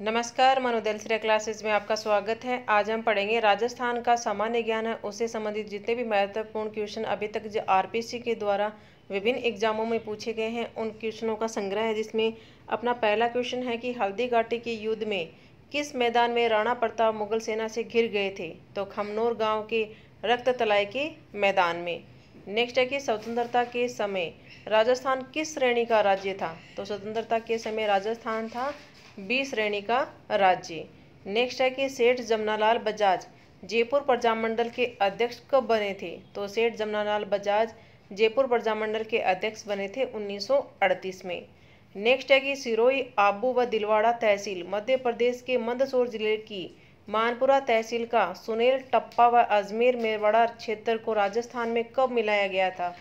नमस्कार मनोदलसरा क्लासेस में आपका स्वागत है आज हम पढ़ेंगे राजस्थान का सामान्य ज्ञान है उससे संबंधित जितने भी महत्वपूर्ण क्वेश्चन अभी तक जो आरपीसी के द्वारा विभिन्न एग्जामों में पूछे गए हैं उन क्वेश्चनों का संग्रह है जिसमें अपना पहला क्वेश्चन है कि हल्दी घाटी के युद्ध में किस मैदान में राणा प्रताप मुगल सेना से घिर गए थे तो खमनोर गाँव के रक्त तलाई के मैदान में नेक्स्ट है कि स्वतंत्रता के समय राजस्थान किस श्रेणी का राज्य था तो स्वतंत्रता के समय राजस्थान था बी श्रेणी का राज्य नेक्स्ट है कि सेठ जमनालाल बजाज जयपुर प्रजामंडल के अध्यक्ष कब बने थे तो सेठ जमनालाल बजाज जयपुर प्रजामंडल के अध्यक्ष बने थे 1938 में नेक्स्ट है कि सिरोही आबू व दिलवाड़ा तहसील मध्य प्रदेश के मंदसौर जिले की मानपुरा तहसील का सुनील टप्पा व अजमेर मेरवाड़ा क्षेत्र को राजस्थान में कब मिलाया गया था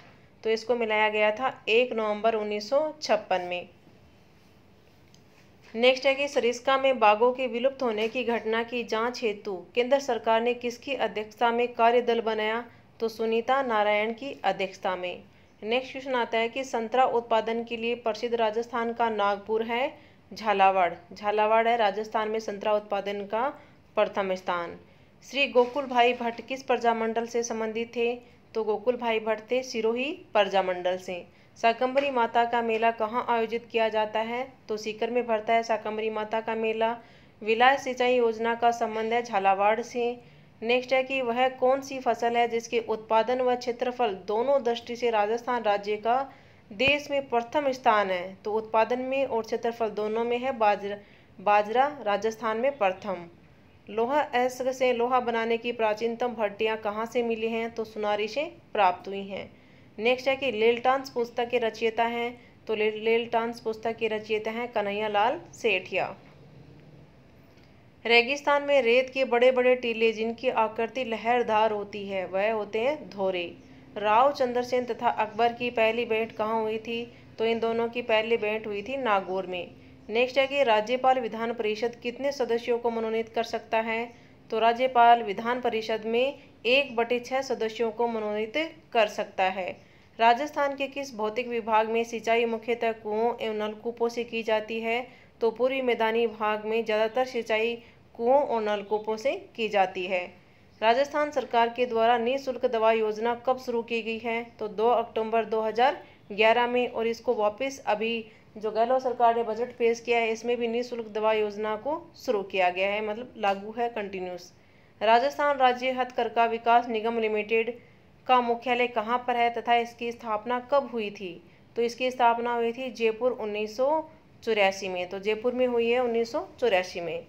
तो इसको मिलाया गया था एक नवंबर 1956 में नेक्स्ट है कि सरिस्का में बाघों के विलुप्त होने की घटना की जांच हेतु केंद्र सरकार ने किसकी अध्यक्षता में कार्य दल बनाया तो सुनीता नारायण की अध्यक्षता में नेक्स्ट क्वेश्चन आता है कि संतरा उत्पादन के लिए प्रसिद्ध राजस्थान का नागपुर है झालावाड़ झालावाड़ है राजस्थान में संतरा उत्पादन का प्रथम स्थान श्री गोकुल भाई भट्ट किस प्रजामंडल से संबंधित थे तो गोकुल भाई भट्ट थे सिरोही प्रजामंडल से शाकंभरी माता का मेला कहाँ आयोजित किया जाता है तो सीकर में भरता है शाकंभरी माता का मेला विलाय सिंचाई योजना का संबंध है झालावाड़ से नेक्स्ट है कि वह कौन सी फसल है जिसके उत्पादन व क्षेत्रफल दोनों दृष्टि से राजस्थान राज्य का देश में प्रथम स्थान है तो उत्पादन में और क्षेत्रफल दोनों में है बाजरा बाजरा राजस्थान में प्रथम लोहा ऐस से लोहा बनाने की प्राचीनतम भट्टियाँ कहाँ से मिली हैं तो सुनारी से प्राप्त हुई हैं नेक्स्ट है कि लेलटांस पुस्तक के रचयिता हैं तो लेलटांस पुस्तक के रचयिता हैं कन्हैया लाल सेठिया रेगिस्तान में रेत के बड़े बड़े टीले जिनकी आकृति लहरदार होती है वह होते हैं धोरे राव चंद्रसेन तथा अकबर की पहली भेंट कहाँ हुई थी तो इन दोनों की पहली भेंट हुई थी नागौर में नेक्स्ट है कि राज्यपाल विधान परिषद कितने सदस्यों को मनोनीत कर सकता है तो राज्यपाल विधान परिषद में एक बटे छः सदस्यों को मनोनीत कर सकता है राजस्थान के किस भौतिक विभाग में सिंचाई मुख्यतः कुओं एवं नलकूपों से की जाती है तो पूर्वी मैदानी भाग में ज़्यादातर सिंचाई कुओं और नलकूपों से की जाती है राजस्थान सरकार के द्वारा निःशुल्क दवा योजना कब शुरू की गई है तो 2 अक्टूबर 2011 में और इसको वापस अभी जो गहलोत सरकार ने बजट पेश किया है इसमें भी निःशुल्क दवा योजना को शुरू किया गया है मतलब लागू है कंटिन्यूस राजस्थान राज्य हथकरका विकास निगम लिमिटेड का मुख्यालय कहाँ पर है तथा इसकी स्थापना कब हुई थी तो इसकी स्थापना हुई थी जयपुर उन्नीस में तो जयपुर में हुई है उन्नीस में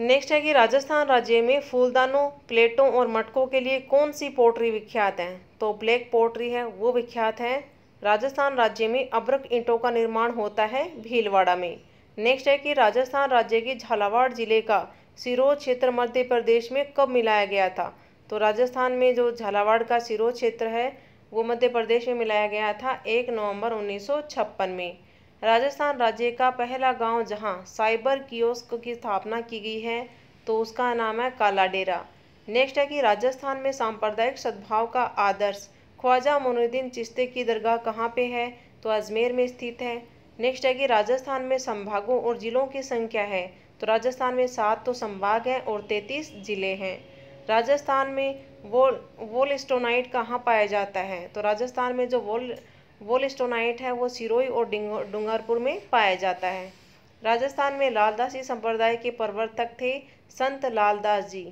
नेक्स्ट है कि राजस्थान राज्य में फूलदानों प्लेटों और मटकों के लिए कौन सी पोट्री विख्यात है तो ब्लैक पोट्री है वो विख्यात है राजस्थान राज्य में अब्रक ईंटों का निर्माण होता है भीलवाड़ा में नेक्स्ट है कि राजस्थान राज्य के झालावाड़ जिले का सिरोज क्षेत्र मध्य प्रदेश में कब मिलाया गया था तो राजस्थान में जो झालावाड़ का सिरोज क्षेत्र है वो मध्य प्रदेश में मिलाया गया था एक नवंबर 1956 में राजस्थान राज्य का पहला गांव जहां साइबर कियोस्क की स्थापना की गई है तो उसका नाम है कालाडेरा नेक्स्ट है कि राजस्थान में सांप्रदायिक सद्भाव का आदर्श ख्वाजा मोनुद्दीन चिश्ते की दरगाह कहाँ पे है तो अजमेर में स्थित है नेक्स्ट है कि राजस्थान में संभागों और ज़िलों की संख्या है तो राजस्थान में सात तो संभाग हैं और तैंतीस ज़िले हैं राजस्थान में वो वोल स्टोनाइट कहाँ पाया जाता है तो राजस्थान में जो वोल वोल स्टोनाइट है वो सिरोई और डूंगरपुर में पाया जाता है राजस्थान में लालदासी संप्रदाय के प्रवर्तक थे संत लालदास जी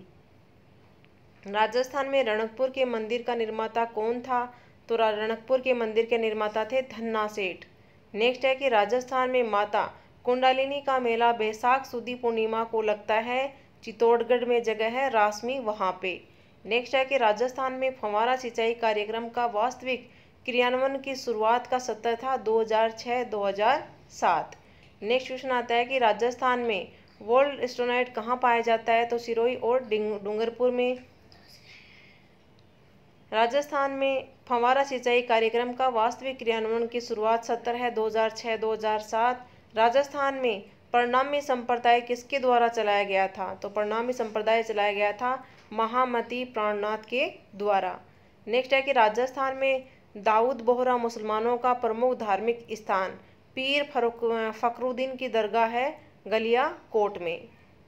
राजस्थान में रणकपुर के मंदिर का निर्माता कौन था तो रणकपुर के मंदिर के निर्माता थे धन्ना सेठ नेक्स्ट है कि राजस्थान में माता कुंडालिनी का मेला बैसाख सुदी पूर्णिमा को लगता है चित्तौड़गढ़ में जगह है रासमी वहाँ पे नेक्स्ट है कि राजस्थान में फंवारा सिंचाई कार्यक्रम का वास्तविक क्रियान्वयन की शुरुआत का सत्र था 2006-2007 नेक्स्ट क्वेश्चन आता है कि राजस्थान में वर्ल्ड स्टोनाइट कहाँ पाया जाता है तो सिरोही और डूंगरपुर में राजस्थान में फंवारा सिंचाई कार्यक्रम का वास्तविक क्रियान्वयन की शुरुआत सत्र है 2006-2007 राजस्थान में परिणामी संप्रदाय किसके द्वारा चलाया गया था तो परिणामी संप्रदाय चलाया गया था महामती प्राणनाथ के द्वारा नेक्स्ट है कि राजस्थान में दाऊद बोहरा मुसलमानों का प्रमुख धार्मिक स्थान पीर फरुक फकरुद्दीन की दरगाह है गलिया कोट में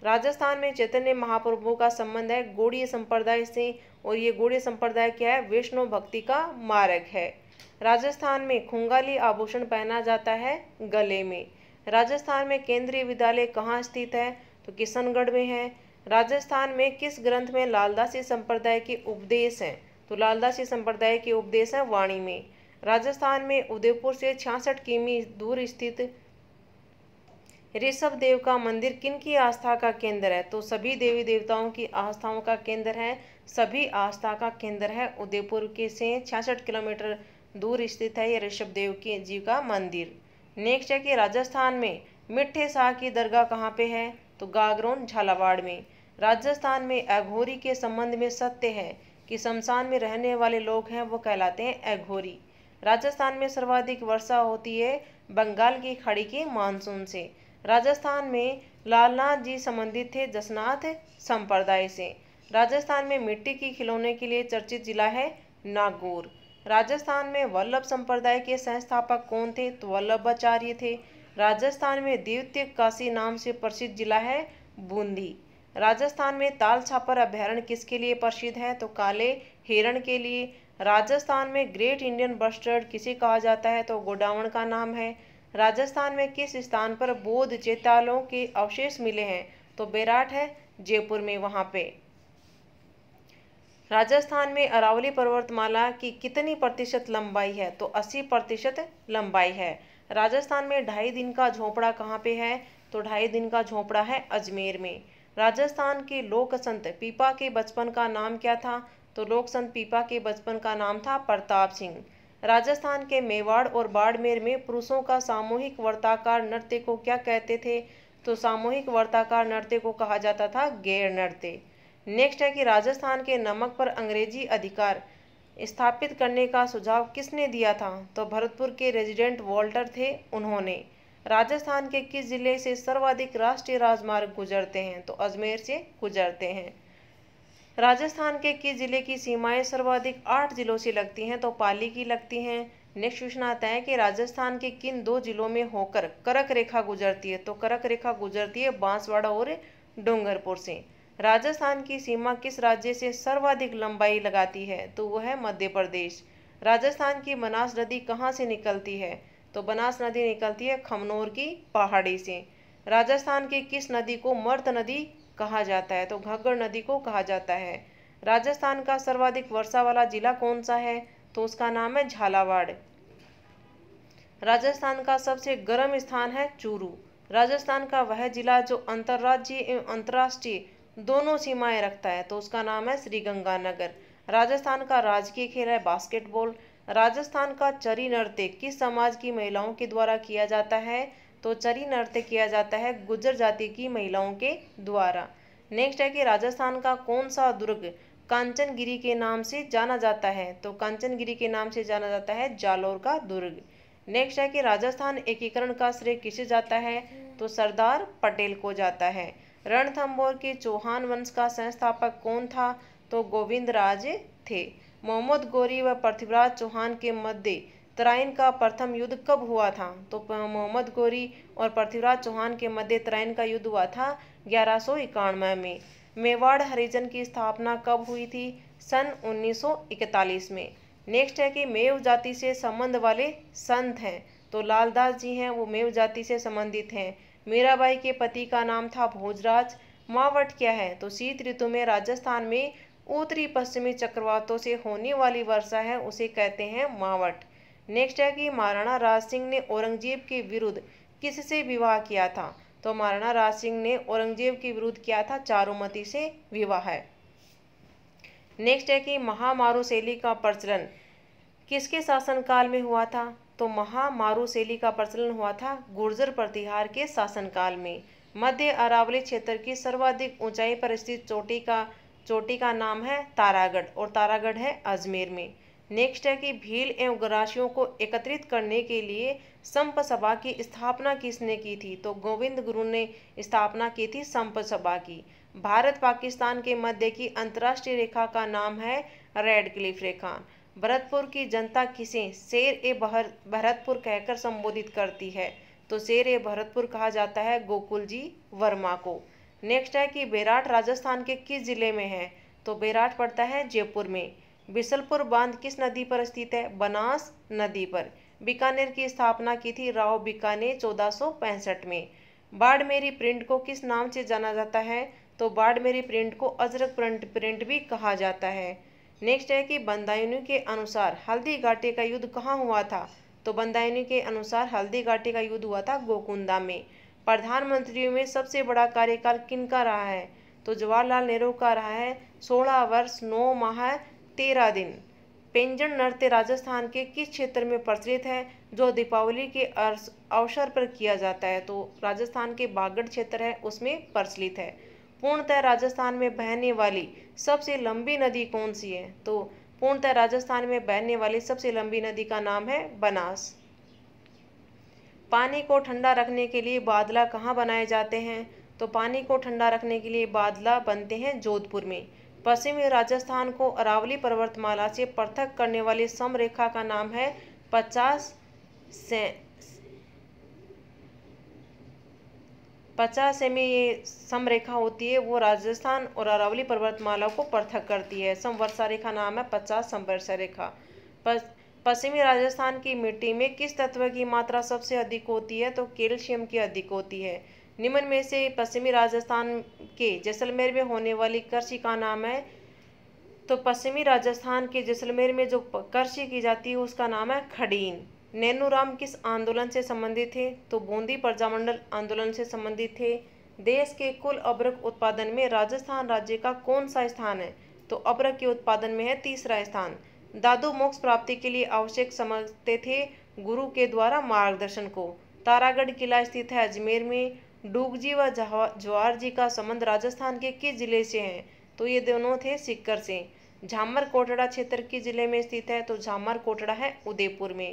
राजस्थान में चैतन्य महाप्रभु का संबंध है गोड़ी संप्रदाय से और ये गौड़ीय संप्रदाय क्या है वैष्णव भक्ति का मार्ग है राजस्थान में खुंगाली आभूषण पहना जाता है गले में राजस्थान में केंद्रीय विद्यालय कहाँ स्थित है तो किशनगढ़ में है राजस्थान में किस ग्रंथ में लालदासी संप्रदाय के उपदेश हैं तो लालदासी संप्रदाय के उपदेश हैं वाणी में राजस्थान में उदयपुर से छियासठ किमी दूर स्थित ऋषभ देव का मंदिर किन की आस्था का केंद्र है तो सभी देवी देवताओं की आस्थाओं का केंद्र है सभी आस्था का केंद्र है उदयपुर के से छियासठ किलोमीटर दूर स्थित है यह ऋषभ देव के जी का मंदिर नेक्स्ट है कि राजस्थान में मिठे शाह की दरगाह कहाँ पे है तो गागरोन झालावाड़ में राजस्थान में अघोरी के संबंध में सत्य है कि शमशान में रहने वाले लोग हैं वो कहलाते हैं अघोरी राजस्थान में सर्वाधिक वर्षा होती है बंगाल की खाड़ी के मानसून से राजस्थान में लालनाथ जी संबंधित थे जसनाथ संप्रदाय से राजस्थान में मिट्टी की खिलौने के लिए चर्चित जिला है नागौर राजस्थान में वल्लभ संप्रदाय के संस्थापक कौन थे तो वल्लभाचार्य थे राजस्थान में द्वितीय काशी नाम से प्रसिद्ध जिला है बूंदी राजस्थान में ताल छापर अभ्यारण किसके लिए प्रसिद्ध है तो काले हिरण के लिए राजस्थान में ग्रेट इंडियन बस्टर्ड किसे कहा जाता है तो गोडावण का नाम है राजस्थान में किस स्थान पर बौद्ध चेतालों के अवशेष मिले हैं तो बेराट है जयपुर में वहाँ पे राजस्थान में अरावली पर्वतमाला की कितनी प्रतिशत लंबाई है तो 80 प्रतिशत लंबाई है राजस्थान में ढाई दिन का झोंपड़ा कहाँ पे है तो ढाई दिन का झोंपड़ा है अजमेर में राजस्थान के लोक संत पीपा के बचपन का नाम क्या था तो लोक संत पीपा के बचपन का नाम था प्रताप सिंह राजस्थान के मेवाड़ और बाड़मेर में पुरुषों का सामूहिक वर्ताकार नृत्य को क्या कहते थे तो सामूहिक वर्ताकार नृत्य को कहा जाता था गैर नृत्य नेक्स्ट है कि राजस्थान के नमक पर अंग्रेजी अधिकार स्थापित करने का सुझाव किसने दिया था तो भरतपुर के रेजिडेंट वॉल्टर थे उन्होंने राजस्थान के किस जिले से सर्वाधिक राष्ट्रीय राजमार्ग गुजरते हैं तो अजमेर से गुजरते हैं राजस्थान के किस जिले की सीमाएं सर्वाधिक आठ जिलों से लगती हैं तो पाली की लगती हैं नेक्स्ट क्वेश्चन आता है कि राजस्थान के किन दो जिलों में होकर करक रेखा गुजरती है तो करक रेखा गुजरती है बांसवाड़ा और डूंगरपुर से राजस्थान की सीमा किस राज्य से सर्वाधिक लंबाई लगाती है तो वह है मध्य प्रदेश राजस्थान की बनास नदी कहाँ से निकलती है तो बनास नदी निकलती है खमनौर की पहाड़ी से राजस्थान की किस नदी को मर्त नदी कहा जाता है तो घग्गर नदी को कहा जाता है राजस्थान का सर्वाधिक वर्षा वाला जिला कौन सा है तो उसका नाम है झालावाड़ राजस्थान का सबसे गर्म स्थान है चूरू राजस्थान का वह जिला जो अंतर्राज्यीय एवं अंतर्राष्ट्रीय दोनों सीमाएं रखता है तो उसका नाम है श्रीगंगानगर राजस्थान का राजकीय खेल है बास्केटबॉल राजस्थान का चरी नृत्य किस समाज की महिलाओं के द्वारा किया जाता है तो चरी नृत्य किया जाता है गुजर जाति की महिलाओं के द्वारा नेक्स्ट है कि राजस्थान का कौन सा दुर्ग कांचनगिरी के नाम से जाना जाता है तो कांचनगिरी के नाम से जाना जाता है जालोर का दुर्ग नेक्स्ट है कि राजस्थान एकीकरण का श्रेय किसे जाता है तो सरदार पटेल को जाता है रणथंबोर के चौहान वंश का संस्थापक कौन था तो गोविंद राज थे मोहम्मद गौरी व पृथ्वीराज चौहान के मध्य तराइन का प्रथम युद्ध कब हुआ था तो मोहम्मद गौरी और पृथ्वीराज चौहान के मध्य तराइन का युद्ध हुआ था ग्यारह में मेवाड़ हरिजन की स्थापना कब हुई थी सन 1941 में नेक्स्ट है कि मेव जाति से संबंध वाले संत हैं तो लालदास जी हैं वो मेव जाति से संबंधित हैं मीराबाई के पति का नाम था भोजराज मावट क्या है तो शीत ऋतु में राजस्थान में उत्तरी पश्चिमी चक्रवातों से होने वाली वर्षा है उसे कहते हैं मावट नेक्स्ट है कि महाराणा राज सिंह ने औरंगजेब के विरुद्ध किससे विवाह किया था तो महाराणा राज सिंह ने औरंगजेब के विरुद्ध किया था चारुमती से विवाह है नेक्स्ट है कि महामारू शैली का प्रचलन किसके शासनकाल में हुआ था तो महामारुशैली का प्रचलन हुआ था गुर्जर प्रतिहार के शासनकाल में मध्य अरावली क्षेत्र की सर्वाधिक ऊंचाई पर स्थित चोटी का चोटी का नाम है तारागढ़ और तारागढ़ है अजमेर में नेक्स्ट है कि भील एवं गराशियों को एकत्रित करने के लिए संप सभा की स्थापना किसने की थी तो गोविंद गुरु ने स्थापना की थी संप सभा की भारत पाकिस्तान के मध्य की अंतर्राष्ट्रीय रेखा का नाम है रेड क्लिफ रेखा भरतपुर की जनता किसे शेर ए बहर भरतपुर कहकर संबोधित करती है तो शेर ए भरतपुर कहा जाता है गोकुल जी वर्मा को नेक्स्ट है कि बेराट राजस्थान के किस जिले में है तो बेराट पड़ता है जयपुर में बिसलपुर बांध किस नदी पर स्थित है बनास नदी पर बीकानेर की स्थापना की थी राव बीकानेर चौदह में बाड़मेरी प्रिंट को किस नाम से जाना जाता है तो बाड़मेरी प्रिंट को अजरक प्रिंट प्रिंट भी कहा जाता है नेक्स्ट है कि बंदायनी के अनुसार हल्दी घाटी का युद्ध कहाँ हुआ था तो बंदायनु के अनुसार हल्दी घाटी का युद्ध हुआ था गोकुंदा में प्रधानमंत्रियों में सबसे बड़ा कार्यकाल किन का रहा है तो जवाहरलाल नेहरू का रहा है सोलह वर्ष नौ माह तेरह दिन पेंजन नृत्य राजस्थान के किस क्षेत्र में प्रचलित है जो दीपावली के अवसर पर किया जाता है तो राजस्थान के बागड़ क्षेत्र है उसमें प्रचलित है पूर्णतः राजस्थान में बहने वाली सबसे लंबी नदी कौन सी है तो पूर्णतः राजस्थान में बहने वाली सबसे लंबी नदी का नाम है बनास पानी को ठंडा रखने के लिए बादला कहाँ बनाए जाते हैं तो पानी को ठंडा रखने के लिए बादला बनते हैं जोधपुर में पश्चिमी राजस्थान को अरावली पर्वतमाला से पृथक करने वाली समरेखा का नाम है पचास से पचास ये समरेखा होती है वो राजस्थान और अरावली पर्वतमाला को पृथक करती है समवर्षा रेखा नाम है पचास समवर्षा रेखा पश्चिमी राजस्थान की मिट्टी में किस तत्व की मात्रा सबसे अधिक होती है तो कैल्शियम की अधिक होती है निम्न में से पश्चिमी राजस्थान के जैसलमेर में होने वाली कृषि का नाम है तो पश्चिमी राजस्थान के जैसलमेर में जो कृषि की जाती है उसका नाम है खडीन नैनूराम किस आंदोलन से संबंधित थे तो बूंदी प्रजामंडल आंदोलन से संबंधित थे देश के कुल अब्रक उत्पादन में राजस्थान राज्य का कौन सा स्थान है तो अब्रक के उत्पादन में है तीसरा स्थान दादू मोक्ष प्राप्ति के लिए आवश्यक समझते थे गुरु के द्वारा मार्गदर्शन को तारागढ़ किला स्थित है अजमेर में डूगजी व जवाहर जी का संबंध राजस्थान के किस जिले से है तो ये दोनों थे सिक्कर से झामर कोटड़ा क्षेत्र किस जिले में स्थित है तो झामर कोटड़ा है उदयपुर में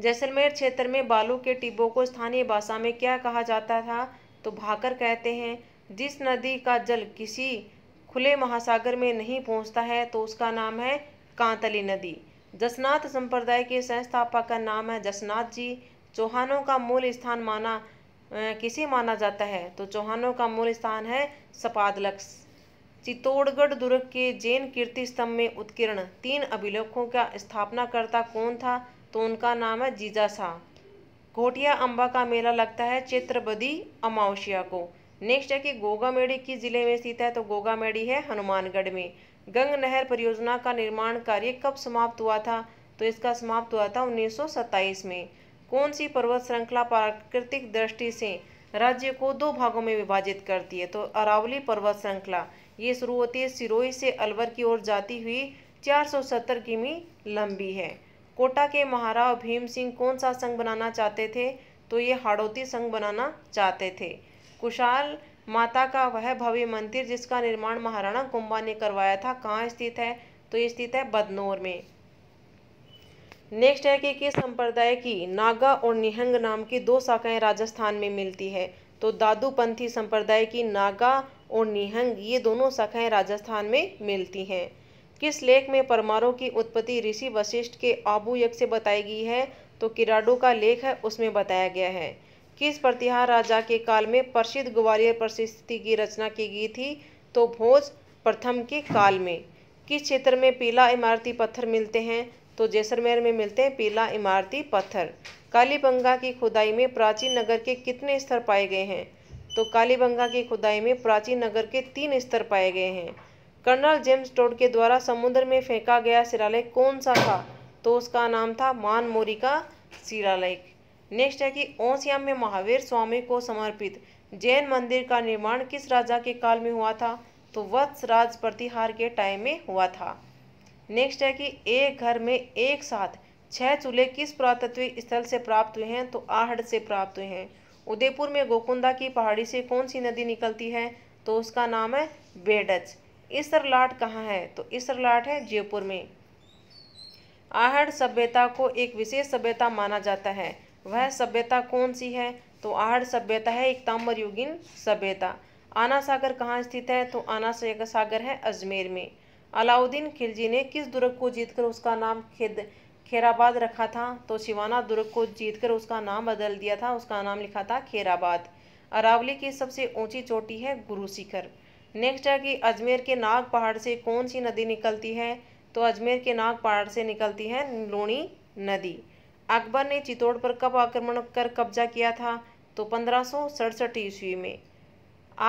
जैसलमेर क्षेत्र में बालू के टिब्बों को स्थानीय भाषा में क्या कहा जाता था तो भाकर कहते हैं जिस नदी का जल किसी खुले महासागर में नहीं पहुंचता है तो उसका नाम है कांतली नदी जसनाथ संप्रदाय के संस्थापक का नाम है जसनाथ जी चौहानों का मूल स्थान माना किसे माना जाता है तो चौहानों का मूल स्थान है सपादलक्ष चित्तौड़गढ़ दुर्ग के जैन कीर्ति स्तंभ में उत्कीर्ण तीन अभिलेखों का स्थापना करता कौन था तो उनका नाम है जीजा शाह घोटिया अम्बा का मेला लगता है चित्रबदी अमावस्या को नेक्स्ट है कि गोगा मेडी किस जिले में स्थित है तो गोगा मेडी है हनुमानगढ़ में गंग नहर परियोजना का निर्माण कार्य कब समाप्त हुआ था तो इसका समाप्त हुआ था 1927 में कौन सी पर्वत श्रृंखला प्राकृतिक दृष्टि से राज्य को दो भागों में विभाजित करती है तो अरावली पर्वत श्रृंखला ये शुरू होती है सिरोही से अलवर की ओर जाती हुई 470 किमी लंबी है कोटा के महाराव भीम सिंह कौन सा संघ बनाना चाहते थे तो ये हाड़ौती संघ बनाना चाहते थे कुशाल माता का वह भव्य मंदिर जिसका निर्माण महाराणा कुंभा ने करवाया था कहाँ स्थित है तो ये स्थित है बदनौर में नेक्स्ट है कि किस संप्रदाय की नागा और निहंग नाम की दो शाखाएं राजस्थान में मिलती है तो दादूपंथी संप्रदाय की नागा और निहंग ये दोनों शाखाएं राजस्थान में मिलती हैं किस लेख में परमारों की उत्पत्ति ऋषि वशिष्ठ के यज्ञ से बताई गई है तो किराडो का लेख है उसमें बताया गया है किस प्रतिहार राजा के काल में प्रसिद्ध ग्वालियर परिस्थिति की रचना की गई थी तो भोज प्रथम के काल में किस क्षेत्र में पीला इमारती पत्थर मिलते हैं तो जैसलमेर में मिलते हैं पीला इमारती पत्थर कालीबंगा की खुदाई में प्राचीन नगर के कितने स्तर पाए गए हैं तो कालीबंगा की खुदाई में प्राचीन नगर के तीन स्तर पाए गए हैं कर्नल जेम्स टोड के द्वारा समुद्र में फेंका गया शिलालेख कौन सा था तो उसका नाम था मान मोरी का शिलालेख नेक्स्ट है कि ओसियाम में महावीर स्वामी को समर्पित जैन मंदिर का निर्माण किस राजा के काल में हुआ था तो वत्स राज प्रतिहार के टाइम में हुआ था नेक्स्ट है कि एक घर में एक साथ छह चूल्हे किस पुरातत्विक स्थल से प्राप्त हुए हैं तो आहड़ से प्राप्त हुए हैं उदयपुर में गोकुंदा की पहाड़ी से कौन सी नदी निकलती है तो उसका नाम है बेडच इसरलाट कहाँ है तो इसरलाट है जयपुर में आहड़ सभ्यता को एक विशेष सभ्यता माना जाता है वह सभ्यता कौन सी है तो आहड़ सभ्यता है एक ताम्र सभ्यता आना सागर कहाँ स्थित है तो आना सागर है अजमेर में अलाउद्दीन खिलजी ने किस दुर्ग को जीतकर उसका नाम खेद खेराबाद रखा था तो शिवाना दुर्ग को जीतकर उसका नाम बदल दिया था उसका नाम लिखा था खेराबाद अरावली की सबसे ऊंची चोटी है गुरु शिखर नेक्स्ट है कि अजमेर के नाग पहाड़ से कौन सी नदी निकलती है तो अजमेर के नाग पहाड़ से निकलती है लूणी नदी अकबर ने चित्तौड़ पर कब आक्रमण कर कब्जा किया था तो पंद्रह सौ सड़सठ ईस्वी में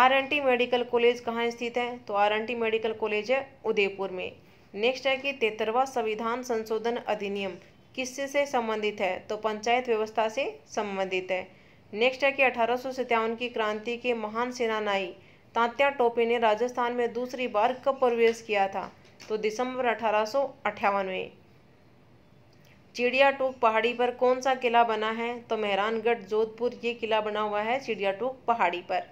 आरएनटी मेडिकल कॉलेज कहाँ स्थित है तो आरएनटी मेडिकल कॉलेज है उदयपुर में नेक्स्ट है कि तेतरवा संविधान संशोधन अधिनियम किससे से संबंधित है तो पंचायत व्यवस्था से संबंधित है नेक्स्ट है कि अठारह की क्रांति के महान सेनानाई तात्या टोपे ने राजस्थान में दूसरी बार कब प्रवेश किया था तो दिसंबर अठारह में चिड़ियाटूक पहाड़ी पर कौन सा किला बना है तो मेहरानगढ़ जोधपुर ये किला बना हुआ है चिड़ियाटूक पहाड़ी पर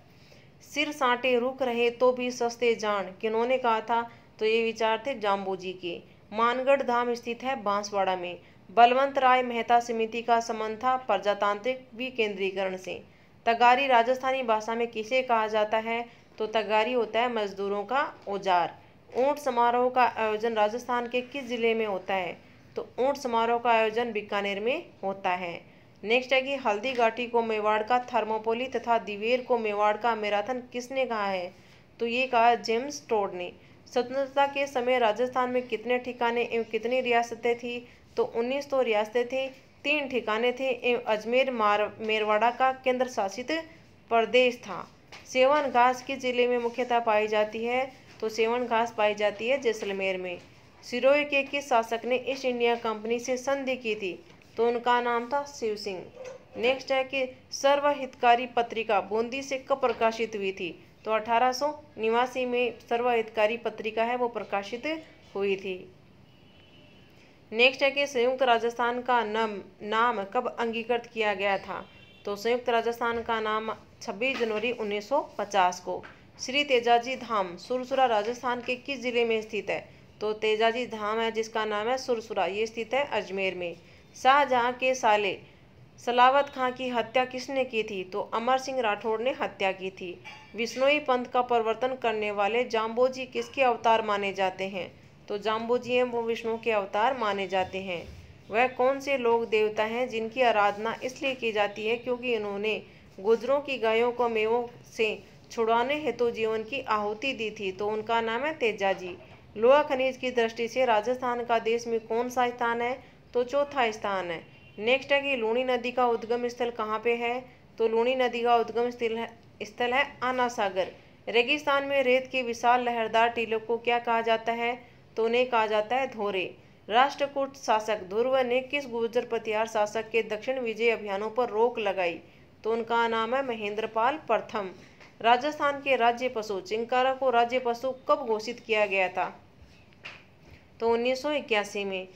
सिर सांटे रुक रहे तो भी सस्ते जान किन्होंने कहा था तो ये विचार थे जाम्बू जी के मानगढ़ धाम स्थित है बांसवाड़ा में बलवंत राय मेहता समिति का संबंध था प्रजातांत्रिक विकेंद्रीकरण से तगारी राजस्थानी भाषा में किसे कहा जाता है तो तगारी होता है मज़दूरों का औजार ऊँट समारोह का आयोजन राजस्थान के किस ज़िले में होता है तो ऊँट समारोह का आयोजन बीकानेर में होता है नेक्स्ट है कि हल्दी घाटी को मेवाड़ का थर्मोपोली तथा दिवेर को मेवाड़ का मैराथन किसने कहा है तो ये कहा जेम्स टोड ने स्वतंत्रता के समय राजस्थान में कितने ठिकाने एवं कितनी रियासतें थी तो उन्नीस तो रियासतें थी तीन ठिकाने थे एवं अजमेर मार मेरवाड़ा का केंद्र शासित प्रदेश था सेवन घास किस जिले में मुख्यतः पाई जाती है तो सेवन घास पाई जाती है जैसलमेर में सिरोही के किस शासक ने ईस्ट इंडिया कंपनी से संधि की थी तो उनका नाम था शिव सिंह नेक्स्ट है कि सर्वहितकारी पत्रिका बूंदी से कब प्रकाशित हुई थी तो अठारह में सर्वहितकारी पत्रिका है वो प्रकाशित हुई थी नेक्स्ट है कि संयुक्त राजस्थान का नम नाम कब अंगीकृत किया गया था तो संयुक्त राजस्थान का नाम 26 जनवरी 1950 को श्री तेजाजी धाम सुरसुरा राजस्थान के किस ज़िले में स्थित है तो तेजाजी धाम है जिसका नाम है सुरसुरा ये स्थित है अजमेर में शाहजहाँ के साले सलावत खां की हत्या किसने की थी तो अमर सिंह राठौड़ ने हत्या की थी विष्णोई पंथ का परिवर्तन करने वाले जाम्बोजी किसके अवतार माने जाते हैं तो जाम्बोजी हैं वो विष्णु के अवतार माने जाते हैं वह कौन से लोग देवता हैं जिनकी आराधना इसलिए की जाती है क्योंकि इन्होंने गुजरों की गायों को मेवों से छुड़ाने हेतु जीवन की आहुति दी थी तो उनका नाम है तेजाजी लोहा खनिज की दृष्टि से राजस्थान का देश में कौन सा स्थान है तो चौथा स्थान है नेक्स्ट है कि लूणी नदी का उद्गम स्थल कहाँ पे है तो लूणी नदी का उद्गम स्थल है स्थल है आना सागर रेगिस्तान में रेत की विशाल लहरदार टीलों को क्या कहा जाता है तो उन्हें कहा जाता है धोरे राष्ट्रकूट शासक ध्रुव ने किस गुर्जर पतिहार शासक के दक्षिण विजय अभियानों पर रोक लगाई तो उनका नाम है महेंद्रपाल प्रथम राजस्थान के राज्य पशु चिंकारा को राज्य पशु कब घोषित किया गया था तो 1981 में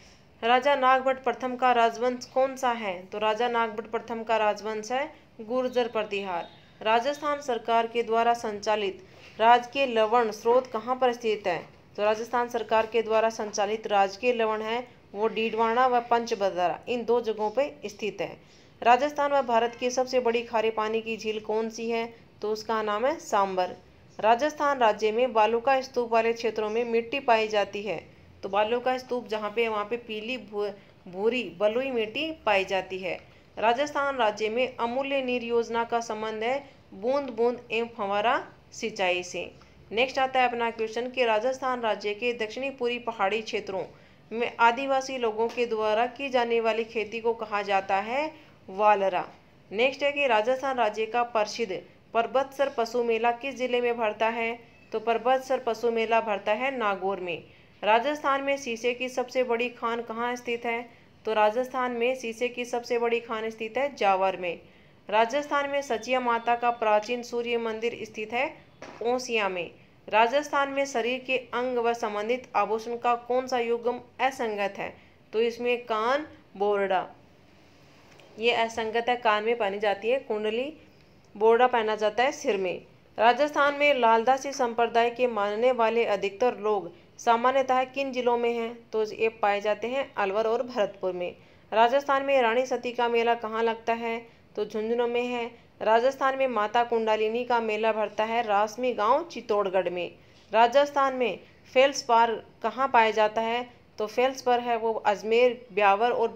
राजा नागभट प्रथम का राजवंश कौन सा है तो राजा नागभट प्रथम का राजवंश है गुर्जर प्रतिहार राजस्थान सरकार के द्वारा संचालित राजकीय लवण स्रोत कहाँ पर स्थित है तो राजस्थान सरकार के द्वारा संचालित राजकीय लवण है वो डीडवाणा व पंचबदारा इन दो जगहों पर स्थित है राजस्थान व भारत की सबसे बड़ी खारे पानी की झील कौन सी है तो उसका नाम है सांबर राजस्थान राज्य में बालुका स्तूप वाले क्षेत्रों में मिट्टी पाई जाती है तो बालुका स्तूप जहाँ पे वहाँ पे पीली भू, भूरी बलुई मिट्टी पाई जाती है राजस्थान राज्य में अमूल्य नीर योजना का संबंध है बूंद बूंद एवं फंवारा सिंचाई से नेक्स्ट आता है अपना क्वेश्चन कि राजस्थान राज्य के दक्षिणी पूर्वी पहाड़ी क्षेत्रों में आदिवासी लोगों के द्वारा की जाने वाली खेती को कहा जाता है वालरा नेक्स्ट है कि राजस्थान राज्य का प्रसिद्ध पर्वतसर पशु मेला किस जिले में भरता है तो पर्वतसर पशु मेला भरता है नागौर में राजस्थान में शीशे की सबसे बड़ी खान कहाँ स्थित है तो राजस्थान में शीशे की सबसे बड़ी खान स्थित है जावर में राजस्थान में सचिया माता का प्राचीन सूर्य मंदिर स्थित है ओसिया में राजस्थान में शरीर के अंग व संबंधित आभूषण का कौन सा युग्म असंगत है तो इसमें कान बोरडा ये असंगत है कान में पहनी जाती है कुंडली बोर्डा पहना जाता है सिर में राजस्थान में लालदासी संप्रदाय के मानने वाले अधिकतर लोग सामान्यतः किन जिलों में हैं तो ये पाए जाते हैं अलवर और भरतपुर में राजस्थान में रानी सती का मेला कहाँ लगता है तो झुंझुनू में है राजस्थान में माता कुंडालिनी का मेला भरता है रासमी गांव चित्तौड़गढ़ में राजस्थान में फेल्स पार कहाँ पाया जाता है तो फेल्स पर है वो अजमेर ब्यावर और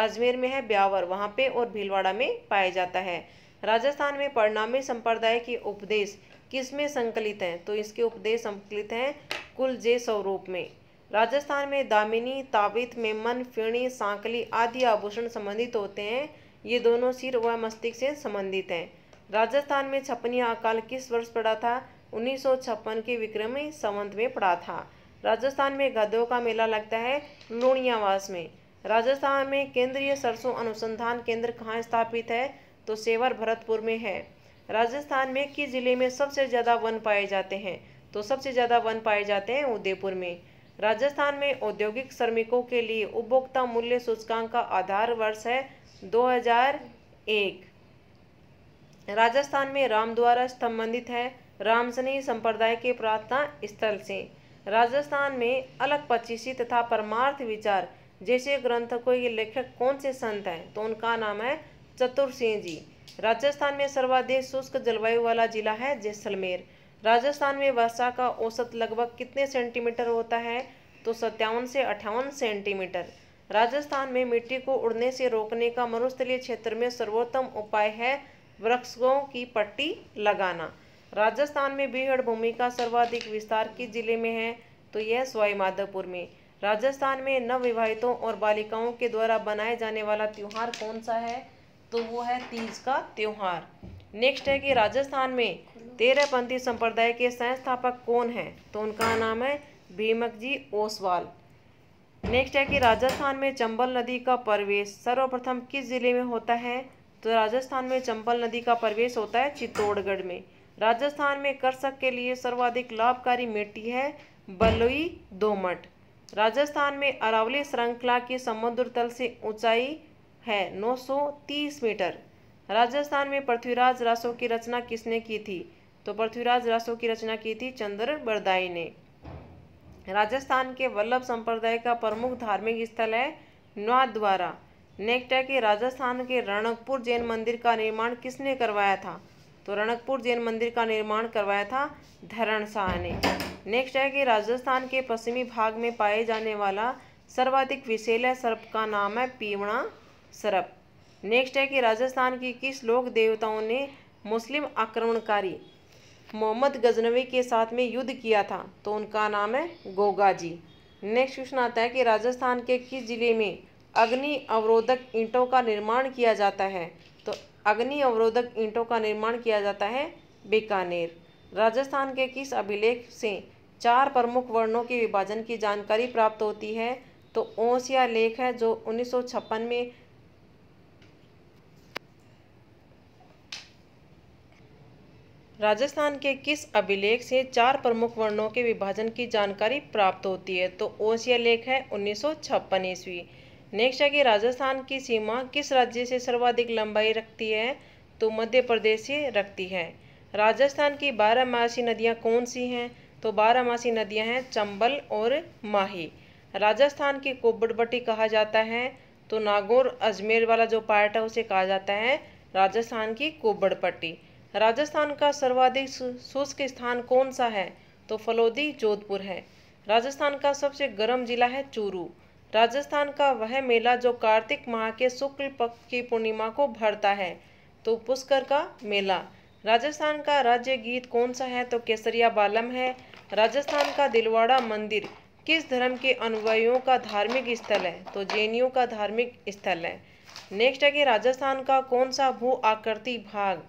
अजमेर में है ब्यावर वहाँ पे और भीलवाड़ा में पाया जाता है राजस्थान में परिणामी संप्रदाय के उपदेश किस में संकलित हैं तो इसके उपदेश संकलित हैं कुल जे स्वरूप में राजस्थान में दामिनी तावित मेमन फिणी सांकली आदि आभूषण संबंधित होते हैं ये दोनों सिर व मस्तिष्क से संबंधित हैं राजस्थान में छपनी अकाल किस वर्ष पड़ा था उन्नीस के विक्रमी संवंत में पड़ा था राजस्थान में गदों का मेला लगता है लूणियावास में राजस्थान में केंद्रीय सरसों अनुसंधान केंद्र कहाँ स्थापित है तो सेवर भरतपुर में है राजस्थान में किस जिले में सबसे ज़्यादा वन पाए जाते हैं तो सबसे ज़्यादा वन पाए जाते हैं उदयपुर में राजस्थान में औद्योगिक श्रमिकों के लिए उपभोक्ता मूल्य सूचकांक का आधार वर्ष है 2001 राजस्थान में राम द्वारा संबंधित है रामसनी संप्रदाय के प्रार्थना स्थल से राजस्थान में अलग पच्चीसी तथा परमार्थ विचार जैसे ग्रंथ को ये लेखक कौन से संत हैं तो उनका नाम है चतुर सिंह जी राजस्थान में सर्वाधिक शुष्क जलवायु वाला जिला है जैसलमेर राजस्थान में वर्षा का औसत लगभग कितने सेंटीमीटर होता है तो सत्तावन से अठावन सेंटीमीटर राजस्थान में मिट्टी को उड़ने से रोकने का मरुस्थलीय क्षेत्र में सर्वोत्तम उपाय है वृक्षों की पट्टी लगाना राजस्थान में बीहड़ भूमि का सर्वाधिक विस्तार किस जिले में है तो यह सवाई में राजस्थान में नवविवाहितों और बालिकाओं के द्वारा बनाया जाने वाला त्यौहार कौन सा है तो वो है तीज का त्यौहार नेक्स्ट है कि राजस्थान में तेरह पंथी संप्रदाय के संस्थापक कौन हैं तो उनका नाम है भीमक जी ओसवाल नेक्स्ट है कि राजस्थान में चंबल नदी का प्रवेश सर्वप्रथम किस जिले में होता है तो राजस्थान में चंबल नदी का प्रवेश होता है चित्तौड़गढ़ में राजस्थान में कृषक के लिए सर्वाधिक लाभकारी मिट्टी है बलुई दोमट राजस्थान में अरावली श्रृंखला की समुद्र तल से ऊंचाई है 930 मीटर राजस्थान में पृथ्वीराज रासो की रचना किसने की थी तो पृथ्वीराज रासो की रचना की थी चंद्र बरदाई ने राजस्थान के वल्लभ संप्रदाय का प्रमुख धार्मिक स्थल है द्वारा नेक्स्ट है कि राजस्थान के रणकपुर जैन मंदिर का निर्माण किसने करवाया था तो रणकपुर जैन मंदिर का निर्माण करवाया था धरण शाह ने नेक्स्ट है कि राजस्थान के पश्चिमी भाग में पाए जाने वाला सर्वाधिक विशेला सर्प का नाम है पीवणा सर्प नेक्स्ट है कि राजस्थान की किस लोक देवताओं ने मुस्लिम आक्रमणकारी मोहम्मद गजनवी के साथ में युद्ध किया था तो उनका नाम है गोगा जी नेक्स्ट क्वेश्चन आता है कि राजस्थान के किस जिले में अग्नि अवरोधक ईंटों का निर्माण किया जाता है तो अग्नि अवरोधक ईंटों का निर्माण किया जाता है बीकानेर राजस्थान के किस अभिलेख से चार प्रमुख वर्णों के विभाजन की जानकारी प्राप्त होती है तो ओसिया लेख है जो उन्नीस में राजस्थान के किस अभिलेख से चार प्रमुख वर्णों के विभाजन की जानकारी प्राप्त होती है तो ओसिया लेख है उन्नीस ईस्वी नेक्स्ट है कि राजस्थान की सीमा किस राज्य से सर्वाधिक लंबाई रखती है तो मध्य प्रदेश से रखती है राजस्थान की बारहमासी नदियाँ कौन सी हैं तो बारहमासी नदियाँ हैं चंबल और माही राजस्थान की कोबड़बट्टी कहा जाता है तो नागौर अजमेर वाला जो पार्ट है उसे कहा जाता है राजस्थान की कोबड़पट्टी राजस्थान का सर्वाधिक शुष्क स्थान कौन सा है तो फलोदी जोधपुर है राजस्थान का सबसे गर्म जिला है चूरू राजस्थान का वह मेला जो कार्तिक माह के शुक्ल पक्ष की पूर्णिमा को भरता है तो पुष्कर का मेला राजस्थान का राज्य गीत कौन सा है तो केसरिया बालम है राजस्थान का दिलवाड़ा मंदिर किस धर्म के अनुयायियों का धार्मिक स्थल है तो जैनियों का धार्मिक स्थल है नेक्स्ट है कि राजस्थान का कौन सा भू आकृति भाग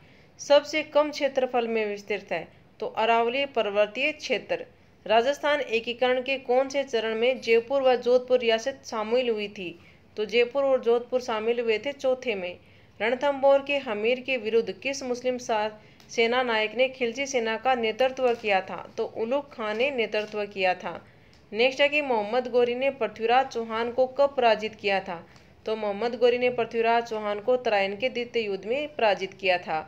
सबसे कम क्षेत्रफल में विस्तृत है तो अरावली पर्वतीय क्षेत्र राजस्थान एकीकरण के कौन से चरण में जयपुर व जोधपुर रियासत शामिल हुई थी तो जयपुर और जोधपुर शामिल हुए थे चौथे में रणथम्बोर के हमीर के विरुद्ध किस मुस्लिम सेना नायक ने खिलजी सेना का नेतृत्व किया था तो उलूक खान ने नेतृत्व किया था नेक्स्ट है कि मोहम्मद गौरी ने पृथ्वीराज चौहान को कब पराजित किया था तो मोहम्मद गौरी ने पृथ्वीराज चौहान को तराइन के द्वितीय युद्ध में पराजित किया था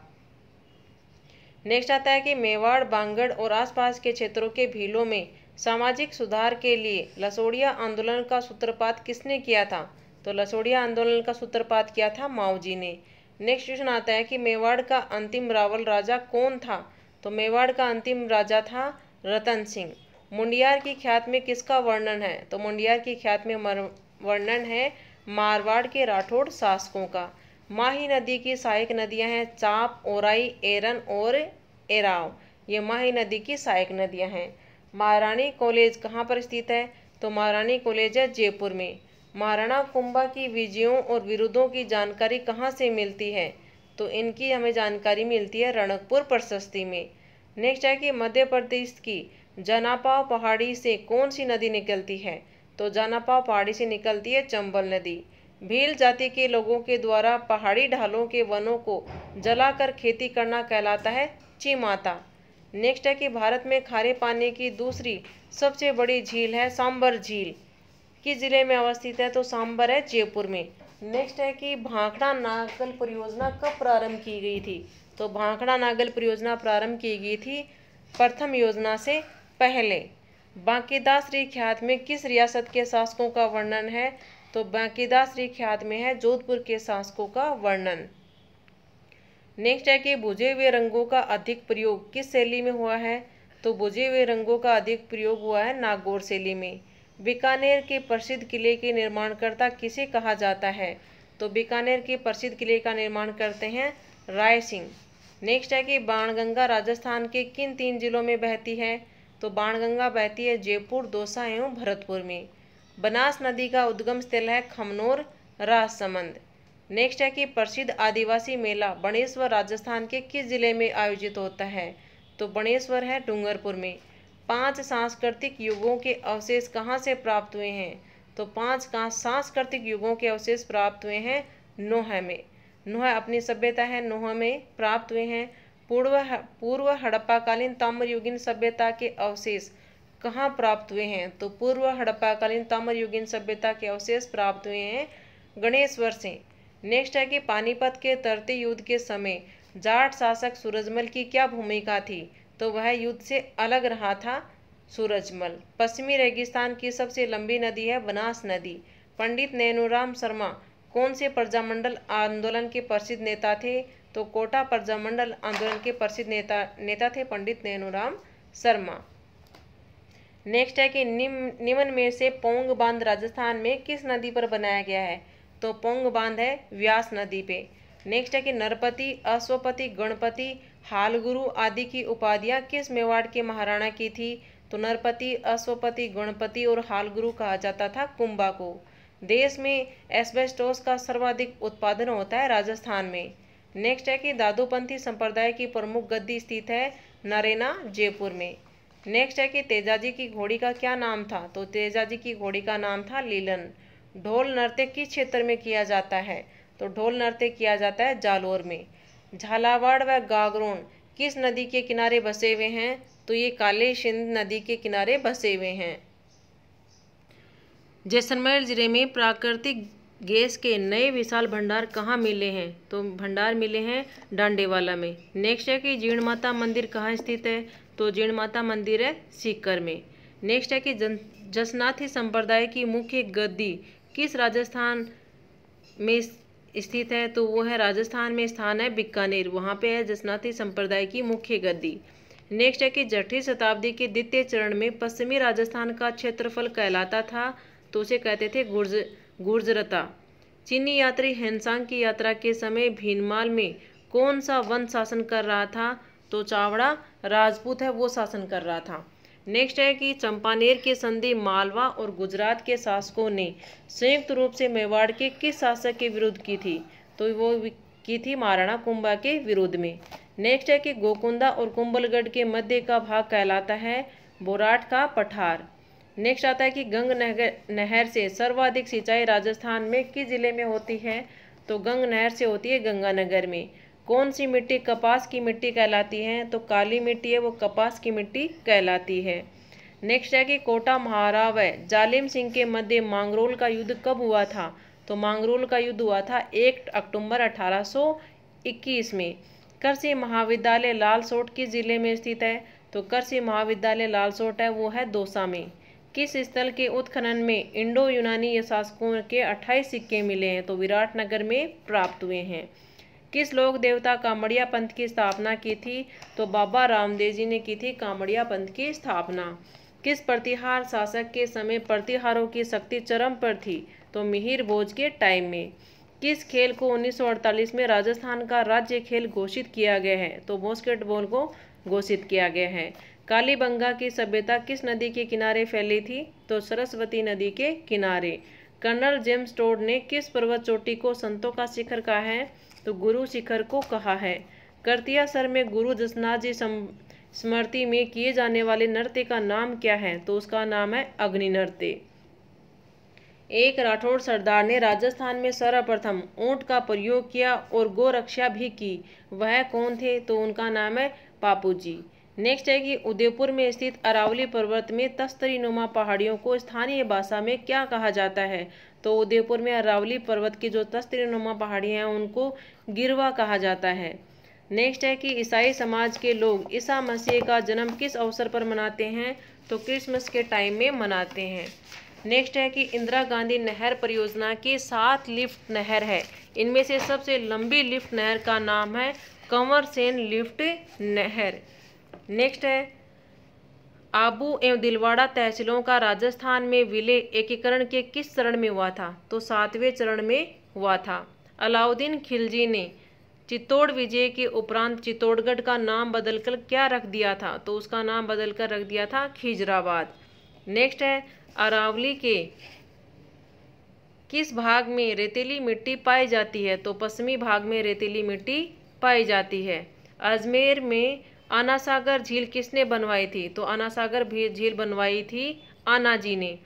नेक्स्ट आता है कि मेवाड़ बांगड़ और आसपास के क्षेत्रों के भीलों में सामाजिक सुधार के लिए लसोड़िया आंदोलन का सूत्रपात किसने किया था तो लसोड़िया आंदोलन का सूत्रपात किया था माओजी ने नेक्स्ट क्वेश्चन आता है कि मेवाड़ का अंतिम रावल राजा कौन था तो मेवाड़ का अंतिम राजा था रतन सिंह मुंडियार की ख्यात में किसका वर्णन है तो मुंडियार की ख्यात में वर्णन है मारवाड़ के राठौड़ शासकों का माही नदी की सहायक नदियां हैं चाप ओराई एरन और एराव ये माही नदी की सहायक नदियां हैं महारानी कॉलेज कहाँ पर स्थित है तो महारानी कॉलेज है जयपुर में महाराणा कुंभा की विजयों और विरोधों की जानकारी कहाँ से मिलती है तो इनकी हमें जानकारी मिलती है रणकपुर प्रशस्ति में नेक्स्ट है कि मध्य प्रदेश की जनापाव पहाड़ी से कौन सी नदी निकलती है तो जनापाव पहाड़ी से निकलती है चंबल नदी भील जाति के लोगों के द्वारा पहाड़ी ढालों के वनों को जलाकर खेती करना कहलाता है चीमाता नेक्स्ट है कि भारत में खारे पानी की दूसरी सबसे बड़ी झील है सांबर झील किस ज़िले में अवस्थित है तो सांबर है जयपुर में नेक्स्ट है कि भाखड़ा नागल परियोजना कब प्रारंभ की गई थी तो भाखड़ा नागल परियोजना प्रारंभ की गई थी प्रथम योजना से पहले बांकीदास रिख्यात में किस रियासत के शासकों का वर्णन है तो बांकीदास रिख्यात में है जोधपुर के शासकों का वर्णन नेक्स्ट है कि बुझे हुए रंगों का अधिक प्रयोग किस शैली में हुआ है तो बुझे हुए रंगों का अधिक प्रयोग हुआ है नागौर शैली में बीकानेर के प्रसिद्ध किले के निर्माणकर्ता किसे कहा जाता है तो बीकानेर के प्रसिद्ध किले का निर्माण करते हैं राय सिंह नेक्स्ट है कि बाणगंगा राजस्थान के किन तीन जिलों में बहती है तो बाणगंगा बहती है जयपुर दौसा एवं भरतपुर में बनास नदी का उद्गम स्थल है खमनोर राजसमंद नेक्स्ट है कि प्रसिद्ध आदिवासी मेला बणेश्वर राजस्थान के किस जिले में आयोजित होता है तो बणेश्वर है डूंगरपुर में पांच सांस्कृतिक युगों के अवशेष कहाँ से प्राप्त हुए हैं तो पांच कहाँ सांस्कृतिक युगों के अवशेष प्राप्त हुए हैं नोह में नोह अपनी सभ्यता है नोह में प्राप्त हुए हैं पूर्व पूर्व हड़प्पाकालीन ताम्रयुगीन सभ्यता के अवशेष कहाँ प्राप्त हुए हैं तो पूर्व हड़प्पाकालीन ताम्रयुगीन सभ्यता के अवशेष प्राप्त हुए हैं गणेश्वर से नेक्स्ट है कि पानीपत के तरते युद्ध के समय जाट शासक सूरजमल की क्या भूमिका थी तो वह युद्ध से अलग रहा था सूरजमल पश्चिमी रेगिस्तान की सबसे लंबी नदी है बनास नदी पंडित नैनूराम शर्मा कौन से प्रजामंडल आंदोलन के प्रसिद्ध नेता थे तो कोटा प्रजामंडल आंदोलन के प्रसिद्ध नेता नेता थे पंडित नैनूराम शर्मा नेक्स्ट है कि निम्न निम्न में से पोंग बांध राजस्थान में किस नदी पर बनाया गया है तो पोंग बांध है व्यास नदी पे नेक्स्ट है कि नरपति अश्वपति गणपति हाल गुरु आदि की उपाधियाँ किस मेवाड़ के महाराणा की थी तो नरपति अश्वपति गणपति और हाल गुरु कहा जाता था कुंबा को देश में एस्बेस्टोस का सर्वाधिक उत्पादन होता है राजस्थान में नेक्स्ट है कि दादूपंथी संप्रदाय की प्रमुख गद्दी स्थित है नरेना जयपुर में नेक्स्ट है कि तेजाजी की घोड़ी का क्या नाम था तो तेजाजी की घोड़ी का नाम था लीलन ढोल नृत्य किस क्षेत्र में किया जाता है तो ढोल नृत्य किया जाता है जालोर में झालावाड़ व गागरोन किस नदी के किनारे बसे हुए हैं तो ये काले सिंध नदी के किनारे बसे हुए हैं जैसलमेर ज़िले में प्राकृतिक गैस के नए विशाल भंडार कहाँ मिले हैं तो भंडार मिले हैं डांडेवाला में नेक्स्ट है कि जीर्ण माता मंदिर कहाँ स्थित है तो जीर्ण माता मंदिर है सीकर में नेक्स्ट है कि जन जसनाथी संप्रदाय की मुख्य गद्दी किस राजस्थान में स्थित है तो वो है राजस्थान में स्थान है बीकानेर वहाँ पे है जसनाथी संप्रदाय की मुख्य गद्दी नेक्स्ट है कि जठी शताब्दी के द्वितीय चरण में पश्चिमी राजस्थान का क्षेत्रफल कहलाता था तो उसे कहते थे गुर्ज गुर्जरता चीनी यात्री हेनसांग की यात्रा के समय भीनमाल में कौन सा वन शासन कर रहा था तो चावड़ा राजपूत है वो शासन कर रहा था नेक्स्ट है कि चंपानेर की संधि मालवा और गुजरात के शासकों ने संयुक्त रूप से मेवाड़ के किस शासक के विरुद्ध की थी तो वो की थी महाराणा कुंभा के विरुद्ध में नेक्स्ट है कि गोकुंदा और कुंबलगढ़ के मध्य का भाग कहलाता है बोराट का पठार नेक्स्ट आता है कि गंग नहर नहर से सर्वाधिक सिंचाई राजस्थान में किस जिले में होती है तो गंग नहर से होती है गंगानगर में कौन सी मिट्टी कपास की मिट्टी कहलाती है तो काली मिट्टी है वो कपास की मिट्टी कहलाती है नेक्स्ट है कि कोटा महाराव जालिम सिंह के मध्य मांगरोल का युद्ध कब हुआ था तो मांगरोल का युद्ध हुआ था एक अक्टूबर 1821 में कृषि महाविद्यालय लालसोट किस जिले में स्थित है तो कृषि महाविद्यालय लालसोट है वो है दोसा में किस स्थल के उत्खनन में इंडो यूनानी शासकों के अट्ठाईस सिक्के मिले हैं तो विराटनगर में प्राप्त हुए हैं किस लोक देवता कांवड़िया पंथ की स्थापना की थी तो बाबा रामदेव जी ने की थी कांवड़िया पंथ की स्थापना किस प्रतिहार शासक के समय प्रतिहारों की शक्ति चरम पर थी तो मिहिर भोज के टाइम में किस खेल को 1948 में राजस्थान का राज्य खेल घोषित किया गया है तो बास्केटबॉल को घोषित किया गया है कालीबंगा की सभ्यता किस नदी के किनारे फैली थी तो सरस्वती नदी के किनारे कर्नल जेम्स टोड ने किस पर्वत चोटी को संतों का शिखर कहा है तो गुरु शिखर को कहा है करतियासर में गुरु दसनाथ जी स्मृति में किए जाने वाले नृत्य का नाम क्या है तो उसका नाम है अग्नि नृत्य एक राठौड़ सरदार ने राजस्थान में सर्वप्रथम ऊंट का प्रयोग किया और गोरक्षा भी की वह कौन थे तो उनका नाम है पापू जी नेक्स्ट है कि उदयपुर में स्थित अरावली पर्वत में तस्तरी नुमा पहाड़ियों को स्थानीय भाषा में क्या कहा जाता है तो उदयपुर में अरावली पर्वत की जो तस्त्रीनुमा पहाड़ी हैं उनको गिरवा कहा जाता है नेक्स्ट है कि ईसाई समाज के लोग ईसा मसीह का जन्म किस अवसर पर मनाते हैं तो क्रिसमस के टाइम में मनाते हैं नेक्स्ट है कि इंदिरा गांधी नहर परियोजना के सात लिफ्ट नहर है इनमें से सबसे लंबी लिफ्ट नहर का नाम है कंवर सेन लिफ्ट नहर नेक्स्ट है आबू एवं दिलवाड़ा तहसीलों का राजस्थान में विलय एकीकरण के किस चरण में हुआ था तो सातवें चरण में हुआ था अलाउद्दीन खिलजी ने चित्तौड़ विजय के उपरांत चित्तौड़गढ़ का नाम बदलकर क्या रख दिया था तो उसका नाम बदलकर रख दिया था खिजराबाद नेक्स्ट है अरावली के किस भाग में रेतीली मिट्टी पाई जाती है तो पश्चिमी भाग में रेतीली मिट्टी पाई जाती है अजमेर में आना सागर झील किसने बनवाई थी तो आनासागर सागर झील बनवाई थी आना जी ने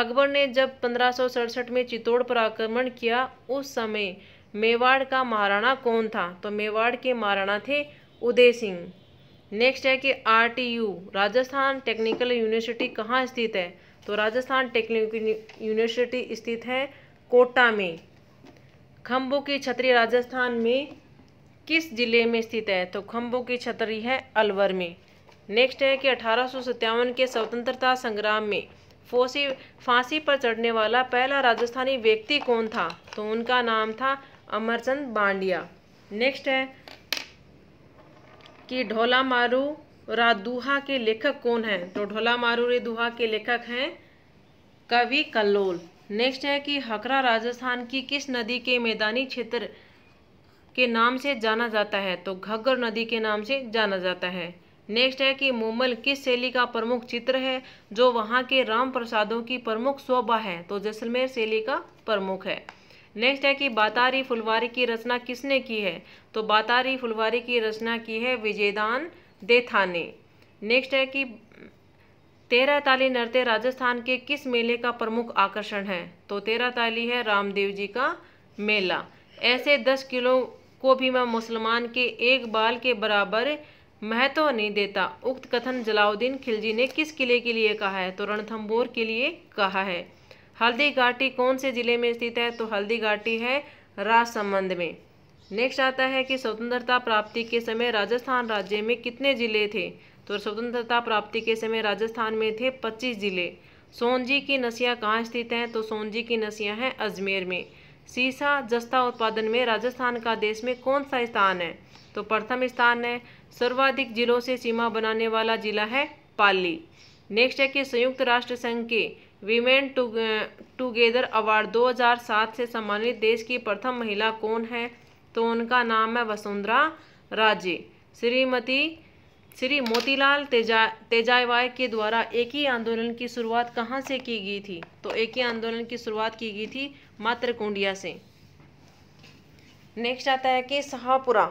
अकबर ने जब पंद्रह में चित्तौड़ पर आक्रमण किया उस समय मेवाड़ का महाराणा कौन था तो मेवाड़ के महाराणा थे उदय सिंह नेक्स्ट है कि आरटीयू राजस्थान टेक्निकल यूनिवर्सिटी कहाँ स्थित है तो राजस्थान टेक्निकल यूनिवर्सिटी स्थित है कोटा में खम्बू की छतरी राजस्थान में किस जिले में स्थित है तो खम्बों की छतरी है अलवर में नेक्स्ट है कि अठारह के स्वतंत्रता संग्राम में फोसी फांसी पर चढ़ने वाला पहला राजस्थानी व्यक्ति कौन था तो उनका नाम था अमरचंद बांडिया नेक्स्ट है कि ढोला मारू रादुहा के लेखक कौन हैं तो ढोला मारू रेदुहा के लेखक हैं कवि कल्लोल नेक्स्ट है कि हकरा राजस्थान की किस नदी के मैदानी क्षेत्र के नाम से जाना जाता है तो घग्गर नदी के नाम से जाना जाता है नेक्स्ट है कि मोमल किस शैली का प्रमुख चित्र है जो वहाँ के राम प्रसादों की प्रमुख शोभा है तो जैसलमेर शैली का प्रमुख है नेक्स्ट है कि बातारी फुलवारी की रचना किसने की है तो बातारी फुलवारी की रचना की है विजयदान देथाने नेक्स्ट है कि तेरह ताली नृत्य राजस्थान के किस मेले का प्रमुख आकर्षण है तो तेरह ताली है रामदेव जी का मेला ऐसे दस किलो को भी मैं मुसलमान के एक बाल के बराबर महत्व नहीं देता उक्त कथन जलाउद्दीन खिलजी ने किस किले के लिए कहा है तो रणथम्बोर के लिए कहा है हल्दी घाटी कौन से ज़िले में स्थित है तो हल्दी घाटी है राजसमंद में नेक्स्ट आता है कि स्वतंत्रता प्राप्ति के समय राजस्थान राज्य में कितने ज़िले थे तो स्वतंत्रता प्राप्ति के समय राजस्थान में थे पच्चीस ज़िले सोनजी की नसियाँ कहाँ स्थित हैं तो सोनजी की नसियाँ हैं अजमेर में सीसा जस्ता उत्पादन में राजस्थान का देश में कौन सा स्थान है तो प्रथम स्थान है सर्वाधिक जिलों से सीमा बनाने वाला जिला है पाली नेक्स्ट है कि संयुक्त राष्ट्र संघ के वीमेन टुगेदर अवार्ड 2007 से सम्मानित देश की प्रथम महिला कौन है तो उनका नाम है वसुंधरा राजे श्रीमती श्री मोतीलाल तेजा तेजावाय के द्वारा एक ही आंदोलन की शुरुआत कहाँ से की गई थी तो एक ही आंदोलन की शुरुआत की गई थी कुंडिया से नेक्स्ट आता है कि शाहपुरा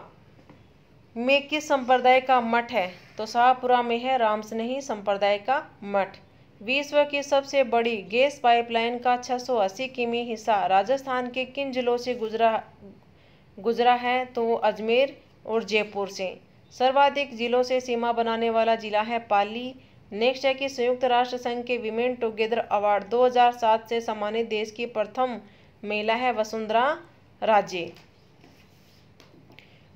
में किस संप्रदाय का मठ है तो शाहपुरा में है राम स्नेही संप्रदाय का मठ विश्व की सबसे बड़ी गैस पाइपलाइन का 680 किमी हिस्सा राजस्थान के किन जिलों से गुजरा गुजरा है तो अजमेर और जयपुर से सर्वाधिक जिलों से सीमा बनाने वाला जिला है पाली नेक्स्ट है कि संयुक्त राष्ट्र संघ के विमेन टुगेदर अवार्ड 2007 से सम्मानित देश की प्रथम मेला है वसुंधरा राजे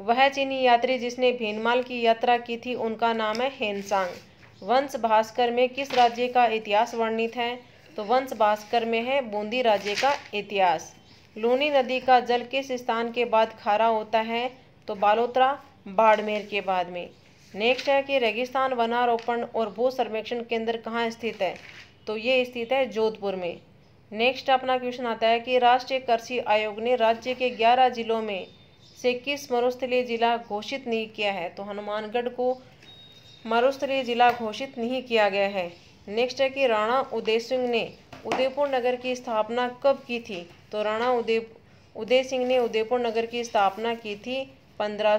वह चीनी यात्री जिसने भीनमाल की यात्रा की थी उनका नाम है हेनसांग वंश भास्कर में किस राज्य का इतिहास वर्णित है तो वंश भास्कर में है बूंदी राज्य का इतिहास लूनी नदी का जल किस स्थान के बाद खारा होता है तो बालोतरा बाड़मेर के बाद में नेक्स्ट है कि रेगिस्तान वनारोपण और भू सर्वेक्षण केंद्र कहाँ स्थित है तो ये स्थित है जोधपुर में नेक्स्ट अपना क्वेश्चन आता है कि राष्ट्रीय कृषि आयोग ने राज्य के ग्यारह जिलों में से किस मरुस्थलीय जिला घोषित नहीं किया है तो हनुमानगढ़ को मरुस्थलीय जिला घोषित नहीं किया गया है नेक्स्ट है कि राणा उदय सिंह ने उदयपुर नगर की स्थापना कब की थी तो राणा उदय उदय सिंह ने उदयपुर नगर की स्थापना की थी पंद्रह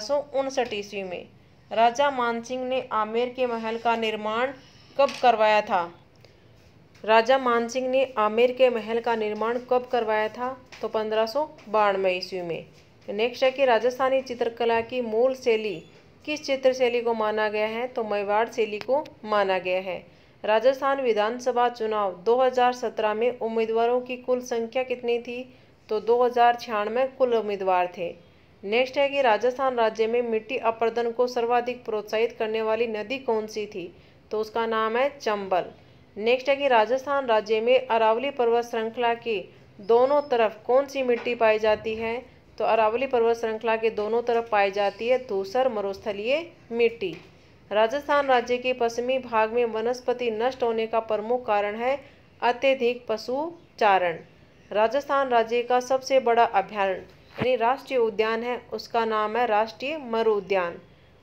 ईस्वी में राजा मानसिंह ने आमेर के महल का निर्माण कब करवाया था राजा मानसिंह ने आमेर के महल का निर्माण कब करवाया था तो पंद्रह सौ बानवे ईस्वी में नेक्स्ट है कि राजस्थानी चित्रकला की मूल शैली किस चित्र शैली को माना गया है तो मेवाड़ शैली को माना गया है राजस्थान विधानसभा चुनाव 2017 में उम्मीदवारों की कुल संख्या कितनी थी तो दो कुल उम्मीदवार थे नेक्स्ट है कि राजस्थान राज्य में मिट्टी अपर्दन को सर्वाधिक प्रोत्साहित करने वाली नदी कौन सी थी तो उसका नाम है चंबल नेक्स्ट है कि राजस्थान राज्य में अरावली पर्वत श्रृंखला की दोनों तरफ कौन सी मिट्टी पाई जाती है तो अरावली पर्वत श्रृंखला के दोनों तरफ पाई जाती है धूसर मरुस्थलीय मिट्टी राजस्थान राज्य के पश्चिमी भाग में वनस्पति नष्ट होने का प्रमुख कारण है अत्यधिक पशु चारण राजस्थान राज्य का सबसे बड़ा अभ्यारण्य यानी राष्ट्रीय उद्यान है उसका नाम है राष्ट्रीय मरु उद्यान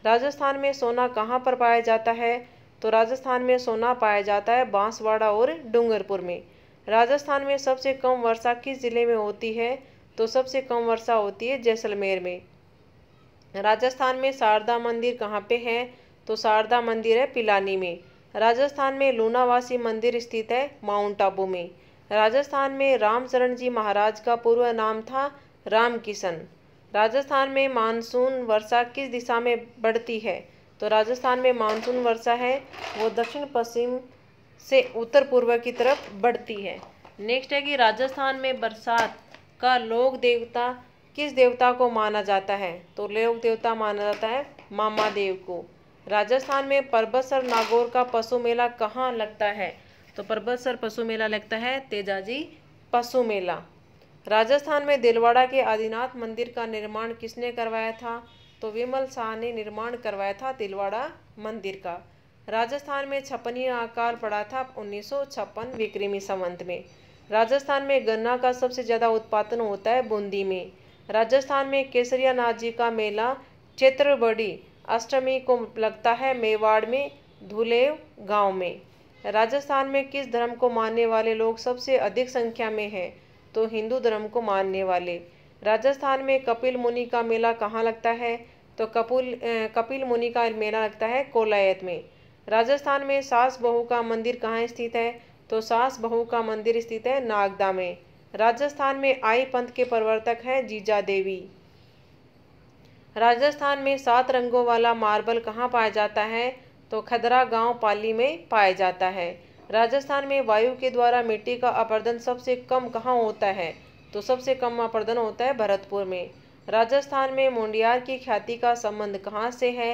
राजस्थान में सोना कहाँ पर पाया जाता है तो राजस्थान में सोना पाया जाता है बांसवाड़ा और डूंगरपुर में राजस्थान में सबसे कम वर्षा किस ज़िले में होती है तो सबसे कम वर्षा होती है जैसलमेर में राजस्थान में शारदा मंदिर कहाँ पे है तो शारदा मंदिर है पिलानी में राजस्थान में लूनावासी मंदिर स्थित है माउंट आबू में राजस्थान में रामचरण जी महाराज का पूर्व नाम था रामकिशन राजस्थान में मानसून वर्षा किस दिशा में बढ़ती है तो राजस्थान में मानसून वर्षा है वो दक्षिण पश्चिम से उत्तर पूर्व की तरफ बढ़ती है नेक्स्ट है कि राजस्थान में बरसात का लोक देवता किस देवता को माना जाता है तो लोक देवता माना जाता है मामा देव को राजस्थान में परबतसर नागौर का पशु मेला कहाँ लगता है तो परबतसर पशु मेला लगता है तेजाजी पशु मेला राजस्थान में दिलवाड़ा के आदिनाथ मंदिर का निर्माण किसने करवाया था तो विमल शाह ने निर्माण करवाया था तिलवाड़ा मंदिर का राजस्थान में छप्पनी आकार पड़ा था उन्नीस सौ विक्रमी संवंत में राजस्थान में गन्ना का सबसे ज़्यादा उत्पादन होता है बूंदी में राजस्थान में केसरिया नाथ जी का मेला चित्रबड़ी बड़ी अष्टमी को लगता है मेवाड़ में धुलेव गांव में राजस्थान में किस धर्म को मानने वाले लोग सबसे अधिक संख्या में हैं तो हिंदू धर्म को मानने वाले राजस्थान में कपिल मुनि का मेला कहाँ लगता है तो कपिल कपिल मुनि का मेला लगता है कोलायत में राजस्थान में सास बहू का मंदिर कहाँ स्थित है तो सास बहू का मंदिर स्थित है नागदा में राजस्थान में आई पंथ के प्रवर्तक हैं जीजा देवी राजस्थान में सात रंगों वाला मार्बल कहाँ पाया जाता है तो खदरा गांव पाली में पाया जाता है राजस्थान में वायु के द्वारा मिट्टी का अपर्दन सबसे कम कहाँ होता है तो सबसे कम अपर्दन होता है भरतपुर में राजस्थान में मुंडियार की ख्याति का संबंध कहाँ से है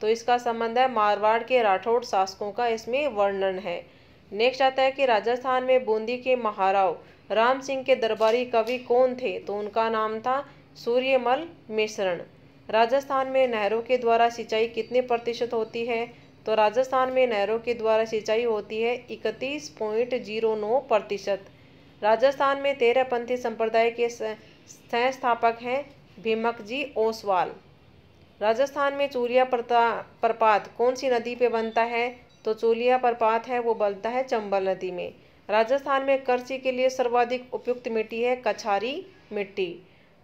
तो इसका संबंध है मारवाड़ के राठौड़ शासकों का इसमें वर्णन है नेक्स्ट आता है कि राजस्थान में बूंदी के महाराव राम सिंह के दरबारी कवि कौन थे तो उनका नाम था सूर्यमल मिश्रण राजस्थान में नहरों के द्वारा सिंचाई कितने प्रतिशत होती है तो राजस्थान में नहरों के द्वारा सिंचाई होती है इकतीस पॉइंट जीरो नौ प्रतिशत राजस्थान में तेरह पंथी संप्रदाय के संस्थापक हैं भीमक जी ओसवाल राजस्थान में चूलिया प्रपात कौन सी नदी पे बनता है तो चूलिया प्रपात है वो बनता है चंबल नदी में राजस्थान में कृषि के लिए सर्वाधिक उपयुक्त मिट्टी है कछारी मिट्टी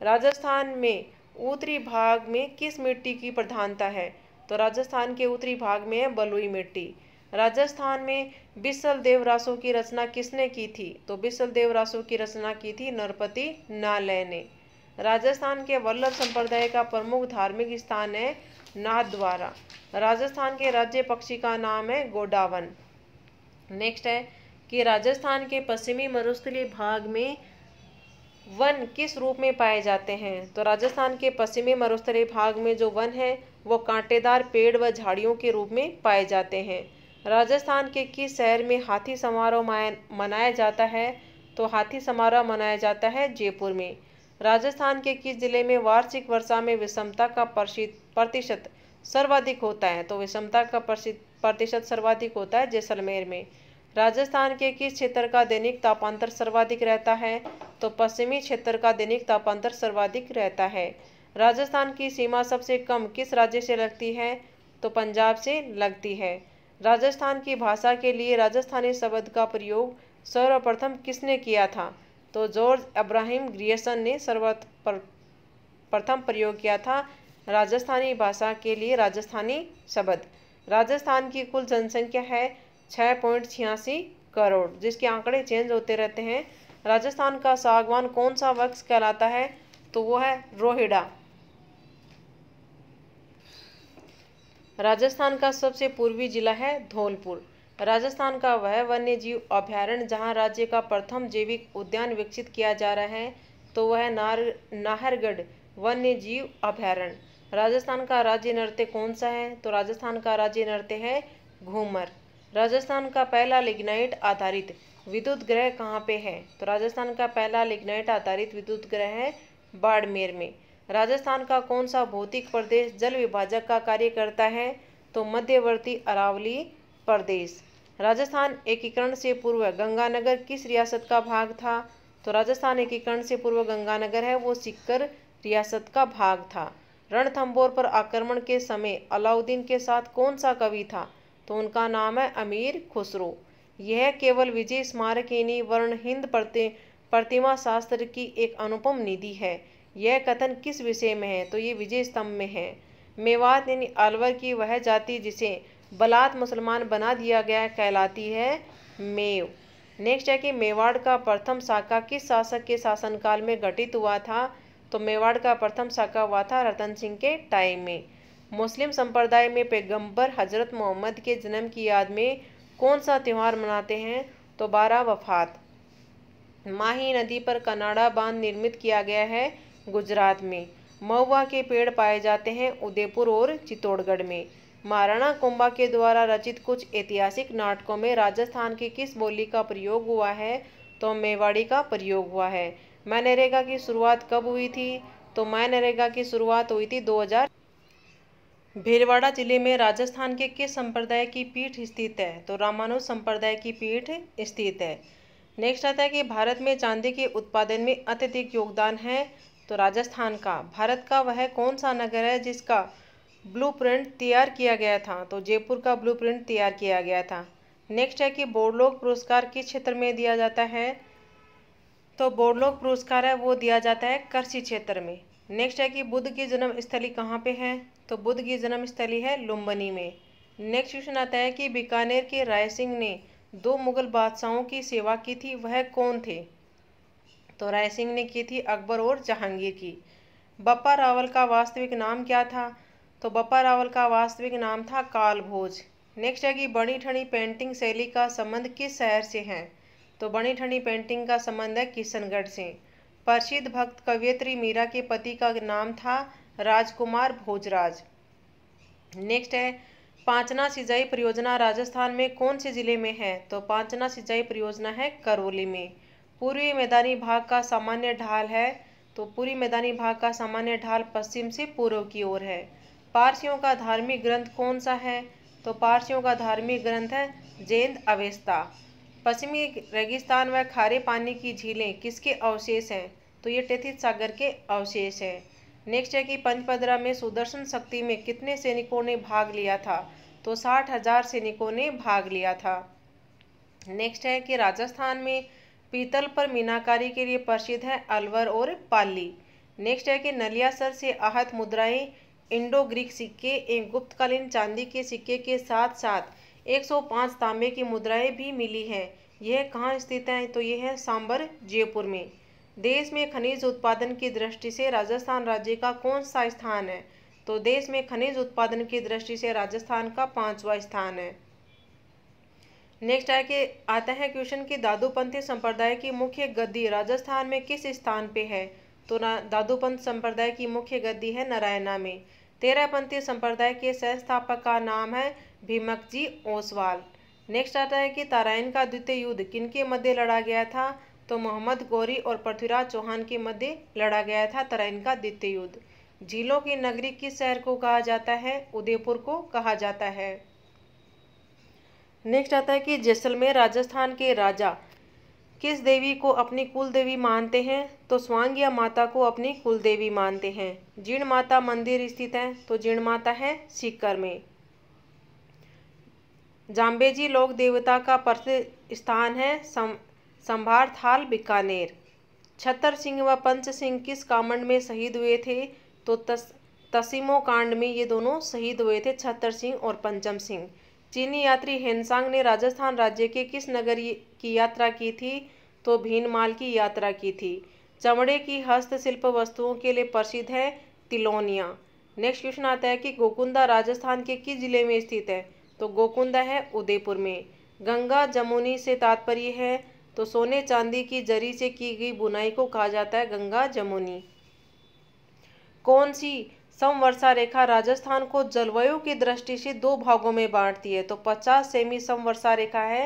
राजस्थान में उत्तरी भाग में किस मिट्टी की प्रधानता है तो राजस्थान के उत्तरी भाग में है बलुई मिट्टी राजस्थान में बिसल देवरासों की रचना किसने की थी तो बिसल देवरासों की रचना की थी नरपति नालय ने राजस्थान के वल्लभ संप्रदाय का प्रमुख धार्मिक स्थान है नाथद्वारा राजस्थान के राज्य पक्षी का नाम है गोडावन नेक्स्ट है कि राजस्थान के पश्चिमी मरुस्थली भाग में वन किस रूप में पाए जाते हैं तो राजस्थान के पश्चिमी मरुस्थली भाग में जो वन है वो कांटेदार पेड़ व झाड़ियों के रूप में पाए जाते हैं राजस्थान के किस शहर में हाथी समारोह मनाया जाता है तो हाथी समारोह मनाया जाता है जयपुर में राजस्थान के किस जिले में वार्षिक वर्षा में विषमता का प्रतिशत सर्वाधिक होता है तो विषमता का प्रतिशत सर्वाधिक होता है जैसलमेर में राजस्थान के किस क्षेत्र का दैनिक तापांतर सर्वाधिक रहता है तो पश्चिमी क्षेत्र का दैनिक तापांतर सर्वाधिक रहता है राजस्थान की सीमा सबसे कम किस राज्य से लगती है तो पंजाब से लगती है राजस्थान की भाषा के लिए राजस्थानी शब्द का प्रयोग सर्वप्रथम किसने किया था तो जॉर्ज अब्राहिम ग्रियसन ने सर्वप्रथम प्रयोग किया था राजस्थानी भाषा के लिए राजस्थानी शब्द राजस्थान की कुल जनसंख्या है छः पॉइंट छियासी करोड़ जिसके आंकड़े चेंज होते रहते हैं राजस्थान का सागवान कौन सा वृक्ष कहलाता है तो वो है रोहिडा राजस्थान का सबसे पूर्वी जिला है धौलपुर राजस्थान का वह वन्य जीव अभ्यारण्य जहाँ राज्य का प्रथम जैविक उद्यान विकसित किया जा रहा है तो वह नार नाहरगढ़ वन्य जीव अभ्यारण्य राजस्थान का राज्य नृत्य कौन सा है तो राजस्थान का राज्य नृत्य है घूमर राजस्थान का पहला लिग्नाइट आधारित विद्युत ग्रह कहाँ पे है तो राजस्थान का पहला लिग्नाइट आधारित विद्युत ग्रह है बाड़मेर में राजस्थान का कौन सा भौतिक प्रदेश जल विभाजक का कार्य करता है तो मध्यवर्ती अरावली प्रदेश राजस्थान एकीकरण से पूर्व गंगानगर किस रियासत का भाग था तो राजस्थान एकीकरण से पूर्व गंगानगर है वो सिक्कर रियासत का भाग था रणथंबोर पर आक्रमण के समय अलाउद्दीन के साथ कौन सा कवि था तो उनका नाम है अमीर खुसरो यह केवल विजय स्मारक ही नहीं वर्ण हिंद प्रति प्रतिमा शास्त्र की एक अनुपम निधि है यह कथन किस विषय में है तो ये विजय स्तंभ में है मेवात यानी अलवर की वह जाति जिसे बलात् मुसलमान बना दिया गया कहलाती है मेव नेक्स्ट है कि मेवाड़ का प्रथम शाखा किस शासक के शासनकाल में गठित हुआ था तो मेवाड़ का प्रथम शाखा हुआ था रतन सिंह के टाइम में मुस्लिम संप्रदाय में पैगंबर हजरत मोहम्मद के जन्म की याद में कौन सा त्यौहार मनाते हैं तो बारह वफात माही नदी पर कनाडा बांध निर्मित किया गया है गुजरात में महुआ के पेड़ पाए जाते हैं उदयपुर और चित्तौड़गढ़ में महाराणा कुंभा के द्वारा रचित कुछ ऐतिहासिक नाटकों में राजस्थान की किस बोली का प्रयोग हुआ है तो मेवाड़ी का प्रयोग हुआ है नरेगा की शुरुआत कब हुई थी तो नरेगा की शुरुआत हुई थी 2000 भीलवाड़ा जिले में राजस्थान के किस संप्रदाय की पीठ स्थित है तो रामानुज संप्रदाय की पीठ स्थित है नेक्स्ट आता है कि भारत में चांदी के उत्पादन में अत्यधिक योगदान है तो राजस्थान का भारत का वह कौन सा नगर है जिसका ब्लूप्रिंट तैयार किया गया था तो जयपुर का ब्लूप्रिंट तैयार किया गया था नेक्स्ट है कि बोर्डलोक पुरस्कार किस क्षेत्र में दिया जाता है तो बोर्डलोक पुरस्कार है वो दिया जाता है कृषि क्षेत्र में नेक्स्ट है कि बुद्ध की जन्म स्थली कहाँ पे है तो बुद्ध की जन्म स्थली है लुम्बनी में नेक्स्ट क्वेश्चन आता है कि बीकानेर के राय सिंह ने दो मुगल बादशाहों की सेवा की थी वह कौन थे तो राय सिंह ने की थी अकबर और जहांगीर की बप्पा रावल का वास्तविक नाम क्या था तो बप्पा रावल का वास्तविक नाम था कालभोज नेक्स्ट है कि बड़ी ठणी पेंटिंग शैली का संबंध किस शहर से है तो बड़ी ठणी पेंटिंग का संबंध है किशनगढ़ से प्रसिद्ध भक्त कवियत्री मीरा के पति का नाम था राजकुमार भोजराज नेक्स्ट है पांचना सिंचाई परियोजना राजस्थान में कौन से जिले में है तो पांचना सिंचाई परियोजना है करौली में पूर्वी मैदानी भाग का सामान्य ढाल है तो पूर्वी मैदानी भाग का सामान्य ढाल पश्चिम से पूर्व की ओर है पारसियों का धार्मिक ग्रंथ कौन सा है तो पारसियों का धार्मिक ग्रंथ है जैन अवेस्ता पश्चिमी रेगिस्तान व खारे पानी की झीलें किसके अवशेष हैं तो ये टेथित सागर के अवशेष हैं नेक्स्ट है कि पंचपदरा में सुदर्शन शक्ति में कितने सैनिकों ने भाग लिया था तो साठ हजार सैनिकों ने भाग लिया था नेक्स्ट है कि राजस्थान में पीतल पर मीनाकारी के लिए प्रसिद्ध है अलवर और पाली नेक्स्ट है कि नलियासर से आहत मुद्राएं इंडो ग्रीक सिक्के एवं गुप्तकालीन चांदी के सिक्के के साथ साथ 105 तांबे की मुद्राएं भी मिली हैं यह कहाँ स्थित है तो यह है सांबर जयपुर में देश में खनिज उत्पादन की दृष्टि से राजस्थान राज्य का कौन सा स्थान है तो देश में खनिज उत्पादन की दृष्टि से राजस्थान का पाँचवा स्थान है नेक्स्ट आए के आता है क्वेश्चन की दादूपंथी संप्रदाय की मुख्य गद्दी राजस्थान में किस स्थान पे है तो ना दादूपंथ संप्रदाय की मुख्य गद्दी है नारायणा में तेरहपंथी संप्रदाय के संस्थापक का नाम है भीमक जी ओसवाल नेक्स्ट आता है कि तारायण का द्वितीय युद्ध किनके मध्य लड़ा गया था तो मोहम्मद गौरी और पृथ्वीराज चौहान के मध्य लड़ा गया था तराइन का द्वितीय युद्ध झीलों की नगरी किस शहर को कहा जाता है उदयपुर को कहा जाता है नेक्स्ट आता है कि जैसलमेर राजस्थान के राजा किस देवी को अपनी कुल देवी मानते हैं तो स्वांगिया माता को अपनी कुल देवी मानते हैं जीर्ण माता मंदिर स्थित है तो जीर्ण माता है सीकर में जाम्बेजी लोक देवता का प्रसिद्ध स्थान है सम, संभार थाल बीकानेर छतर सिंह व पंच सिंह किस कामंड में शहीद हुए थे तो तस, तसीमो कांड में ये दोनों शहीद हुए थे छतर सिंह और पंचम सिंह चीनी यात्री हेनसांग ने राजस्थान राज्य के किस नगर की यात्रा की थी तो भीनमाल की यात्रा की थी चमड़े की हस्तशिल्प वस्तुओं के लिए प्रसिद्ध है तिलोनिया नेक्स्ट क्वेश्चन आता है कि गोकुंदा राजस्थान के किस जिले में स्थित है तो गोकुंदा है उदयपुर में गंगा जमुनी से तात्पर्य है तो सोने चांदी की जरी से की गई बुनाई को कहा जाता है गंगा जमुनी कौन सी समवर्षा रेखा राजस्थान को जलवायु की दृष्टि से दो भागों में बांटती है तो 50 सेमी समवर्षा रेखा है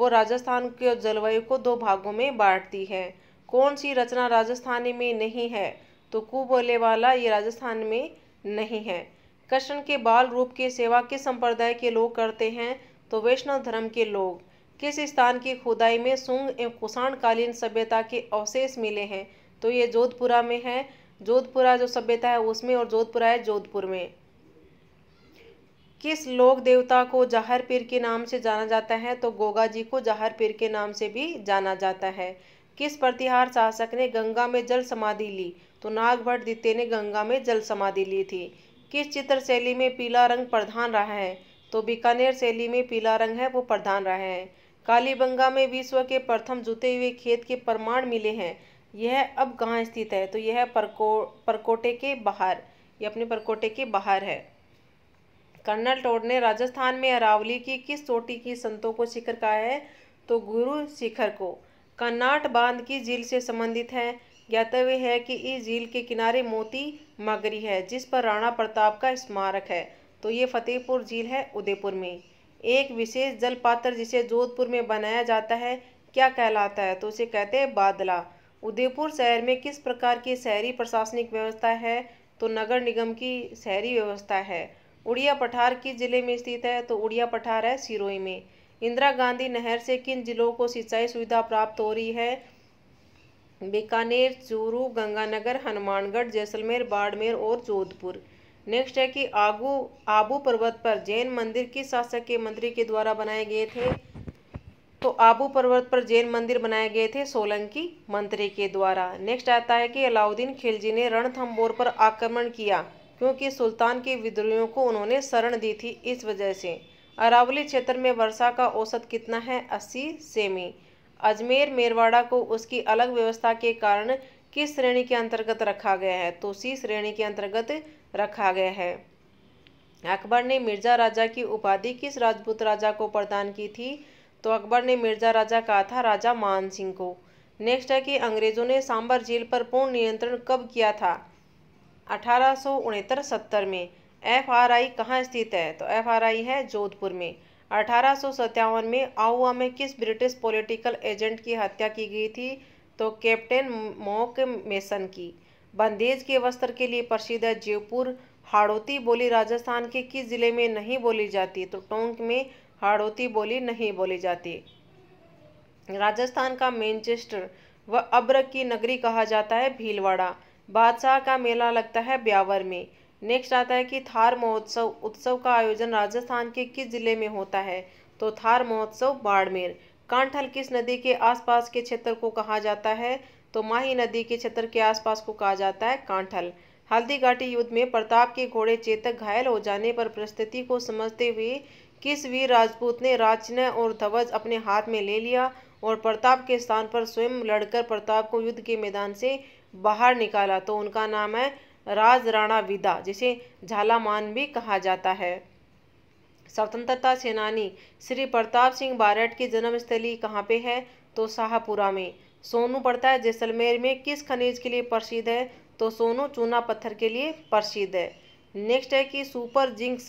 वो राजस्थान के जलवायु को दो भागों में बांटती है कौन सी रचना राजस्थानी में नहीं है तो कुबोले वाला ये राजस्थान में नहीं है कृष्ण के बाल रूप की सेवा किस संप्रदाय के लोग करते हैं तो वैष्णव धर्म के लोग किस स्थान की खुदाई में सुंग एवं कुषाणकालीन सभ्यता के अवशेष मिले हैं तो ये जोधपुरा में है जोधपुरा जो सभ्यता है उसमें और जोधपुरा है जोधपुर में किस लोक देवता को जहर पीर के नाम से जाना जाता है तो गोगा जी को जहर पीर के नाम से भी जाना जाता है किस प्रतिहार शासक ने गंगा में जल समाधि ली तो नागभट्ट द्वितीय ने गंगा में जल समाधि ली थी किस चित्र शैली में पीला रंग प्रधान रहा है तो बीकानेर शैली में पीला रंग है वो प्रधान रहा है कालीबंगा में विश्व के प्रथम जुते हुए खेत के प्रमाण मिले हैं यह अब कहाँ स्थित है तो यह परको परकोटे के बाहर यह अपने परकोटे के बाहर है कर्नल टोड ने राजस्थान में अरावली की किस चोटी की संतों को शिखर कहा है तो गुरु शिखर को कन्नाट बांध की झील से संबंधित है ज्ञातव्य है कि इस झील के किनारे मोती मगरी है जिस पर राणा प्रताप का स्मारक है तो ये फतेहपुर झील है उदयपुर में एक विशेष जलपात्र जिसे जोधपुर में बनाया जाता है क्या कहलाता है तो उसे कहते हैं बादला उदयपुर शहर में किस प्रकार की शहरी प्रशासनिक व्यवस्था है तो नगर निगम की शहरी व्यवस्था है उड़िया पठार किस जिले में स्थित है तो उड़िया पठार है सिरोई में इंदिरा गांधी नहर से किन जिलों को सिंचाई सुविधा प्राप्त हो रही है बीकानेर चूरू गंगानगर हनुमानगढ़ जैसलमेर बाड़मेर और जोधपुर नेक्स्ट है कि आगू आबू पर्वत पर जैन मंदिर किस शासक के मंत्री के द्वारा बनाए गए थे तो आबू पर्वत पर जैन मंदिर बनाए गए थे सोलंकी मंत्री के द्वारा नेक्स्ट आता है कि अलाउद्दीन खिलजी ने रणथम्बोर पर आक्रमण किया क्योंकि सुल्तान के विद्रोहियों को उन्होंने शरण दी थी इस वजह से अरावली क्षेत्र में वर्षा का औसत कितना है अस्सी सेमी अजमेर मेरवाड़ा को उसकी अलग व्यवस्था के कारण किस श्रेणी के अंतर्गत रखा गया है तो सी श्रेणी के अंतर्गत रखा गया है अकबर ने मिर्जा राजा की उपाधि किस राजपूत राजा को प्रदान की थी तो अकबर ने मिर्जा राजा कहा था राजा मान सिंह को नेक्स्ट है कि अंग्रेज़ों ने सांबर झील पर पूर्ण नियंत्रण कब किया था अठारह सौ में एफ आर आई कहाँ स्थित है तो एफ आर आई है जोधपुर में अठारह में आउआ में किस ब्रिटिश पॉलिटिकल एजेंट की हत्या की गई थी तो कैप्टन मोक मेसन की बंदेज के वस्त्र के लिए प्रसिद्ध है जयपुर हाड़ोती बोली राजस्थान के किस जिले में नहीं बोली जाती तो टोंक में हाड़ौती बोली नहीं बोली जाती राजस्थान का मैनचेस्टर व अब्र की नगरी कहा जाता है भीलवाड़ा बादशाह का मेला लगता है ब्यावर में नेक्स्ट आता है कि थार महोत्सव उत्सव का आयोजन राजस्थान के किस जिले में होता है तो थार महोत्सव बाड़मेर कांठल किस नदी के आसपास के क्षेत्र को कहा जाता है तो माही नदी के क्षेत्र के आसपास को कहा जाता है कांठल हल्दी घाटी युद्ध में प्रताप के घोड़े चेतक घायल हो जाने पर परिस्थिति को समझते हुए किस वीर राजपूत ने राजनय और ध्वज अपने हाथ में ले लिया और प्रताप के स्थान पर स्वयं लड़कर प्रताप को युद्ध के मैदान से बाहर निकाला तो उनका नाम है राज राणा विदा जिसे झालामान भी कहा जाता है स्वतंत्रता सेनानी श्री प्रताप सिंह बारेट की जन्मस्थली कहाँ पे है तो शाहपुरा में सोनू पड़ता है जैसलमेर में किस खनिज के लिए प्रसिद्ध है तो सोनू चूना पत्थर के लिए प्रसिद्ध है नेक्स्ट है कि सुपर जिंक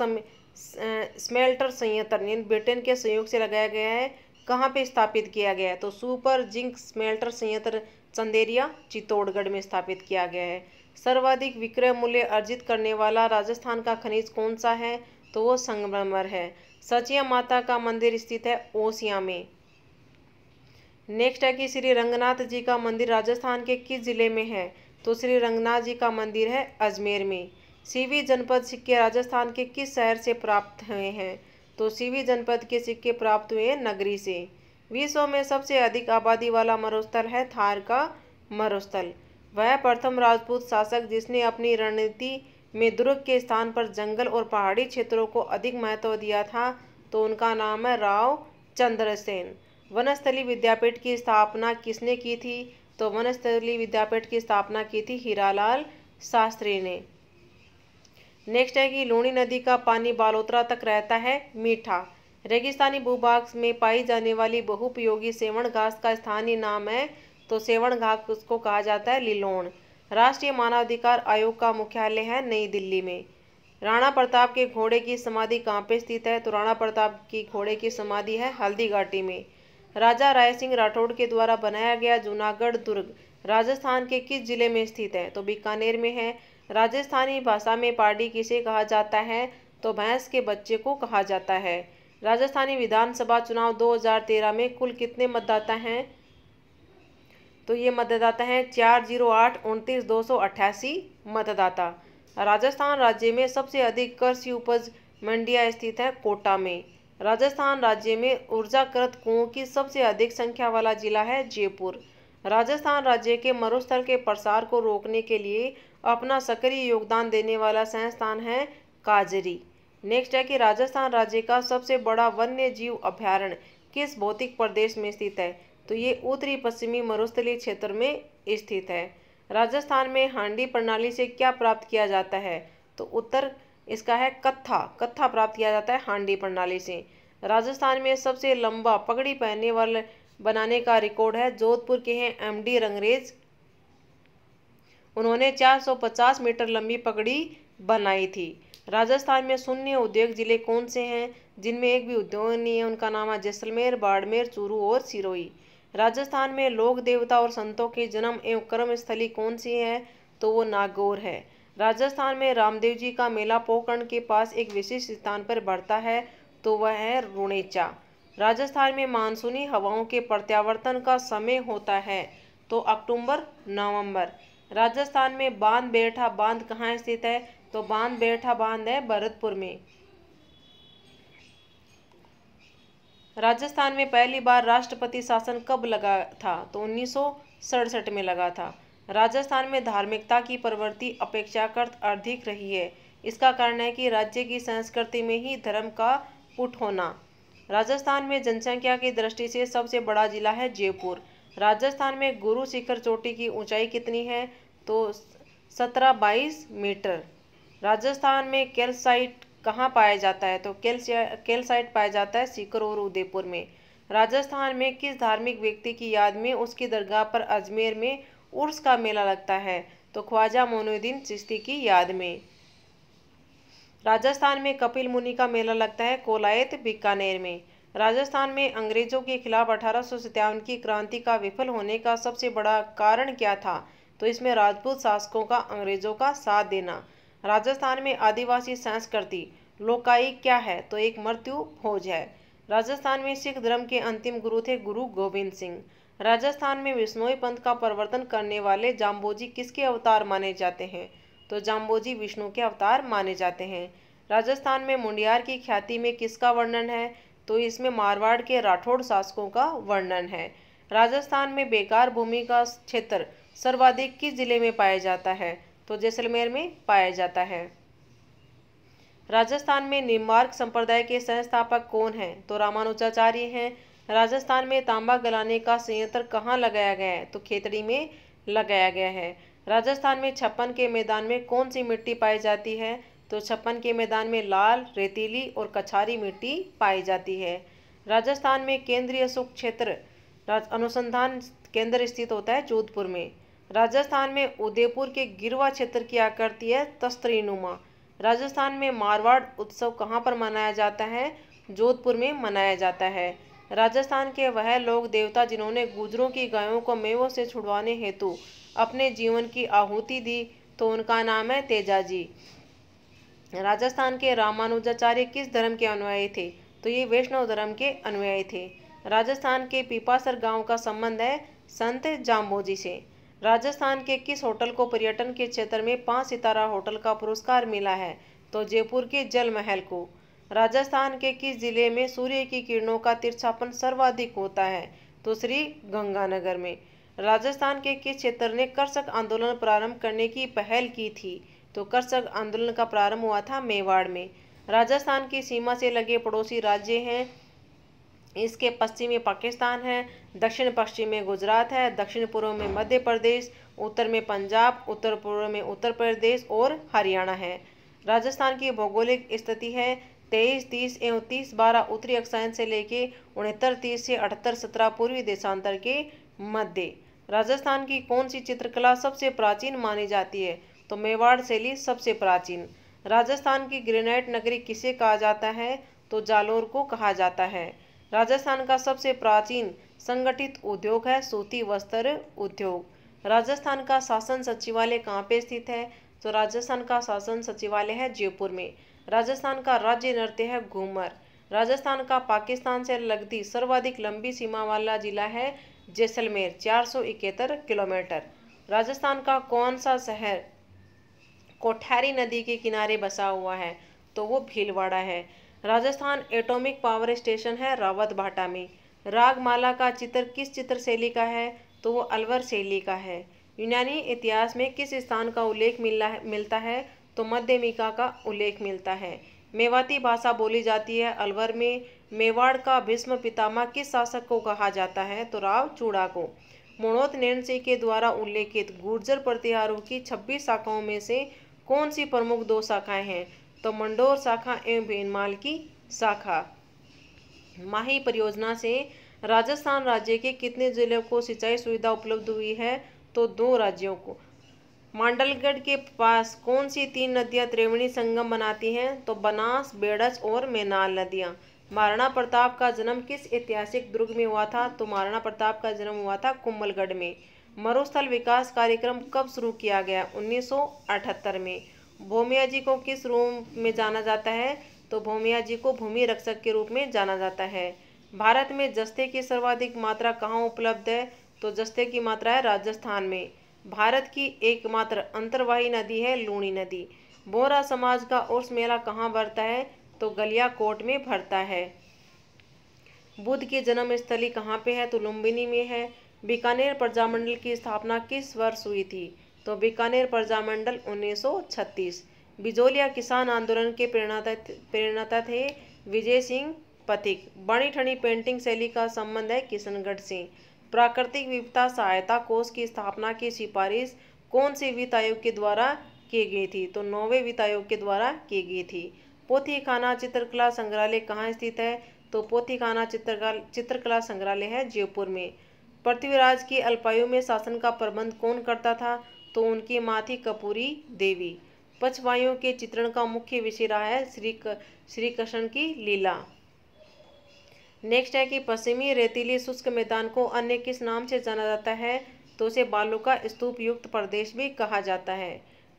स्मेल्टर संयंत्र ब्रिटेन के सहयोग से लगाया गया है कहाँ पे स्थापित किया गया है तो सुपर जिंक स्मेल्टर संयंत्र चंदेरिया चित्तौड़गढ़ में स्थापित किया गया है सर्वाधिक विक्रय मूल्य अर्जित करने वाला राजस्थान का खनिज कौन सा है तो वो संगमरमर है सचिया माता का मंदिर स्थित है ओसिया में नेक्स्ट है कि श्री रंगनाथ जी का मंदिर राजस्थान के किस जिले में है तो श्री रंगनाथ जी का मंदिर है अजमेर में सीवी जनपद सिक्के राजस्थान के किस शहर से प्राप्त हुए हैं तो सीवी जनपद के सिक्के प्राप्त हुए नगरी से विश्व में सबसे अधिक आबादी वाला मरुस्थल है थार का मरुस्थल वह प्रथम राजपूत शासक जिसने अपनी रणनीति में दुर्ग के स्थान पर जंगल और पहाड़ी क्षेत्रों को अधिक महत्व दिया था तो उनका नाम है राव चंद्रसेन वनस्थली विद्यापीठ की स्थापना किसने की थी तो वनस्थली विद्यापीठ की स्थापना की थी हीरालाल शास्त्री ने नेक्स्ट है कि लूणी नदी का पानी बालोतरा तक रहता है मीठा रेगिस्तानी भूभाग में पाई जाने वाली बहुपयोगी सेवण घास का स्थानीय नाम है तो सेवण घास उसको कहा जाता है लिलोण राष्ट्रीय मानवाधिकार आयोग का मुख्यालय है नई दिल्ली में राणा प्रताप के घोड़े की समाधि कहाँ पे स्थित है तो राणा प्रताप की घोड़े की समाधि है हल्दी घाटी में राजा राय सिंह राठौड़ के द्वारा बनाया गया जूनागढ़ दुर्ग राजस्थान के किस जिले में स्थित है तो बीकानेर में है राजस्थानी भाषा में पार्टी किसे कहा जाता है तो भैंस के बच्चे को कहा जाता है राजस्थानी विधानसभा चुनाव 2013 में कुल कितने मतदाता हैं तो ये मतदाता हैं चार जीरो आठ उनतीस दो सौ अट्ठासी मतदाता राजस्थान राज्य में सबसे अधिक कृषि उपज मंडिया स्थित है कोटा में राजस्थान राज्य में ऊर्जाकृत कुओं की सबसे अधिक संख्या वाला जिला है जयपुर राजस्थान राज्य के मरुस्थल के प्रसार को रोकने के लिए अपना सक्रिय योगदान देने वाला संस्थान है काजरी नेक्स्ट है कि राजस्थान राज्य का सबसे बड़ा वन्य जीव अभ्यारण्य किस भौतिक प्रदेश में स्थित है तो ये उत्तरी पश्चिमी मरुस्थलीय क्षेत्र में स्थित है राजस्थान में हांडी प्रणाली से क्या प्राप्त किया जाता है तो उत्तर इसका है कत्था कत्था प्राप्त किया जाता है हांडी प्रणाली से राजस्थान में सबसे लंबा पगड़ी पहनने वाले बनाने का रिकॉर्ड है जोधपुर के हैं एमडी रंगरेज उन्होंने 450 मीटर लंबी पगड़ी बनाई थी राजस्थान में शून्य उद्योग जिले कौन से हैं जिनमें एक भी उद्योग नहीं है उनका नाम है जैसलमेर बाड़मेर चूरू और सिरोई राजस्थान में लोक देवता और संतों के जन्म एवं कर्म स्थली कौन सी है तो वो नागौर है राजस्थान में रामदेव जी का मेला पोकरण के पास एक विशिष्ट स्थान पर बढ़ता है तो वह है रुणेचा राजस्थान में मानसूनी हवाओं के प्रत्यावर्तन का समय होता है तो अक्टूबर नवंबर राजस्थान में बांध बेठा बांध कहाँ स्थित है तो बांध बेठा बांध है भरतपुर में राजस्थान में पहली बार राष्ट्रपति शासन कब लगा था तो उन्नीस में लगा था राजस्थान में धार्मिकता की प्रवृत्ति अपेक्षाकृत अधिक रही है इसका कारण है कि राज्य की संस्कृति में ही धर्म का पुट होना राजस्थान में जनसंख्या की दृष्टि से सबसे बड़ा जिला है जयपुर राजस्थान में गुरु शिखर चोटी की ऊंचाई कितनी है तो सत्रह बाईस मीटर राजस्थान में कैल्साइट कहाँ पाया जाता है तो कैल्साइट पाया जाता है सीकर और उदयपुर में राजस्थान में किस धार्मिक व्यक्ति की याद में उसकी दरगाह पर अजमेर में उर्स का मेला लगता है तो ख्वाजा मोनुद्दीन चिश्ती की याद में राजस्थान में कपिल मुनि का मेला लगता है कोलायत बीकानेर में राजस्थान में अंग्रेजों के खिलाफ अठारह की क्रांति का विफल होने का सबसे बड़ा कारण क्या था तो इसमें राजपूत शासकों का अंग्रेजों का साथ देना राजस्थान में आदिवासी संस्कृति लोकाई क्या है तो एक मृत्यु भोज है राजस्थान में सिख धर्म के अंतिम गुरु थे गुरु गोविंद सिंह राजस्थान में विष्णोई पंथ का परिवर्तन करने वाले जाम्बोजी किसके अवतार माने जाते हैं तो जाम्बोजी विष्णु के अवतार माने जाते हैं राजस्थान में मुंडियार की ख्याति में किसका वर्णन है तो इसमें मारवाड़ के राठौड़ शासकों का वर्णन है राजस्थान में बेकार भूमि का क्षेत्र सर्वाधिक किस जिले में पाया जाता है तो जैसलमेर में पाया जाता है राजस्थान में निमार्ग संप्रदाय के संस्थापक कौन हैं तो रामानुजाचार्य हैं राजस्थान में तांबा गलाने का संयंत्र कहाँ लगाया गया है तो खेतड़ी में लगाया गया है राजस्थान में छप्पन के मैदान में कौन सी मिट्टी पाई जाती है तो छप्पन के मैदान में लाल रेतीली और कछारी मिट्टी पाई जाती है राजस्थान में केंद्रीय सुख क्षेत्र अनुसंधान केंद्र स्थित होता है जोधपुर में राजस्थान में उदयपुर के गिरवा क्षेत्र की आकृति है तस्त्रीनुमा राजस्थान में मारवाड़ उत्सव कहाँ पर मनाया जाता है जोधपुर में मनाया जाता है राजस्थान के वह लोग देवता जिन्होंने गुजरों की गायों को मेवों से छुड़वाने हेतु अपने जीवन की आहूति दी तो उनका नाम है तेजाजी राजस्थान के रामानुजाचार्य किस धर्म के अनुयायी थे तो ये वैष्णव धर्म के अनुयायी थे राजस्थान के पीपासर गांव का संबंध है संत जाम्बोजी से राजस्थान के किस होटल को पर्यटन के क्षेत्र में पाँच सितारा होटल का पुरस्कार मिला है तो जयपुर के जल महल को राजस्थान के किस जिले में सूर्य की किरणों का तिरछापन सर्वाधिक होता है तो श्री गंगानगर में राजस्थान के किस क्षेत्र ने कर्षक आंदोलन प्रारंभ करने की पहल की थी तो कर्षक आंदोलन का प्रारंभ हुआ था मेवाड़ में राजस्थान की सीमा से लगे पड़ोसी राज्य हैं इसके पश्चिमी पाकिस्तान है दक्षिण पश्चिम में गुजरात है दक्षिण पूर्व में मध्य प्रदेश उत्तर में पंजाब उत्तर पूर्व में उत्तर प्रदेश और हरियाणा है राजस्थान की भौगोलिक स्थिति है तेईस तीस एवं तीस बारह उत्तरी अक्षांश से लेके उनहत्तर तीस से अठहत्तर सत्रह पूर्वी देशांतर के मध्य राजस्थान की कौन सी चित्रकला सबसे प्राचीन मानी जाती है तो मेवाड़ शैली सबसे प्राचीन राजस्थान की ग्रेनाइट नगरी किसे कहा जाता है तो जालोर को कहा जाता है राजस्थान का सबसे प्राचीन संगठित उद्योग है सूती वस्त्र उद्योग राजस्थान का शासन सचिवालय कहाँ पे स्थित है तो राजस्थान का शासन सचिवालय है जयपुर में राजस्थान का राज्य नृत्य है घूमर राजस्थान का पाकिस्तान से लगती सर्वाधिक लंबी सीमा वाला जिला है जैसलमेर चार किलोमीटर राजस्थान का कौन सा शहर कोठारी नदी के किनारे बसा हुआ है तो वो भीलवाड़ा है राजस्थान एटॉमिक पावर स्टेशन है रावत भाटा में रागमाला का चित्र किस चित्र शैली का है तो वो अलवर शैली का है यूनानी इतिहास में किस स्थान का उल्लेख मिला मिलता है तो मध्यमिका का उल्लेख मिलता है मेवाती भाषा बोली जाती है अलवर में मेवाड़ का भीष्म पितामह किस शासक को कहा जाता है तो राव चूड़ा को मुणोत नैन सिंह के द्वारा उल्लेखित गुर्जर प्रतिहारों की 26 शाखाओं में से कौन सी प्रमुख दो शाखाएं हैं तो मंडोर शाखा एवं बेनमाल की शाखा माही परियोजना से राजस्थान राज्य के कितने जिलों को सिंचाई सुविधा उपलब्ध हुई है तो दो राज्यों को मांडलगढ़ के पास कौन सी तीन नदियां त्रिवेणी संगम बनाती हैं तो बनास बेड़स और मेनाल नदियां महाराणा प्रताप का जन्म किस ऐतिहासिक दुर्ग में हुआ था तो महाराणा प्रताप का जन्म हुआ था कुंभलगढ़ में मरुस्थल विकास कार्यक्रम कब शुरू किया गया 1978 में भूमिया जी को किस रूप में जाना जाता है तो भूमिया जी को भूमि रक्षक के रूप में जाना जाता है भारत में जस्ते की सर्वाधिक मात्रा कहाँ उपलब्ध है तो जस्ते की मात्रा है राजस्थान में भारत की एकमात्र अंतर्वाही नदी है लूणी नदी बोरा समाज का उर्स मेला कहाँ भरता है तो गलिया कोट में भरता है बुद्ध की जन्म स्थली कहाँ पे है तो लुम्बिनी में है बीकानेर प्रजामंडल की स्थापना किस वर्ष हुई थी तो बीकानेर प्रजामंडल 1936 बिजोलिया किसान आंदोलन के प्रेरणाता प्रेरणाता थे विजय सिंह पथिक बणी ठणी पेंटिंग शैली का संबंध है किशनगढ़ से प्राकृतिक विपदा सहायता कोष की स्थापना की सिफारिश कौन से वित्त आयोग के द्वारा की गई थी तो नौवे वित्त आयोग के द्वारा की गई थी पोथी खाना चित्रकला संग्रहालय कहाँ स्थित है तो पोथी खाना चित्रकला संग्रहालय है जयपुर में पृथ्वीराज की अल्पायु में शासन का प्रबंध कौन करता था तो उनकी माँ थी कपूरी देवी पचवायुओं के चित्रण का मुख्य विषय रहा है श्री श्री कृष्ण की लीला नेक्स्ट है कि पश्चिमी रेतीली शुष्क मैदान को अन्य किस नाम से जाना जाता है तो उसे बालू का स्तूप युक्त प्रदेश भी कहा जाता है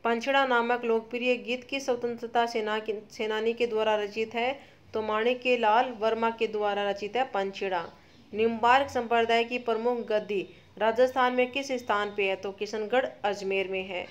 पंछड़ा नामक लोकप्रिय गीत की स्वतंत्रता सेना सेनानी के द्वारा रचित है तो माणिक के लाल वर्मा के द्वारा रचित है पंछड़ा निम्बार्क संप्रदाय की प्रमुख गद्दी राजस्थान में किस स्थान पे है तो किशनगढ़ अजमेर में है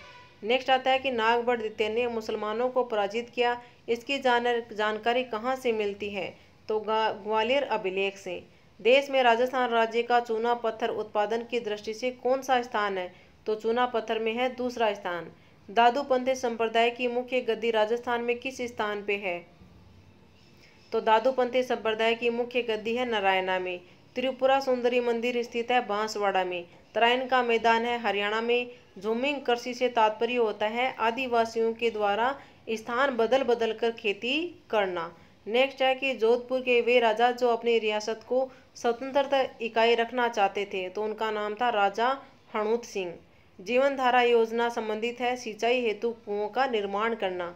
नेक्स्ट आता है कि नागभट द्वितीय ने मुसलमानों को पराजित किया इसकी जानकारी कहाँ से मिलती है तो ग्वालियर अभिलेख से देश में राजस्थान राज्य का चूना पत्थर उत्पादन की दृष्टि से कौन सा स्थान है तो चूना पत्थर में है दूसरा स्थान दादू पंथे संप्रदाय की मुख्य गद्दी राजस्थान में किस स्थान पे है तो दादू पंथी संप्रदाय की मुख्य गद्दी है नारायणा में त्रिपुरा सुंदरी मंदिर स्थित है बांसवाड़ा में तराइन का मैदान है हरियाणा में झूमिंग कृषि से तात्पर्य होता है आदिवासियों के द्वारा स्थान बदल बदल कर खेती करना नेक्स्ट है कि जोधपुर के वे राजा जो अपनी रियासत को स्वतंत्रता इकाई रखना चाहते थे तो उनका नाम था राजा हणुत सिंह जीवन धारा योजना संबंधित है सिंचाई हेतु कुओं का निर्माण करना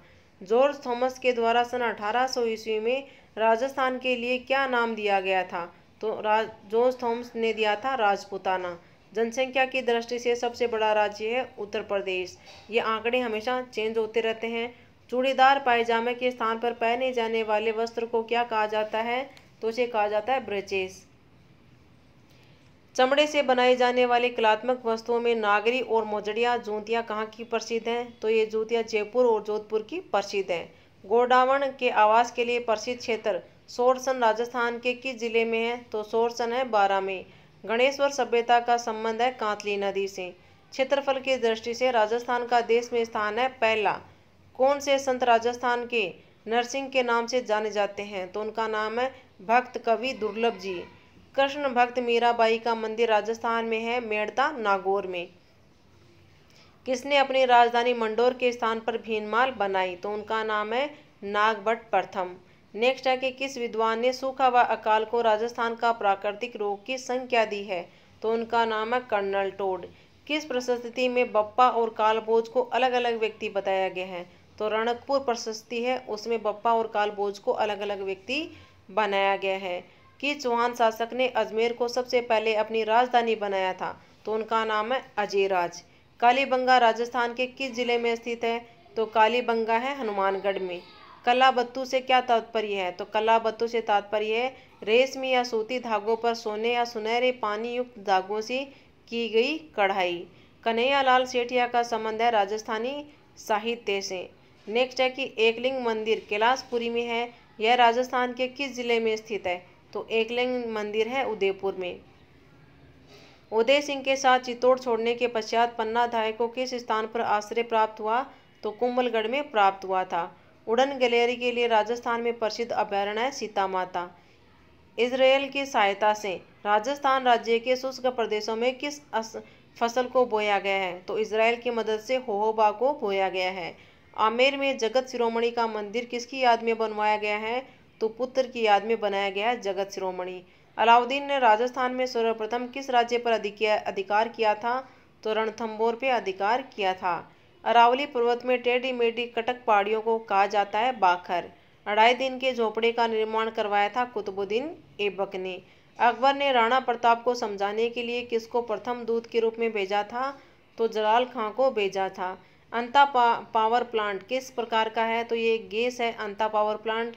जॉर्ज थॉमस के द्वारा सन अठारह ईस्वी में राजस्थान के लिए क्या नाम दिया गया था तो राज जोस थॉम्स ने दिया था राजपुताना जनसंख्या की दृष्टि से सबसे बड़ा राज्य है उत्तर प्रदेश ये आंकड़े हमेशा चेंज होते रहते हैं चूड़ीदार पायजामे के स्थान पर पहने जाने वाले वस्त्र को क्या कहा जाता है तो उसे कहा जाता है ब्रचेस चमड़े से बनाए जाने वाले कलात्मक वस्तुओं में नागरी और मोजड़िया जूतियाँ कहाँ की प्रसिद्ध हैं तो ये जूतियाँ जयपुर और जोधपुर की प्रसिद्ध हैं गोडावण के आवास के लिए प्रसिद्ध क्षेत्र सोरसन राजस्थान के किस जिले में है तो सोरसन है बारह में गणेश्वर सभ्यता का संबंध है कांतली नदी से क्षेत्रफल की दृष्टि से राजस्थान का देश में स्थान है पहला कौन से संत राजस्थान के नरसिंह के नाम से जाने जाते हैं तो उनका नाम है भक्त कवि दुर्लभ जी कृष्ण भक्त मीराबाई का मंदिर राजस्थान में है मेड़ता नागौर में किसने अपनी राजधानी मंडोर के स्थान पर भीनमाल बनाई तो उनका नाम है नागभट प्रथम नेक्स्ट है कि किस विद्वान ने सूखा व अकाल को राजस्थान का प्राकृतिक रोग की संख्या दी है तो उनका नाम है कर्नल टोड किस प्रशस्ति में बप्पा और कालबोज को अलग अलग व्यक्ति बताया गया है तो रणकपुर प्रशस्ति है उसमें बप्पा और कालबोज को अलग अलग व्यक्ति बनाया गया है कि चौहान शासक ने अजमेर को सबसे पहले अपनी राजधानी बनाया था तो उनका नाम है अजयराज कालीबंगा राजस्थान के किस जिले में स्थित है तो कालीबंगा है हनुमानगढ़ में कला से क्या तात्पर्य है तो कला से तात्पर्य है रेशमी या सूती धागों पर सोने या सुनहरे पानी युक्त धागों से की गई कढ़ाई कन्हैयालाल सेठिया का संबंध है राजस्थानी साहित्य से नेक्स्ट है कि एकलिंग मंदिर कैलाशपुरी में है यह राजस्थान के किस जिले में स्थित है तो एकलिंग मंदिर है उदयपुर में उदय सिंह के साथ चित्तौड़ छोड़ने के पश्चात पन्ना धाय को किस स्थान पर आश्रय प्राप्त हुआ तो कुंभलगढ़ में प्राप्त हुआ था उड़न गलेरी के लिए राजस्थान में प्रसिद्ध अभ्यारण्य सीता माता इसराइल की सहायता से राजस्थान राज्य के शुष्क प्रदेशों में किस फसल को बोया गया है तो इसराइल की मदद से होहोबा को बोया गया है आमेर में जगत शिरोमणि का मंदिर किसकी याद में बनवाया गया है तो पुत्र की याद में बनाया गया है जगत शिरोमणि अलाउद्दीन ने राजस्थान में सर्वप्रथम किस राज्य पर अधिकार किया था तो रणथम्बोर पे अधिकार किया था अरावली पर्वत में टेढ़ी मेढ़ी कटक पहाड़ियों को कहा जाता है बाखर अढ़ाई दिन के झोपड़े का निर्माण करवाया था कुतुबुद्दीन ऐबक ने अकबर ने राणा प्रताप को समझाने के लिए किसको प्रथम दूत के रूप में भेजा था तो जलाल खां को भेजा था अंता पा, पावर प्लांट किस प्रकार का है तो ये गैस है Anta power plant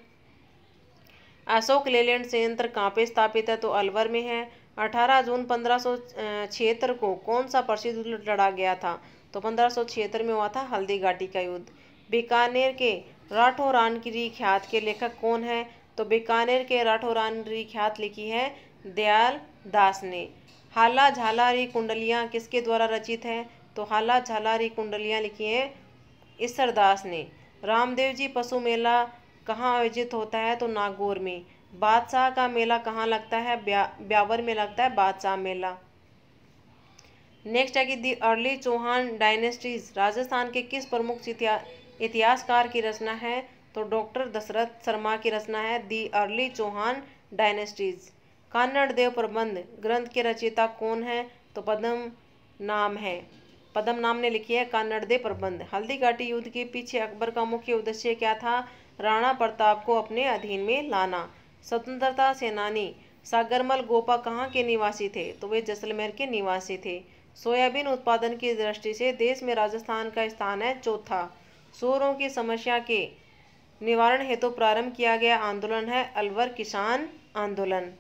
Ashok Leyland संयंत्र कहाँ पे स्थापित है तो अलवर में है 18 जून पंद्रह को कौन सा प्रसिद्ध लड़ा गया था तो पंद्रह में हुआ था हल्दी घाटी का युद्ध बीकानेर के राठौर रानगिरी ख्यात के लेखक कौन है तो बीकानेर के राठौरान रानगिरी ख्यात लिखी है दयाल दास ने हाला झालारी कुंडलियाँ किसके द्वारा रचित हैं तो हाला झालारी कुंडलियाँ लिखी हैं ईश्वर दास ने रामदेव जी पशु मेला कहाँ आयोजित होता है तो नागौर में बादशाह का मेला कहाँ लगता है ब्यावर में लगता है बादशाह मेला नेक्स्ट है कि the early Chauhan dynasties Rajasthan के किस प्रमुख इतिहासकार की रचना है तो डॉक्टर दशरथ शर्मा की रचना है the early Chauhan dynasties Kanhad Dev Prabandh ग्रंथ के रचयिता कौन है तो पद्म नाम है पद्म नाम ने लिखी है कान्नड़ देव प्रबंध हल्दीघाटी युद्ध के पीछे अकबर का मुख्य उद्देश्य क्या था राणा प्रताप को अपने अधीन में लाना स्वतंत्रता सेनानी सागरमल गोपा कहाँ के निवासी थे तो वे जैसलमेर के निवासी थे सोयाबीन उत्पादन की दृष्टि से देश में राजस्थान का स्थान है चौथा सोरों की समस्या के निवारण हेतु तो प्रारंभ किया गया आंदोलन है अलवर किसान आंदोलन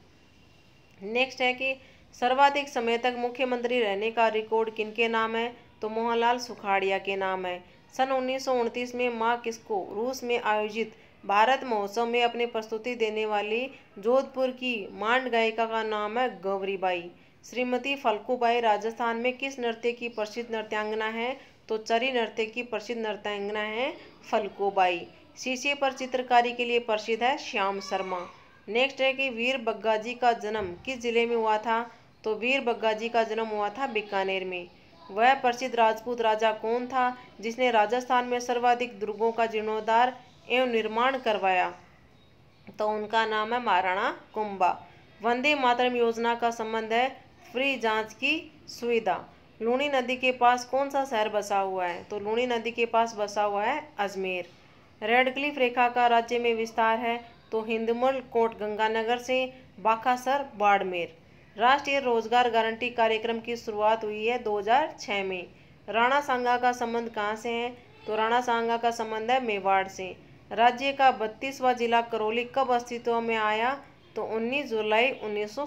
नेक्स्ट है कि सर्वाधिक समय तक मुख्यमंत्री रहने का रिकॉर्ड किनके नाम है तो मोहनलाल सुखाड़िया के नाम है सन उन्नीस में माँ किसको रूस में आयोजित भारत महोत्सव में अपनी प्रस्तुति देने वाली जोधपुर की मांड गायिका का नाम है गौरीबाई श्रीमती फल्कूबाई राजस्थान में किस नृत्य की प्रसिद्ध नृत्यांगना है तो चरी नृत्य की प्रसिद्ध नृत्यांगना है फल्कूबाई शीशे पर चित्रकारी के लिए प्रसिद्ध है श्याम शर्मा नेक्स्ट है कि वीर बग्गा जी का जन्म किस जिले में हुआ था तो वीर बग्गा जी का जन्म हुआ था बीकानेर में वह प्रसिद्ध राजपूत राजा कौन था जिसने राजस्थान में सर्वाधिक दुर्गों का जीर्णोद्धार एवं निर्माण करवाया तो उनका नाम है महाराणा कुंभा वंदे मातरम योजना का संबंध है फ्री जांच की सुविधा लूणी नदी के पास कौन सा शहर बसा हुआ है तो लूणी नदी के पास बसा हुआ है अजमेर रेड क्लिफ रेखा का राज्य में विस्तार है तो हिंदमल कोट गंगानगर से बाखासर बाड़मेर राष्ट्रीय रोजगार गारंटी कार्यक्रम की शुरुआत हुई है 2006 में राणा सांगा का संबंध कहाँ से है तो राणा सांगा का संबंध है मेवाड़ से राज्य का बत्तीसवा जिला करौली कब अस्तित्व में आया तो 19 जुलाई उन्नीस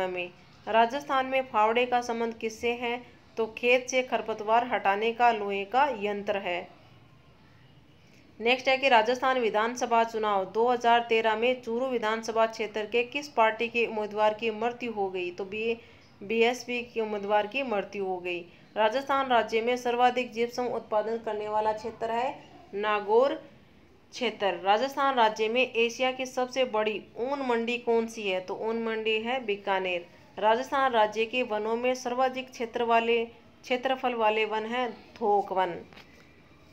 में राजस्थान में फावड़े का संबंध किससे है तो खेत से खरपतवार हटाने का लोहे का यंत्र है नेक्स्ट है कि राजस्थान विधानसभा चुनाव 2013 में चूरू विधानसभा क्षेत्र के किस पार्टी के उम्मीदवार की मृत्यु हो गई तो बी बीएसपी के उम्मीदवार की मृत्यु हो गई राजस्थान राज्य में सर्वाधिक जिप्सम उत्पादन करने वाला क्षेत्र है नागौर क्षेत्र राजस्थान राज्य में एशिया की सबसे बड़ी ऊन मंडी कौन सी है तो ऊन मंडी है बीकानेर राजस्थान राज्य के वनों में सर्वाधिक क्षेत्र वाले क्षेत्रफल वाले वन है थोक वन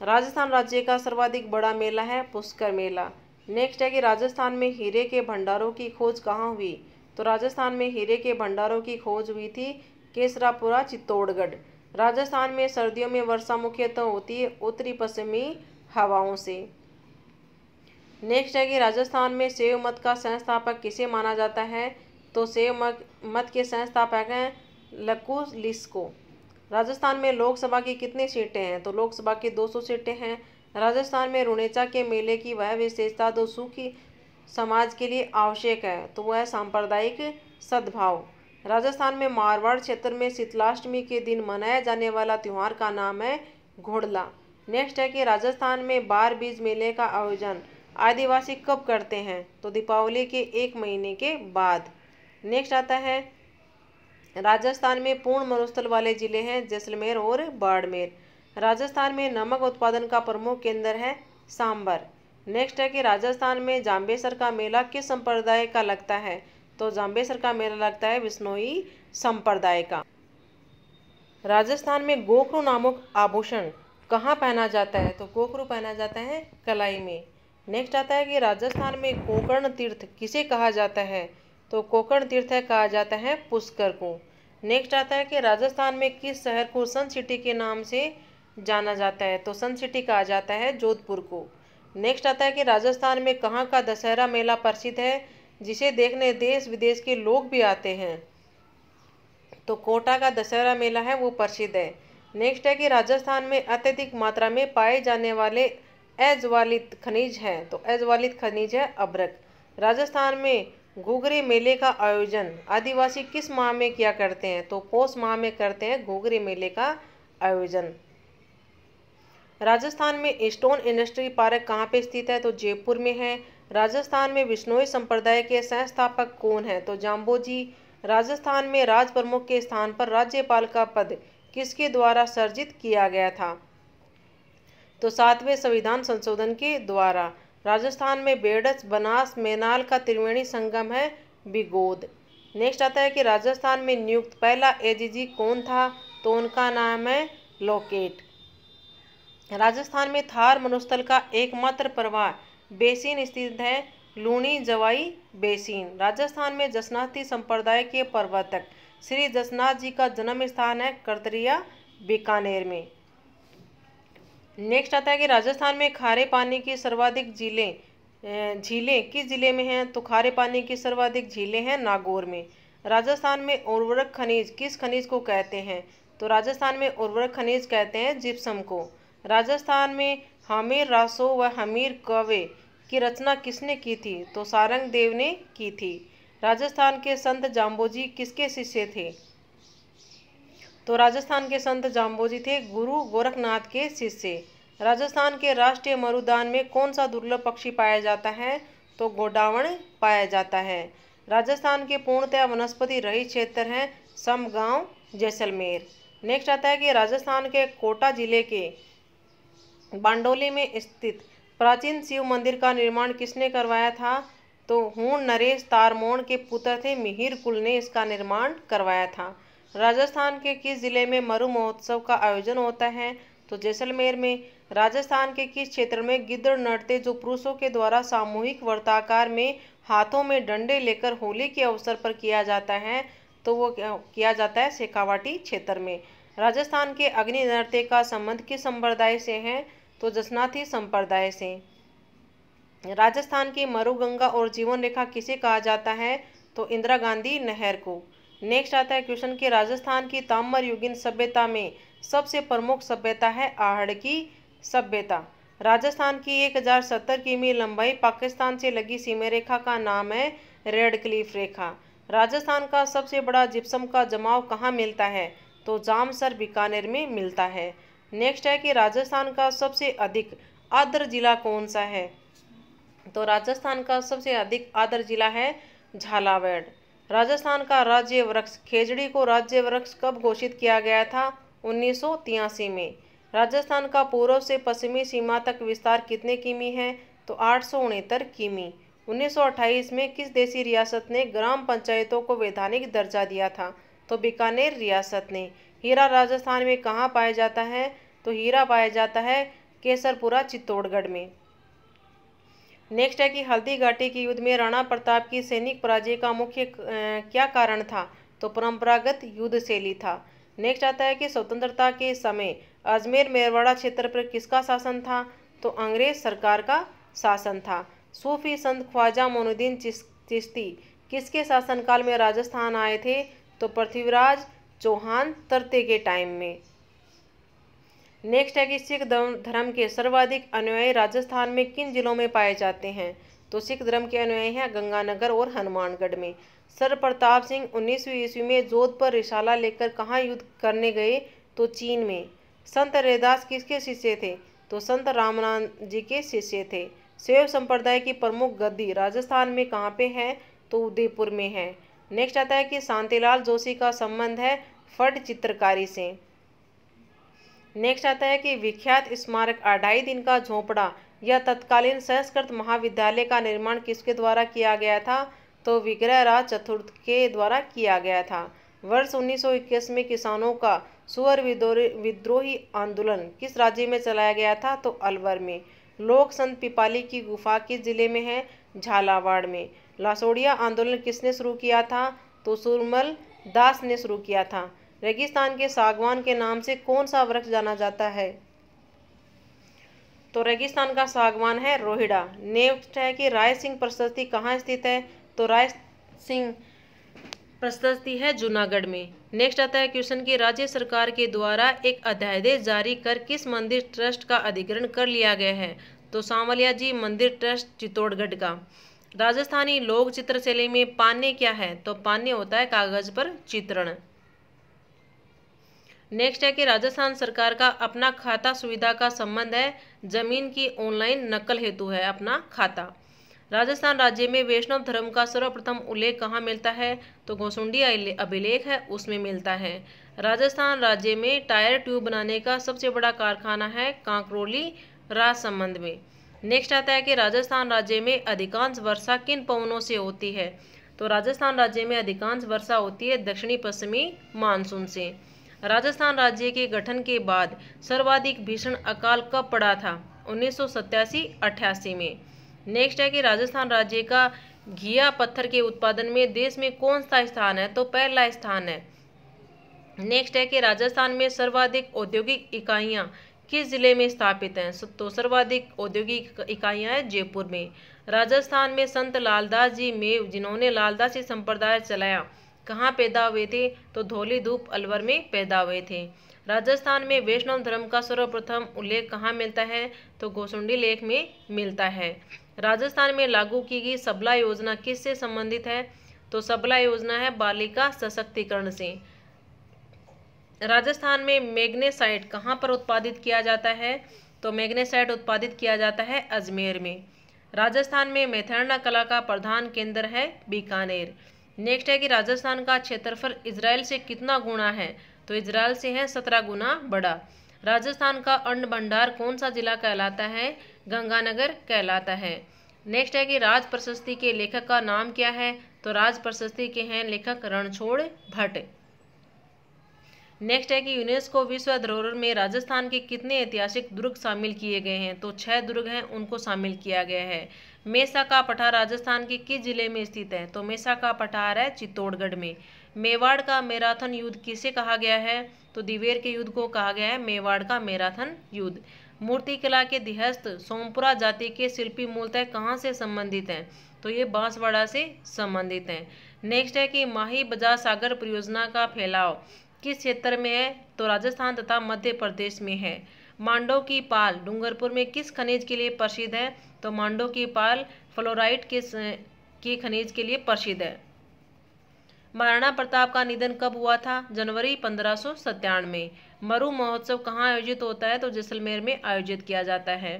राजस्थान राज्य का सर्वाधिक बड़ा मेला है पुष्कर मेला नेक्स्ट है कि राजस्थान में हीरे के भंडारों की खोज कहाँ हुई तो राजस्थान में हीरे के भंडारों की खोज हुई थी केसरापुरा चित्तौड़गढ़ राजस्थान में सर्दियों में वर्षा मुख्यतः तो होती है उत्तरी पश्चिमी हवाओं से नेक्स्ट है कि राजस्थान में सेव मत का संस्थापक किसे माना जाता है तो सेव मत, मत के संस्थापक हैं लक्कू लिस्को राजस्थान में लोकसभा की कितनी सीटें हैं तो लोकसभा की 200 सीटें हैं राजस्थान में रुणेचा के मेले की वह विशेषता दो सुखी समाज के लिए आवश्यक है तो वह सांप्रदायिक सद्भाव राजस्थान में मारवाड़ क्षेत्र में शीतलाष्टमी के दिन मनाया जाने वाला त्यौहार का नाम है घोड़ला नेक्स्ट है कि राजस्थान में बार बीज मेले का आयोजन आदिवासी कब करते हैं तो दीपावली के एक महीने के बाद नेक्स्ट आता है राजस्थान में पूर्ण मरुस्थल वाले ज़िले हैं जैसलमेर और बाड़मेर राजस्थान में नमक उत्पादन का प्रमुख केंद्र है सांबर नेक्स्ट है कि राजस्थान में जाम्बेसर का मेला किस संप्रदाय का लगता है तो जाम्बेसर का मेला लगता है विष्णोई संप्रदाय का राजस्थान में गोखरू नामक आभूषण कहाँ पहना जाता है तो गोखरू पहना जाता है कलाई में नेक्स्ट आता है कि राजस्थान में गोकर्ण तीर्थ किसे कहा जाता है तो कोकण तीर्थ कहा जाता है पुष्कर को नेक्स्ट आता है कि राजस्थान में किस शहर को सन सिटी के नाम से जाना जाता है तो सन सिटी कहा जाता है जोधपुर को नेक्स्ट आता है कि राजस्थान में कहाँ का दशहरा मेला प्रसिद्ध है जिसे देखने देश विदेश के लोग भी आते हैं तो कोटा का दशहरा मेला है वो प्रसिद्ध है नेक्स्ट है कि राजस्थान में अत्यधिक मात्रा में पाए जाने वाले अज्वालित खनिज हैं तो अज्वालित खनिज है अब्रक राजस्थान में घूघरे मेले का आयोजन आदिवासी किस माह में किया करते हैं तो पोष माह में करते हैं घूघरे मेले का आयोजन राजस्थान में स्टोन इंडस्ट्री पार्क कहाँ पे स्थित है तो जयपुर में है राजस्थान में विष्णोई संप्रदाय के संस्थापक कौन है तो जाम्बोजी राजस्थान में राज प्रमुख के स्थान पर राज्यपाल का पद किसके द्वारा सर्जित किया गया था तो सातवें संविधान संशोधन के द्वारा राजस्थान में बेड़स बनास मेनाल का त्रिवेणी संगम है बिगोद नेक्स्ट आता है कि राजस्थान में नियुक्त पहला एजीजी कौन था तो उनका नाम है लोकेट राजस्थान में थार मनुस्थल का एकमात्र प्रवाह बेसिन स्थित है लूणी जवाई बेसिन राजस्थान में जसनाथी संप्रदाय के प्रवर्तक श्री जसनाथ जी का जन्म स्थान है करतरिया बीकानेर में नेक्स्ट आता है कि राजस्थान में खारे पानी की सर्वाधिक झीलें झीलें किस ज़िले में हैं तो खारे पानी की सर्वाधिक झीलें हैं नागौर में राजस्थान में उर्वरक खनिज किस खनिज को कहते हैं तो राजस्थान में उर्वरक खनिज कहते हैं जिप्सम को राजस्थान में हमीर रासो व हमीर कवे की रचना किसने की थी तो सारंग देव ने की थी राजस्थान के संत जाम्बोजी किसके शिष्य थे तो राजस्थान के संत जाम्बोजी थे गुरु गोरखनाथ के शिष्य राजस्थान के राष्ट्रीय मरुदान में कौन सा दुर्लभ पक्षी पाया जाता है तो गोडावण पाया जाता है राजस्थान के पूर्णतया वनस्पति रही क्षेत्र हैं समगांव जैसलमेर नेक्स्ट आता है कि राजस्थान के कोटा जिले के बांडोली में स्थित प्राचीन शिव मंदिर का निर्माण किसने करवाया था तो हूण नरेश तारमोण के पुत्र थे मिहिर कुल ने इसका निर्माण करवाया था राजस्थान के किस ज़िले में मरु महोत्सव का आयोजन होता है तो जैसलमेर में राजस्थान के किस क्षेत्र में गिद्दड़ नृत्य जो पुरुषों के द्वारा सामूहिक वर्ताकार में हाथों में डंडे लेकर होली के अवसर पर किया जाता है तो वो किया जाता है शेखावाटी क्षेत्र में राजस्थान के अग्नि नृत्य का संबंध किस संप्रदाय से है तो जसनाथी संप्रदाय से राजस्थान की मरुगंगा और जीवन रेखा किसे कहा जाता है तो इंदिरा गांधी नहर को नेक्स्ट आता है क्वेश्चन की राजस्थान की ताम्र युगिन सभ्यता में सबसे प्रमुख सभ्यता है आहड़ की सभ्यता राजस्थान की 1070 किमी लंबाई पाकिस्तान से लगी सीमा रेखा का नाम है रेड क्लिफ रेखा राजस्थान का सबसे बड़ा जिप्सम का जमाव कहाँ मिलता है तो जामसर बीकानेर में मिलता है नेक्स्ट है कि राजस्थान का सबसे अधिक आदर जिला कौन सा है तो राजस्थान का सबसे अधिक आदर जिला है झालावाड़ राजस्थान का राज्य वृक्ष खेजड़ी को राज्य वृक्ष कब घोषित किया गया था उन्नीस में राजस्थान का पूर्व से पश्चिमी सीमा तक विस्तार कितने किमी है तो आठ किमी 1928 में किस देसी रियासत ने ग्राम पंचायतों को वैधानिक दर्जा दिया था तो बीकानेर रियासत ने हीरा राजस्थान में कहाँ पाया जाता है तो हीरा पाया जाता है केसरपुरा चित्तौड़गढ़ में नेक्स्ट है कि हल्दी घाटी के युद्ध में राणा प्रताप की सैनिक पराजय का मुख्य क्या कारण था तो परंपरागत युद्ध शैली था नेक्स्ट आता है कि स्वतंत्रता के समय अजमेर मेरवाड़ा क्षेत्र पर किसका शासन था तो अंग्रेज सरकार का शासन था सूफी संत ख्वाजा मोनुद्दीन चिश्ती किसके शासनकाल में राजस्थान आए थे तो पृथ्वीराज चौहान तरते के टाइम में नेक्स्ट है कि सिख धर्म के सर्वाधिक अनुयायी राजस्थान में किन जिलों में पाए जाते हैं तो सिख धर्म के अनुयायी हैं गंगानगर और हनुमानगढ़ में सर प्रताप सिंह उन्नीसवीं ईस्वी में जोधपुर रिशाला लेकर कहाँ युद्ध करने गए तो चीन में संत रैदास किसके शिष्य थे तो संत रामनाथ जी के शिष्य थे शैव संप्रदाय की प्रमुख गद्दी राजस्थान में कहाँ पे है तो उदयपुर में है नेक्स्ट आता है कि शांतिलाल जोशी का संबंध है फट चित्रकारी से नेक्स्ट आता है कि विख्यात स्मारक अढ़ाई दिन का झोंपड़ा यह तत्कालीन संस्कृत महाविद्यालय का निर्माण किसके द्वारा किया गया था तो विग्रहराज चतुर्थ के द्वारा किया गया था वर्ष 1921 में किसानों का सुअर विद्रोही आंदोलन किस राज्य में चलाया गया था तो अलवर में लोक संत पिपाली की गुफा किस जिले में है झालावाड़ में लासोड़िया आंदोलन किसने शुरू किया था तो सुरमल दास ने शुरू किया था रेगिस्तान के सागवान के नाम से कौन सा वृक्ष जाना जाता है तो रेगिस्तान का सागवान है रोहिड़ा नेक्स्ट है कि राय सिंह प्रशस्ति कहाँ स्थित है तो राय सिंह प्रशस्ति है जूनागढ़ में नेक्स्ट आता है क्वेश्चन की राज्य सरकार के द्वारा एक अध्यादेश जारी कर किस मंदिर ट्रस्ट का अधिग्रहण कर लिया गया है तो सांवलिया जी मंदिर ट्रस्ट चित्तौड़गढ़ का राजस्थानी लोक चित्रशैली में पान्य क्या है तो पान्य होता है कागज पर चित्रण नेक्स्ट है कि राजस्थान सरकार का अपना खाता सुविधा का संबंध है जमीन की ऑनलाइन नकल हेतु है अपना खाता राजस्थान राज्य में वैष्णव धर्म का सर्वप्रथम उल्लेख कहाँ मिलता है तो घोसुंडी अभिलेख है उसमें मिलता है राजस्थान राज्य में टायर ट्यूब बनाने का सबसे बड़ा कारखाना है कांकरोली राज संबंध में नेक्स्ट आता है कि राजस्थान राज्य में अधिकांश वर्षा किन पवनों से होती है तो राजस्थान राज्य में अधिकांश वर्षा होती है दक्षिणी पश्चिमी मानसून से राजस्थान राज्य के गठन के बाद सर्वाधिक भीषण अकाल कब पड़ा था उन्नीस सौ में नेक्स्ट है कि राजस्थान राज्य का घिया पत्थर के उत्पादन में देश में कौन सा स्थान है तो पहला स्थान है नेक्स्ट है कि राजस्थान में सर्वाधिक औद्योगिक इकाइयाँ किस जिले में स्थापित हैं तो सर्वाधिक औद्योगिक इकाइयाँ हैं जयपुर में राजस्थान में संत लालदास जी मेव जिन्होंने जी संप्रदाय चलाया कहाँ पैदा हुए थे तो धोली धूप अलवर में पैदा हुए थे राजस्थान में वैष्णव धर्म का सर्वप्रथम उल्लेख कहाँ मिलता है तो गोसुंडी लेख में मिलता है राजस्थान में लागू की गई सबला योजना किससे संबंधित है तो सबला योजना है बालिका सशक्तिकरण से राजस्थान में मैग्नेसाइट कहाँ पर उत्पादित किया जाता है तो मैग्नेसाइट उत्पादित किया जाता है अजमेर में राजस्थान में मेथरणा कला का प्रधान केंद्र है बीकानेर नेक्स्ट है कि राजस्थान का क्षेत्रफल इसराइल से कितना गुना है तो इसराइल से है सत्रह गुना बड़ा राजस्थान का अन्न भंडार कौन सा जिला कहलाता है गंगानगर कहलाता है नेक्स्ट है कि राज प्रशस्ति के लेखक का नाम क्या है तो राज प्रशस्ति के हैं लेखक रणछोड़ भट्ट नेक्स्ट है कि यूनेस्को विश्व धरोहर में राजस्थान के कितने ऐतिहासिक दुर्ग शामिल किए गए हैं तो छह दुर्ग हैं उनको शामिल किया गया है मेसा का पठार राजस्थान के किस जिले में स्थित है तो मेसा का पठार है चित्तौड़गढ़ में मेवाड़ का मैराथन युद्ध किसे कहा गया है तो दिवेर के युद्ध को कहा गया है मेवाड़ का मैराथन युद्ध मूर्ति कला के दिहस्त सोमपुरा जाति के शिल्पी मूलतः कहाँ से संबंधित हैं तो ये बांसवाड़ा से संबंधित हैं नेक्स्ट है कि माही बजाज सागर परियोजना का फैलाव किस क्षेत्र में है तो राजस्थान तथा मध्य प्रदेश में है मांडो की पाल डूंगरपुर में किस खनिज के लिए प्रसिद्ध है तो मांडो की पाल फ्लोराइट के के खनिज के लिए प्रसिद्ध है महाराणा प्रताप का निधन कब हुआ था जनवरी पंद्रह सौ सत्तानवे मरु महोत्सव कहाँ आयोजित होता है तो जैसलमेर में आयोजित किया जाता है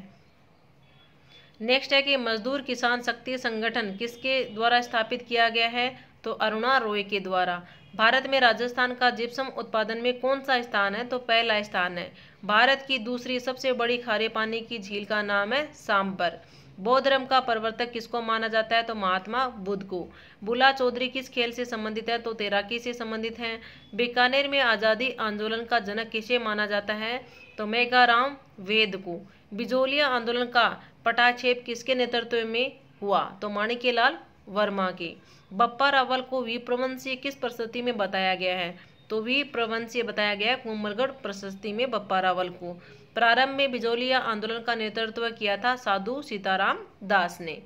नेक्स्ट है कि मजदूर किसान शक्ति संगठन किसके द्वारा स्थापित किया गया है तो अरुणा रॉय के द्वारा भारत में राजस्थान का जिप्सम उत्पादन में कौन सा स्थान है तो पहला स्थान है भारत की दूसरी सबसे बड़ी खारे पानी की झील का नाम है सांबर बौद्ध धर्म का प्रवर्तक किसको माना जाता है तो महात्मा बुद्ध को बुला चौधरी किस खेल से संबंधित है तो तैराकी से संबंधित है बीकानेर में आज़ादी आंदोलन का जनक किसे माना जाता है तो मेघाराम वेद को बिजोलिया आंदोलन का पटाक्षेप किसके नेतृत्व में हुआ तो माणिक्यलाल वर्मा की बप्पा रावल को वी प्रवंशीय किस प्रस्तुति में बताया गया है तो वी प्रवंशीय बताया गया कुंभलगढ़ प्रशस्ति में बप्पा रावल को प्रारंभ में बिजोलिया आंदोलन का नेतृत्व किया था साधु सीताराम दास ने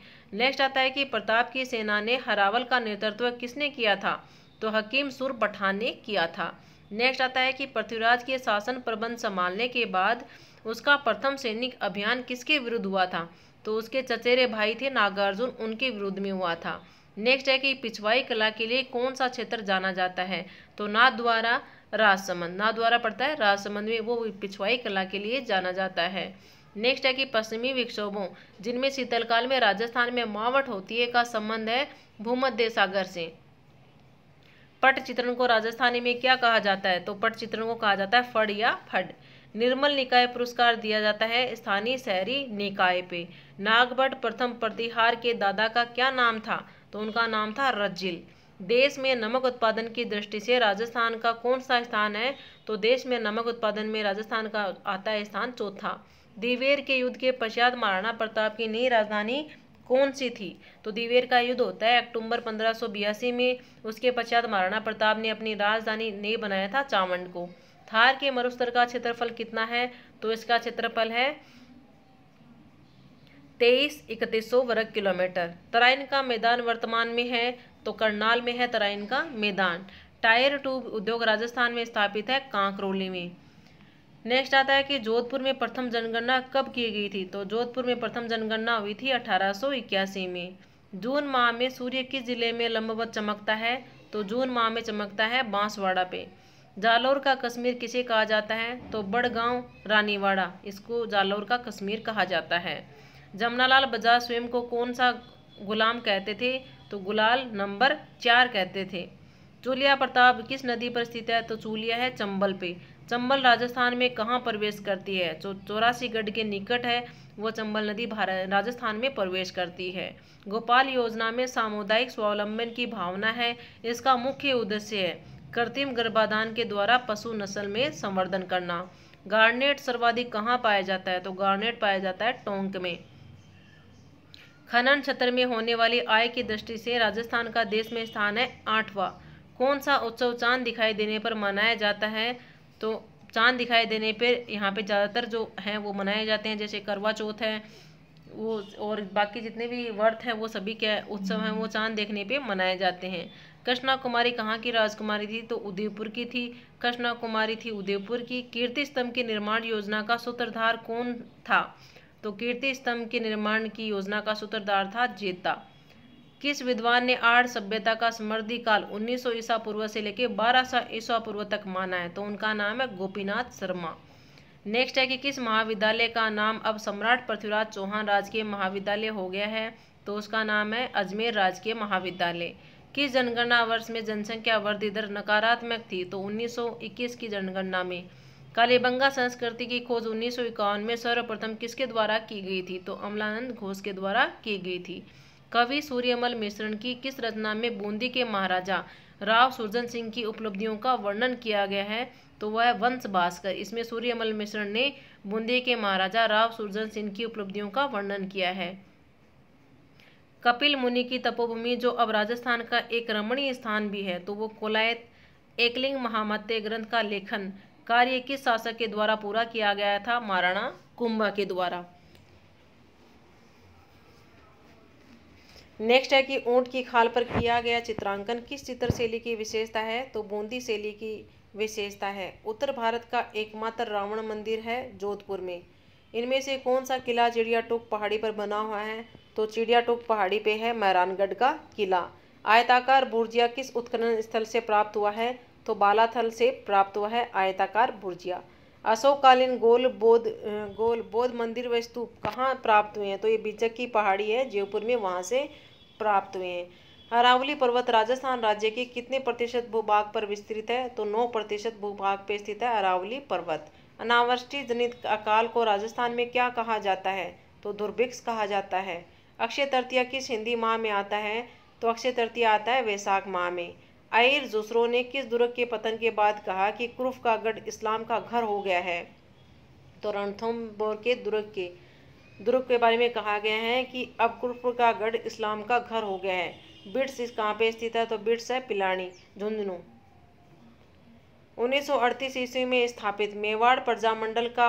नेक्स्ट आता है कि प्रताप की सेना ने हरावल का नेतृत्व किसने किया था तो हकीम सुर पठान ने किया था नेक्स्ट आता है कि पृथ्वीराज के शासन प्रबंध संभालने के बाद उसका प्रथम सैनिक अभियान किसके विरुद्ध हुआ था तो उसके चचेरे भाई थे नागार्जुन उनके विरुद्ध में हुआ था नेक्स्ट है कि पिछवाई कला के लिए कौन सा क्षेत्र जाना जाता है तो नाथ द्वारा राजसमंद नाथ द्वारा पड़ता है राजसमंद में वो पिछवाई कला के लिए जाना जाता है नेक्स्ट है कि पश्चिमी विक्षोभों जिनमें शीतलकाल में राजस्थान में मावट होती है का संबंध है भूमध्य सागर से पट चित्रण को राजस्थानी में क्या कहा जाता है तो पट चित्रण को कहा जाता है फड़ या फड निर्मल निकाय पुरस्कार दिया जाता है स्थानीय शहरी निकाय पे नागभट प्रथम प्रतिहार के दादा का क्या नाम था तो उनका नाम था रज्जिल देश में नमक उत्पादन की दृष्टि से राजस्थान का कौन सा स्थान है तो देश में नमक उत्पादन में राजस्थान का आता है स्थान चौथा दिवेर के युद्ध के पश्चात महाराणा प्रताप की नई राजधानी कौन सी थी तो दिवेर का युद्ध होता है अक्टूबर पंद्रह में उसके पश्चात महाराणा प्रताप ने अपनी राजधानी नई बनाया था चावंड को थार के मरुस्थल का क्षेत्रफल कितना है तो इसका क्षेत्रफल है तेईस इकतीस सौ वर्ग किलोमीटर तराइन का मैदान वर्तमान में है तो करनाल में है तराइन का मैदान टायर ट्यूब उद्योग राजस्थान में स्थापित है कांकरोली में नेक्स्ट आता है कि जोधपुर में प्रथम जनगणना कब की गई थी तो जोधपुर में प्रथम जनगणना हुई थी अठारह में जून माह में सूर्य किस जिले में लंबवत चमकता है तो जून माह में चमकता है बांसवाड़ा पे जालौर का कश्मीर किसे कहा जाता है तो बड़गांव रानीवाड़ा इसको जालौर का कश्मीर कहा जाता है जमनालाल बजाज स्वयं को कौन सा गुलाम कहते थे तो गुलाल नंबर चार कहते थे चूलिया प्रताप किस नदी पर स्थित है तो चूलिया है चंबल पे चंबल राजस्थान में कहाँ प्रवेश करती है जो तो चौरासीगढ़ के निकट है वो चंबल नदी भारत राजस्थान में प्रवेश करती है गोपाल योजना में सामुदायिक स्वावलंबन की भावना है इसका मुख्य उद्देश्य है कृत्रिम गर्भाधान के द्वारा पशु नस्ल में संवर्धन करना गार्नेट सर्वाधिक कहाँ पाया जाता है तो गार्नेट पाया जाता है टोंक में खनन क्षेत्र में होने वाली आय की दृष्टि से राजस्थान का देश में स्थान है आठवां कौन सा उत्सव चांद दिखाई देने पर मनाया जाता है तो चांद दिखाई देने पर यहाँ पे ज़्यादातर जो हैं वो मनाए जाते हैं जैसे करवा चौथ है वो और बाकी जितने भी व्रत हैं वो सभी के उत्सव हैं वो चांद देखने पे मनाए जाते हैं कृष्णा कुमारी कहाँ की राजकुमारी थी तो उदयपुर की थी कृष्णा कुमारी थी उदयपुर की कीर्ति स्तंभ के निर्माण योजना का सूत्रधार कौन था तो कीर्ति स्तंभ के निर्माण की योजना का सूत्रधार था जेता किस विद्वान ने आठ सभ्यता का समृद्धि काल 1900 ईसा पूर्व से लेकर 1200 ईसा पूर्व तक माना है तो उनका नाम है गोपीनाथ शर्मा नेक्स्ट है कि किस महाविद्यालय का नाम अब सम्राट पृथ्वीराज चौहान राजकीय महाविद्यालय हो गया है तो उसका नाम है अजमेर राजकीय महाविद्यालय किस जनगणना वर्ष में जनसंख्या वृद्धि दर नकारात्मक थी तो 1921 की जनगणना में कालीबंगा संस्कृति की खोज उन्नीस में सर्वप्रथम किसके द्वारा की गई थी तो अमलानंद घोष के द्वारा की गई थी कवि सूर्यमल मिश्रण की किस रचना में बूंदी के महाराजा राव सुरजन सिंह की उपलब्धियों का वर्णन किया गया है तो वह वंश भास्कर इसमें सूर्यमल मिश्रण ने बूंदी के महाराजा राव सुरजन सिंह की उपलब्धियों का वर्णन किया है कपिल मुनि की तपोभूमि जो अब राजस्थान का एक रमणीय स्थान भी है तो वो कोलायत एकलिंग महामत्य ग्रंथ का लेखन कार्य किस शासक के द्वारा पूरा किया गया था महाराणा कुंभा के द्वारा नेक्स्ट है कि ऊंट की खाल पर किया गया चित्रांकन किस चित्र शैली की विशेषता है तो बूंदी शैली की विशेषता है उत्तर भारत का एकमात्र रावण मंदिर है जोधपुर में इनमें से कौन सा किला चिड़िया टोक पहाड़ी पर बना हुआ है तो चिड़िया टोक पहाड़ी पे है मैरानगढ़ का किला आयताकार बुर्जिया किस उत्खनन स्थल से प्राप्त हुआ है तो बालाथल से प्राप्त हुआ है आयताकार बुर्जिया अशोककालीन गोल बोध गोल बोध मंदिर व स्तूप कहाँ प्राप्त हुए हैं तो ये बीजक की पहाड़ी है जयपुर में वहाँ से प्राप्त हुए हैं अरावली पर्वत राजस्थान राज्य के कितने प्रतिशत भूभाग पर विस्तृत है तो नौ प्रतिशत भूभाग पर स्थित है अरावली पर्वत अनावृष्टि जनित अकाल को राजस्थान में क्या कहा जाता है तो दुर्भिक्ष कहा जाता है अक्षय तृतीया किस हिंदी माह में आता है तो अक्षय तृतीया आता है वैशाख माह में आयर जुसरो ने किस दुर्ग के पतन के बाद कहा कि क्रूफ का गढ़ इस्लाम का घर हो गया है तो रणथम्बोर के दुर्ग के दुर्ग के बारे में कहा गया है कि अब क्रूफ का गढ़ इस्लाम का घर हो गया है बिट्स इस कहाँ पे स्थित है तो बिट्स है पिलानी झुंझुनू 1938 ईस्वी में स्थापित मेवाड़ प्रजामंडल का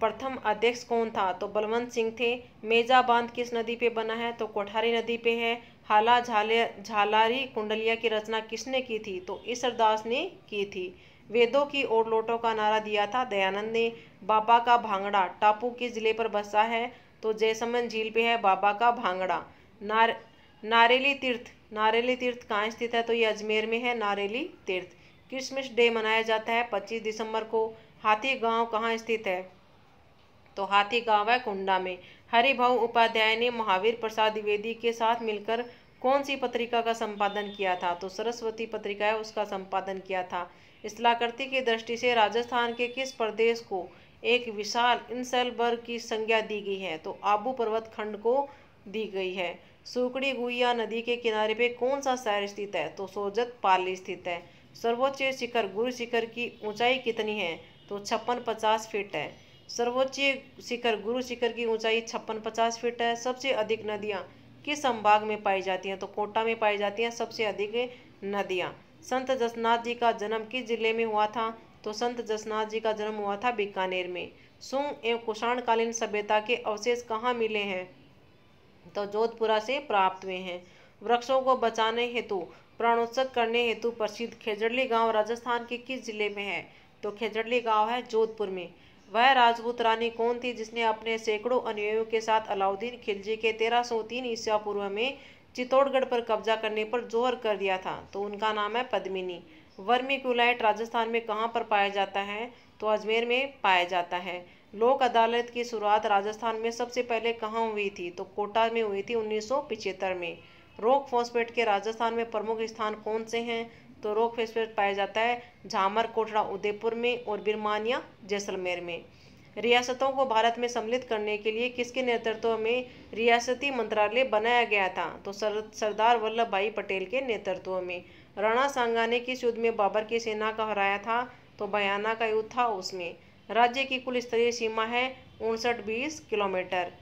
प्रथम अध्यक्ष कौन था तो बलवंत सिंह थे मेजा बांध किस नदी पे बना है तो कोठारी नदी पे है हाला झाले झालारी कुंडलिया की रचना किसने की थी तो ईश्वरदास ने की थी वेदों की ओर लोटों का नारा दिया था दयानंद ने बाबा का भांगड़ा टापू किस जिले पर बसा है तो जयसमन झील पे है बाबा का भांगड़ा नार नारेली तीर्थ नारेली तीर्थ कहाँ स्थित है तो ये अजमेर में है नारेली तीर्थ क्रिसमस डे मनाया जाता है 25 दिसंबर को हाथी गांव कहाँ स्थित है तो हाथी गांव है कुंडा में हरिभा उपाध्याय ने महावीर प्रसाद द्विवेदी के साथ मिलकर कौन सी पत्रिका का संपादन किया था तो सरस्वती पत्रिका है उसका संपादन किया था इसलाकृति की दृष्टि से राजस्थान के किस प्रदेश को एक विशाल वर्ग की संज्ञा दी गई है तो आबू पर्वत खंड को दी गई है सुकड़ी गुइया नदी के किनारे पे कौन सा शहर स्थित है तो सोजत पाली स्थित है सर्वोच्च शिखर गुरु शिखर की ऊंचाई कितनी है तो छप्पन पचास फीट है सर्वोच्च शिखर गुरु शिखर की ऊंचाई छप्पन पचास फीट है सबसे अधिक नदियाँ किस संभाग में पाई जाती हैं तो कोटा में पाई जाती हैं सबसे अधिक नदियाँ संत जसनाथ जी का जन्म किस जिले में हुआ था तो संत जसनाथ जी का जन्म हुआ था बीकानेर में सुंग एवं कुषाणकालीन सभ्यता के अवशेष कहाँ मिले हैं तो जोधपुरा से प्राप्त हुए हैं वृक्षों को बचाने हेतु प्राणोत्सव करने हेतु प्रसिद्ध खेजड़ली गांव राजस्थान के किस जिले में है तो खेजड़ली गांव है जोधपुर में वह राजपूत रानी कौन थी जिसने अपने सैकड़ों अनुयायियों के साथ अलाउद्दीन खिलजी के 1303 ईसा पूर्व में चित्तौड़गढ़ पर कब्जा करने पर जोर कर दिया था तो उनका नाम है पद्मिनी वर्मिकुलाइट राजस्थान में कहाँ पर पाया जाता है तो अजमेर में पाया जाता है लोक अदालत की शुरुआत राजस्थान में सबसे पहले कहाँ हुई थी तो कोटा में हुई थी उन्नीस में रोक फॉस्फेट के राजस्थान में प्रमुख स्थान कौन से हैं तो रोक फेस पर पाया जाता है झामर कोटड़ा उदयपुर में और बिरमानिया जैसलमेर में रियासतों को भारत में सम्मिलित करने के लिए किसके नेतृत्व में रियासती मंत्रालय बनाया गया था तो सर, सरदार वल्लभ भाई पटेल के नेतृत्व में राणा सांगा ने किस युद्ध में बाबर की सेना का हराया था तो बयाना का युद्ध था उसमें राज्य की कुल स्तरीय सीमा है उनसठ बीस किलोमीटर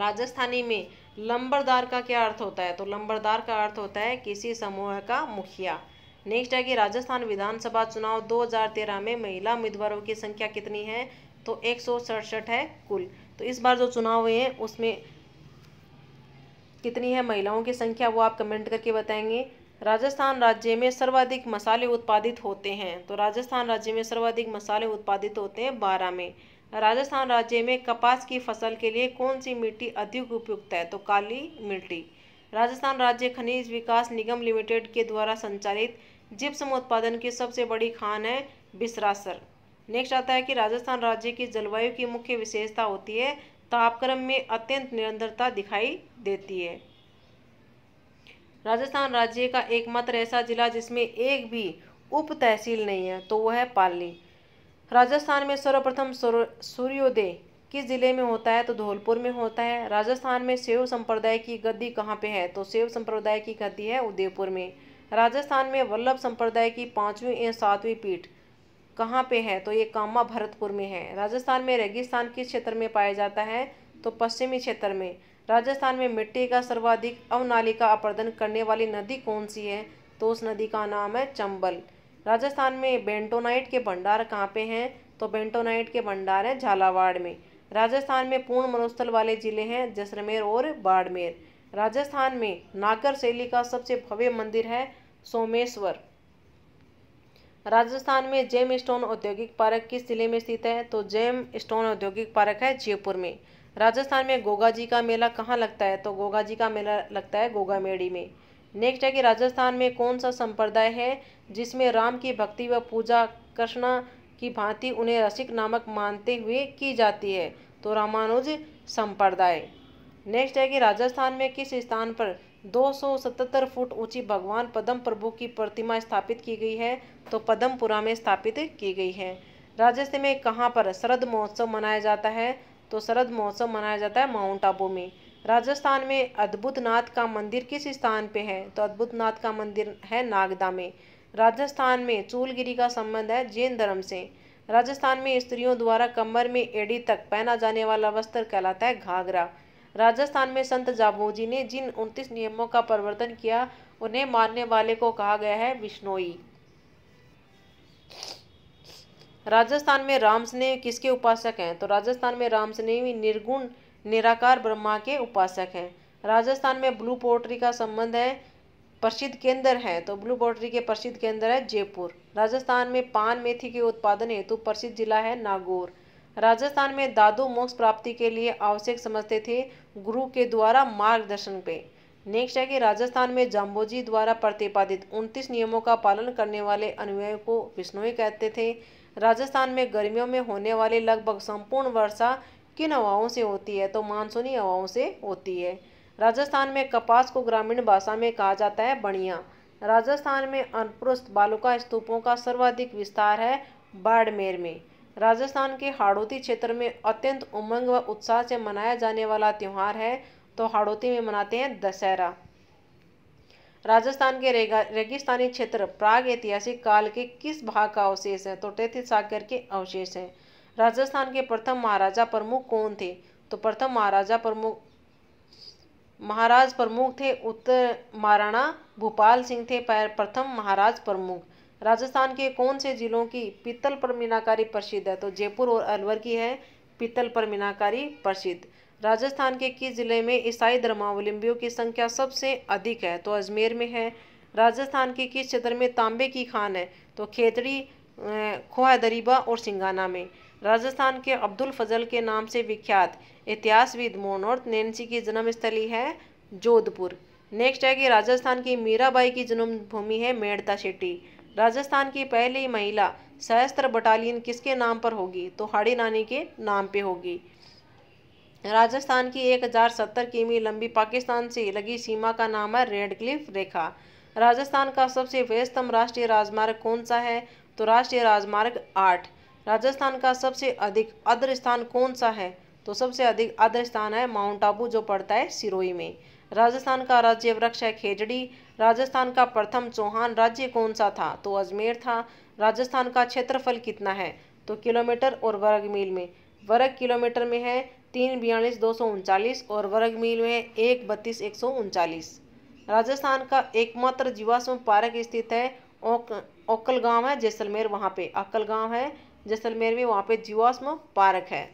राजस्थानी में लंबरदार का क्या अर्थ होता है तो लंबरदार का अर्थ होता है किसी समूह का मुखिया नेक्स्ट है कि राजस्थान विधानसभा चुनाव 2013 में महिला उम्मीदवारों की संख्या कितनी है तो एक है कुल तो इस बार जो चुनाव हुए हैं उसमें कितनी है महिलाओं की संख्या वो आप कमेंट करके बताएंगे राजस्थान राज्य में सर्वाधिक मसाले उत्पादित होते हैं तो राजस्थान राज्य में सर्वाधिक मसाले उत्पादित होते हैं बारह में राजस्थान राज्य में कपास की फसल के लिए कौन सी मिट्टी अधिक उपयुक्त है तो काली मिट्टी राजस्थान राज्य खनिज विकास निगम लिमिटेड के द्वारा संचालित जिप्सम उत्पादन की सबसे बड़ी खान है बिसरासर नेक्स्ट आता है कि राजस्थान राज्य की जलवायु की मुख्य विशेषता होती है तापक्रम में अत्यंत निरंतरता दिखाई देती है राजस्थान राज्य का एकमात्र ऐसा जिला जिसमें एक भी उप तहसील नहीं है तो वह है पाली राजस्थान में सर्वप्रथम सूर्योदय किस जिले में होता है तो धौलपुर में होता है राजस्थान में सेव संप्रदाय की गद्दी कहाँ पे है तो सेव संप्रदाय की गद्दी है उदयपुर में राजस्थान में वल्लभ संप्रदाय की पाँचवीं एवं सातवीं पीठ कहाँ पे है तो ये कामा भरतपुर में है राजस्थान में रेगिस्तान किस क्षेत्र में पाया जाता है तो पश्चिमी क्षेत्र में राजस्थान में मिट्टी का सर्वाधिक अवनालिका अपर्दन करने वाली नदी कौन सी है तो उस नदी का नाम है चंबल राजस्थान में बेंटोनाइट के भंडार कहाँ पे हैं तो बेंटोनाइट के भंडार हैं झालावाड़ में राजस्थान में पूर्ण मरुस्थल वाले जिले हैं जैसलमेर और बाड़मेर राजस्थान में नागर शैली का सबसे भव्य मंदिर है सोमेश्वर राजस्थान में जेम स्टोन औद्योगिक पार्क किस जिले में स्थित है तो जेम स्टोन औद्योगिक पार्क है जयपुर में राजस्थान में गोगा जी का मेला कहाँ लगता है तो गोगा जी का मेला लगता है गोगा मेड़ी में नेक्स्ट है कि राजस्थान में कौन सा संप्रदाय है जिसमें राम की भक्ति व पूजा कृष्णा की भांति उन्हें रसिक नामक मानते हुए की जाती है तो रामानुज संप्रदाय नेक्स्ट है कि राजस्थान में किस स्थान पर 277 फुट ऊंची भगवान पद्म प्रभु की प्रतिमा स्थापित की गई है तो पदमपुरा में स्थापित की गई है राजस्थान में कहाँ पर शरद महोत्सव मनाया जाता है तो शरद महोत्सव मनाया जाता है माउंट आबू में राजस्थान में अद्भुत नाथ का मंदिर किस स्थान पे है तो अद्भुत नाथ का मंदिर है नागदा में राजस्थान में चूलगिरी का संबंध है जैन धर्म से राजस्थान में स्त्रियों द्वारा कमर में एड़ी तक पहना जाने वाला वस्त्र कहलाता है घाघरा राजस्थान में संत जाबोजी ने जिन उनतीस नियमों का परिवर्तन किया उन्हें मानने वाले को कहा गया है विष्णोई राजस्थान में राम स्नेह किसके उपासक हैं तो राजस्थान में राम स्नेह निर्गुण निराकार ब्रह्मा के उपासक हैं राजस्थान में ब्लू पोल्ट्री का संबंध है प्रसिद्ध केंद्र हैं तो ब्लू बॉर्डरी के प्रसिद्ध केंद्र है जयपुर राजस्थान में पान मेथी के उत्पादन हेतु प्रसिद्ध जिला है नागौर राजस्थान में दादू मोक्ष प्राप्ति के लिए आवश्यक समझते थे गुरु के द्वारा मार्गदर्शन पे नेक्स्ट है कि राजस्थान में जाम्बोजी द्वारा प्रतिपादित उनतीस नियमों का पालन करने वाले अनुयाय को विष्णुई कहते थे राजस्थान में गर्मियों में होने वाली लगभग संपूर्ण वर्षा किन हवाओं से होती है तो मानसूनी हवाओं से होती है राजस्थान में कपास को ग्रामीण भाषा में कहा जाता है बढ़िया राजस्थान में अनपुरुष बालुका स्तूपों का सर्वाधिक विस्तार है बाड़मेर में राजस्थान के हाड़ोती क्षेत्र में अत्यंत उमंग व उत्साह से मनाया जाने वाला त्यौहार है तो हाड़ोती में मनाते हैं दशहरा राजस्थान के रेगिस्तानी क्षेत्र प्राग ऐतिहासिक काल के किस भाग का अवशेष है तो तैतीस सागर के अवशेष है राजस्थान के प्रथम महाराजा प्रमुख कौन थे तो प्रथम महाराजा प्रमुख महाराज प्रमुख थे उत्तर महाराणा भोपाल सिंह थे प्रथम महाराज प्रमुख राजस्थान के कौन से जिलों की पीतल पर मीनाकारी प्रसिद्ध है तो जयपुर और अलवर की है पीतल पर मीनाकारी प्रसिद्ध राजस्थान के किस जिले में ईसाई धर्मावलंबियों की संख्या सबसे अधिक है तो अजमेर में है राजस्थान के किस क्षेत्र में तांबे की खान है तो खेतड़ी खोहा दरीबा और सिंगाना में राजस्थान के अब्दुल फजल के नाम से विख्यात इतिहासविद मोनोर्थ नैन्सी की जन्मस्थली है जोधपुर नेक्स्ट है कि राजस्थान की मीराबाई की जन्मभूमि है मेड़ता शेट्टी राजस्थान की पहली महिला सहस्त्र बटालियन किसके नाम पर होगी तो हाड़ी नानी के नाम पे होगी राजस्थान की 1070 किमी लंबी पाकिस्तान से लगी सीमा का नाम है रेड क्लिफ रेखा राजस्थान का सबसे व्यस्तम राष्ट्रीय राजमार्ग कौन सा है तो राष्ट्रीय राजमार्ग आठ राजस्थान का सबसे अधिक अद्र स्थान कौन सा है तो सबसे अधिक आद्र स्थान है माउंट आबू जो पड़ता है सिरोई में राजस्थान का राज्य वृक्ष है खेजड़ी राजस्थान का प्रथम चौहान राज्य कौन सा था तो अजमेर था राजस्थान का क्षेत्रफल कितना है तो किलोमीटर और वर्ग मील में वर्ग किलोमीटर में है तीन बयालीस दो सौ उनचालीस और वर्ग मील में है एक बत्तीस एक सौ उनचालीस राजस्थान का एकमात्र जीवाश्म पार्क स्थित है ओक ओकल गाँव है जैसलमेर वहाँ पे अक्कल गाँव है जैसलमेर में वहाँ पे जीवाश्म पार्क है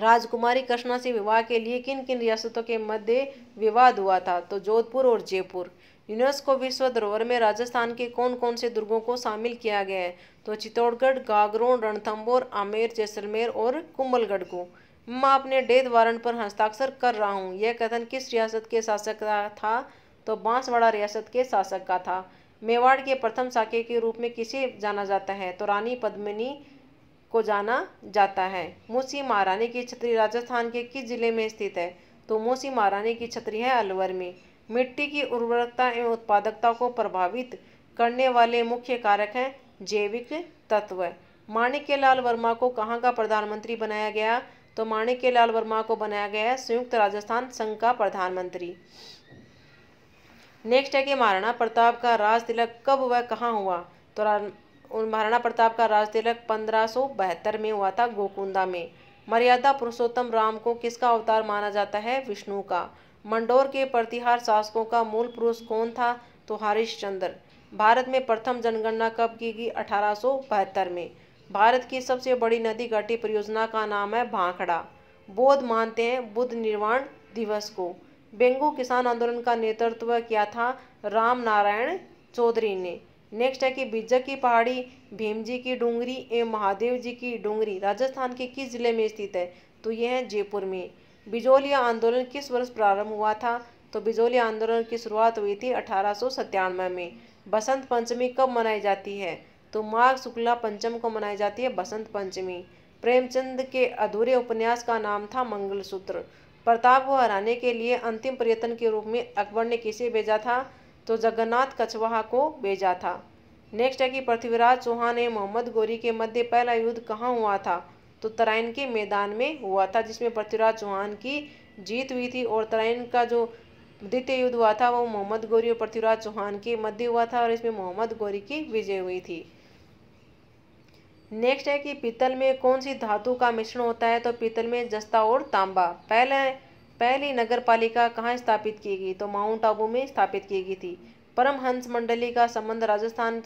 राजकुमारी कृष्णा से विवाह के लिए किन किन रियासतों के मध्य विवाद हुआ था तो जोधपुर और जयपुर यूनेस्को विश्व धरोहर में राजस्थान के कौन कौन से दुर्गों को शामिल किया गया है तो चित्तौड़गढ़ गागरों रणथम्बोर आमेर जैसलमेर और कुंभलगढ़ को मैं अपने डेथ वारंट पर हस्ताक्षर कर रहा हूँ यह कथन किस रियासत के शासक का था तो बांसवाड़ा रियासत के शासक का था मेवाड़ के प्रथम साके के रूप में किसे जाना जाता है तो रानी पद्मिनी को जाना जाता है मूसी महारानी की छतरी राजस्थान के किस जिले में स्थित है तो मूसी महारानी की छतरी है अलवर में मिट्टी की उर्वरकता एवं उत्पादकता को प्रभावित करने वाले मुख्य कारक हैं जैविक तत्व माणिक्यलाल वर्मा को कहाँ का प्रधानमंत्री बनाया गया तो माणिक्यलाल वर्मा को बनाया गया है संयुक्त राजस्थान संघ का प्रधानमंत्री नेक्स्ट है कि महाराणा प्रताप का राज तिलक कब व कहाँ हुआ तो महाराणा प्रताप का राज तिलक पंद्रह में हुआ था गोकुंदा में मर्यादा पुरुषोत्तम राम को किसका अवतार माना जाता है विष्णु का मंडोर के प्रतिहार शासकों का मूल पुरुष कौन था तो हरिश्चंद्र भारत में प्रथम जनगणना कब की गई अठारह में भारत की सबसे बड़ी नदी घाटी परियोजना का नाम है भाखड़ा बोध मानते हैं बुद्ध निर्वाण दिवस को बेंगू किसान आंदोलन का नेतृत्व किया था राम नारायण चौधरी ने नेक्स्ट है कि बिजक की पहाड़ी भीम जी की डूंगरी एवं महादेव जी की डूंगरी राजस्थान के किस जिले में स्थित है तो यह है जयपुर में बिजोलिया आंदोलन किस वर्ष प्रारंभ हुआ था तो बिजोलिया आंदोलन की शुरुआत हुई थी अठारह में बसंत पंचमी कब मनाई जाती है तो माघ शुक्ला पंचम को मनाई जाती है बसंत पंचमी प्रेमचंद के अधूरे उपन्यास का नाम था मंगलसूत्र प्रताप को हराने के लिए अंतिम प्रयत्न के रूप में अकबर ने किसे भेजा था तो जगन्नाथ कछवाहा को भेजा था नेक्स्ट है कि पृथ्वीराज चौहान ने मोहम्मद गोरी के मध्य पहला युद्ध कहाँ हुआ था तो तराइन के मैदान में हुआ था जिसमें पृथ्वीराज चौहान की जीत हुई थी और तराइन का जो द्वितीय युद्ध हुआ था वो मोहम्मद गौरी और पृथ्वीराज चौहान के मध्य हुआ था और इसमें मोहम्मद गौरी की विजय हुई थी नेक्स्ट है कि पीतल में कौन सी धातु का मिश्रण होता है तो पीतल में जस्ता और तांबा पहले पहली नगर पालिका कहाँ स्थापित की गई तो माउंट आबू में स्थापित की गई थी परमहंस मंडली का संबंध राजस्थान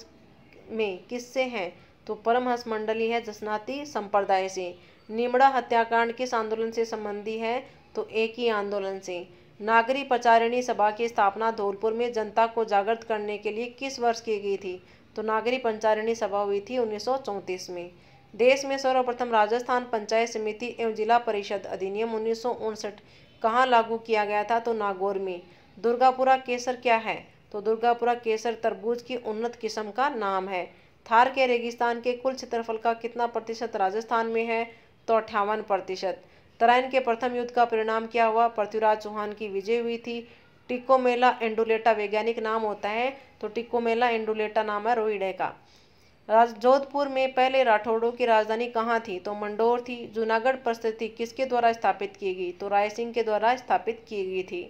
में किससे है तो परमहंस मंडली है जसनाती संप्रदाय से निमड़ा हत्याकांड किस आंदोलन से संबंधी है तो एक ही आंदोलन से नागरी प्रचारिणी सभा की स्थापना धौलपुर में जनता को जागृत करने के लिए किस वर्ष की गई थी तो नागरी पंचायरिणी सभा हुई थी उन्नीस में देश में सर्वप्रथम राजस्थान पंचायत समिति एवं जिला परिषद अधिनियम उन्नीस सौ कहाँ लागू किया गया था तो नागौर में दुर्गापुरा केसर क्या है तो दुर्गापुरा केसर तरबूज की उन्नत किस्म का नाम है थार के रेगिस्तान के कुल क्षेत्रफल का कितना प्रतिशत राजस्थान में है तो अट्ठावन प्रतिशत तराइन के प्रथम युद्ध का परिणाम क्या हुआ पृथ्वीराज चौहान की विजय हुई थी टिकोमेला मेला एंडुलेटा वैज्ञानिक नाम होता है तो टिकोमेला एंडुलेटा नाम है रोहिडे का राज जोधपुर में पहले राठौड़ों की राजधानी कहाँ थी तो मंडोर थी जूनागढ़ परिस्थिति किसके द्वारा स्थापित की गई तो राय सिंह के द्वारा स्थापित की गई थी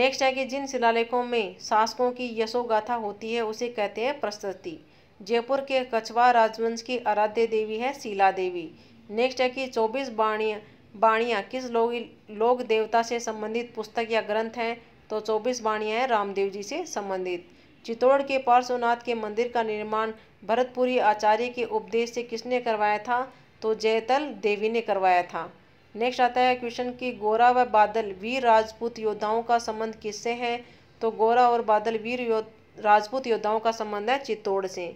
नेक्स्ट है कि जिन शिलालेखों में शासकों की यशोगाथा होती है उसे कहते हैं प्रस्तुति जयपुर के कछवा राजवंश की आराध्य देवी है शीला देवी नेक्स्ट है कि चौबीस बाणिया बाणिया किस लोग लोक देवता से संबंधित पुस्तक या ग्रंथ हैं तो चौबीस वाणियाँ रामदेव जी से संबंधित चित्तौड़ के पार्श्वनाथ के मंदिर का निर्माण भरतपुरी आचार्य के उपदेश से किसने करवाया था तो जयतल देवी ने करवाया था नेक्स्ट आता है क्वेश्चन कि गोरा व बादल वीर राजपूत योद्धाओं का संबंध किससे है तो गोरा और बादल वीर यो, राजपूत योद्धाओं का संबंध है चित्तौड़ से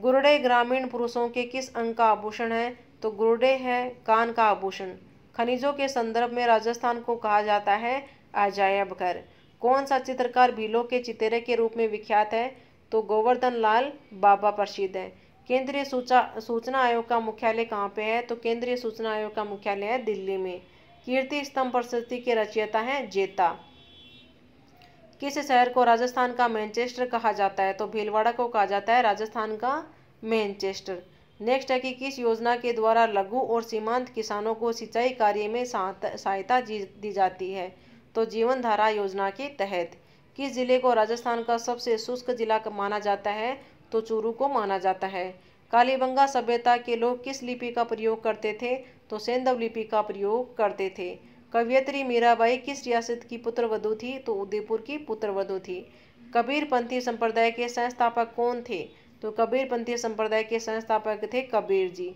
गुरुडे ग्रामीण पुरुषों के किस अंग का आभूषण है तो गुरुडे है कान का आभूषण खनिजों के संदर्भ में राजस्थान को कहा जाता है अजायब घर कौन सा चित्रकार भीलों के चितेरे के रूप में विख्यात है तो गोवर्धन लाल बाबा प्रसिद्ध है केंद्रीय सूचा सूचना आयोग का मुख्यालय कहाँ पे है तो केंद्रीय सूचना आयोग का मुख्यालय है दिल्ली में कीर्ति स्तंभ प्रशस्ति के रचयिता हैं जेता किस शहर को राजस्थान का मैनचेस्टर कहा जाता है तो भीलवाड़ा को कहा जाता है राजस्थान का मैनचेस्टर नेक्स्ट है कि किस योजना के द्वारा लघु और सीमांत किसानों को सिंचाई कार्य में सहायता दी जाती है तो जीवन धारा योजना के तहत किस जिले को राजस्थान का सबसे शुष्क जिला माना जाता है तो चूरू को माना जाता है कालीबंगा सभ्यता के लोग किस लिपि का प्रयोग करते थे तो सेंधव लिपि का प्रयोग करते थे कवियत्री मीराबाई किस रियासत की पुत्रवधु थी तो उदयपुर की पुत्रवधु थी कबीरपंथी संप्रदाय के संस्थापक कौन थे तो कबीरपंथी संप्रदाय के संस्थापक थे कबीर जी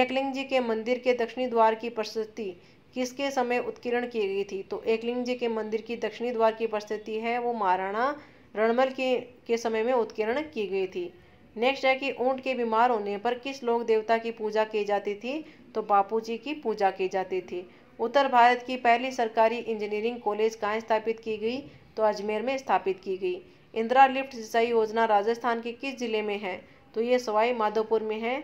एकलिंग जी के मंदिर के दक्षिणी द्वार की प्रशस्ति किसके समय उत्कीर्ण की गई थी तो एकलिंग जी के मंदिर की दक्षिणी द्वार की उपस्थिति है वो महाराणा रणमल के के समय में उत्कीर्ण की गई थी नेक्स्ट है कि ऊँट के बीमार होने पर किस लोक देवता की पूजा की जाती थी तो बापू जी की पूजा की जाती थी उत्तर भारत की पहली सरकारी इंजीनियरिंग कॉलेज कहाँ स्थापित की गई तो अजमेर में स्थापित की गई इंदिरा लिफ्ट सिंचाई योजना राजस्थान के किस जिले में है तो ये सवाई माधोपुर में है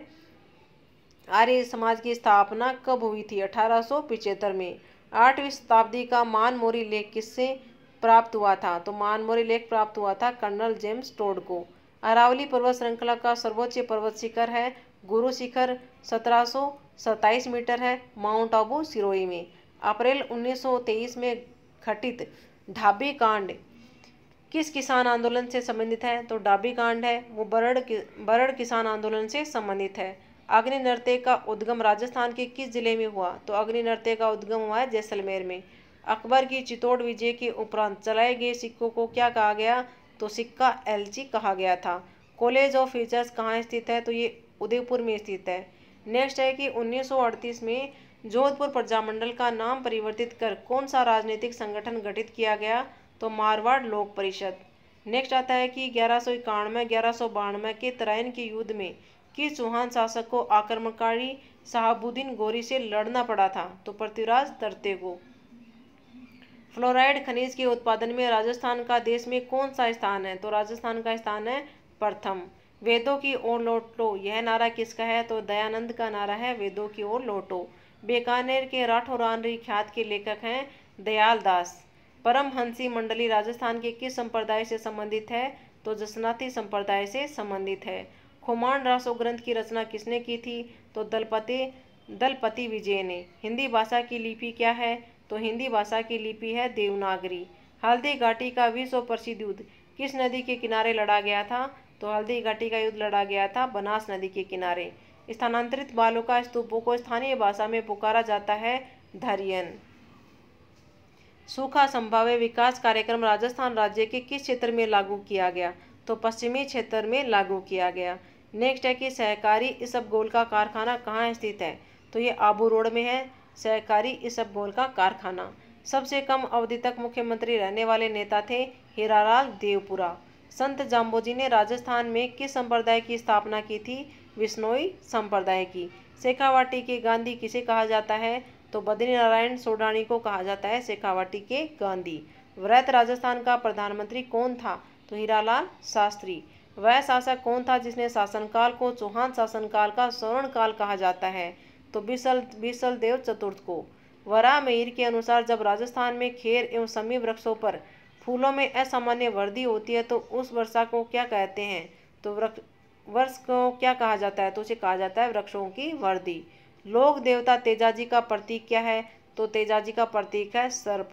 आर्य समाज की स्थापना कब हुई थी अठारह में आठवीं शताब्दी का मानमोरी लेख किससे प्राप्त हुआ था तो मानमोरी लेख प्राप्त हुआ था कर्नल जेम्स टोड को अरावली पर्वत श्रृंखला का सर्वोच्च पर्वत शिखर है गुरु शिखर सत्रह मीटर है माउंट आबू सिरोही में अप्रैल 1923 में घटित ढाबी कांड किस किसान आंदोलन से संबंधित है तो ढाबी कांड है वो बरड़ बरड़ किसान आंदोलन से संबंधित है अग्नि नृत्य का उद्गम राजस्थान के किस जिले में हुआ तो अग्नि नृत्य का उद्गम हुआ है जैसलमेर में अकबर की चित्तौड़ विजय के उपरांत चलाए गए सिक्कों को क्या कहा गया तो सिक्का एलजी कहा गया था कॉलेज ऑफ फीचर्स कहाँ स्थित है तो ये उदयपुर में स्थित है नेक्स्ट है कि उन्नीस में जोधपुर प्रजामंडल का नाम परिवर्तित कर कौन सा राजनीतिक संगठन गठित किया गया तो मारवाड़ लोक परिषद नेक्स्ट आता है कि ग्यारह सौ इक्यानवे ग्यारह सौ बानवे के तराइन के युद्ध में कि चौहान शासक को आक्रमणकारी शहाबुद्दीन गौरी से लड़ना पड़ा था तो पृथ्वीराज तरते को फ्लोराइड खनिज के उत्पादन में राजस्थान का देश में कौन सा स्थान है तो राजस्थान का स्थान है प्रथम वेदों की ओर लोटो यह नारा किसका है तो दयानंद का नारा है वेदों की ओर लौटो बीकानेर के राठौरानरी ख्यात के लेखक हैं दयाल दास परमहंसी मंडली राजस्थान के किस संप्रदाय से संबंधित है तो जसनाथी संप्रदाय से संबंधित है खुमान रासो ग्रंथ की रचना किसने की थी तो दलपति दलपति विजय ने हिंदी भाषा की लिपि क्या है तो हिंदी भाषा की लिपि है देवनागरी हल्दी घाटी का विश्व प्रसिद्ध युद्ध किस नदी के किनारे लड़ा गया था तो हल्दी घाटी का युद्ध लड़ा गया था बनास नदी के किनारे स्थानांतरित बालों का स्तूपों को स्थानीय भाषा में पुकारा जाता है धरियन सूखा संभाव्य विकास कार्यक्रम राजस्थान राज्य के किस क्षेत्र में लागू किया गया तो पश्चिमी क्षेत्र में लागू किया गया नेक्स्ट है कि सहकारी गोल का कारखाना कहाँ स्थित है तो ये आबू रोड में है सहकारी गोल का कारखाना सबसे कम अवधि तक मुख्यमंत्री रहने वाले नेता थे हीरालाल देवपुरा संत जाम्बोजी ने राजस्थान में किस संप्रदाय की स्थापना की थी विष्णोई संप्रदाय की शेखावाटी के गांधी किसे कहा जाता है तो बद्री नारायण सोडानी को कहा जाता है शेखावाटी के गांधी व्रत राजस्थान का प्रधानमंत्री कौन था तो हीरालाल शास्त्री वह शासक कौन था जिसने शासनकाल को चौहान शासनकाल का स्वर्ण काल कहा जाता है तो बिसल बिसल देव चतुर्थ को वरा मेहर के अनुसार जब राजस्थान में खेर एवं समीप वृक्षों पर फूलों में असामान्य वर्दी होती है तो उस वर्षा को क्या कहते हैं तो वृक्ष वर्ष को क्या कहा जाता है तो उसे कहा जाता है वृक्षों की वर्दी लोक देवता तेजाजी का प्रतीक क्या है तो तेजाजी का प्रतीक है सर्प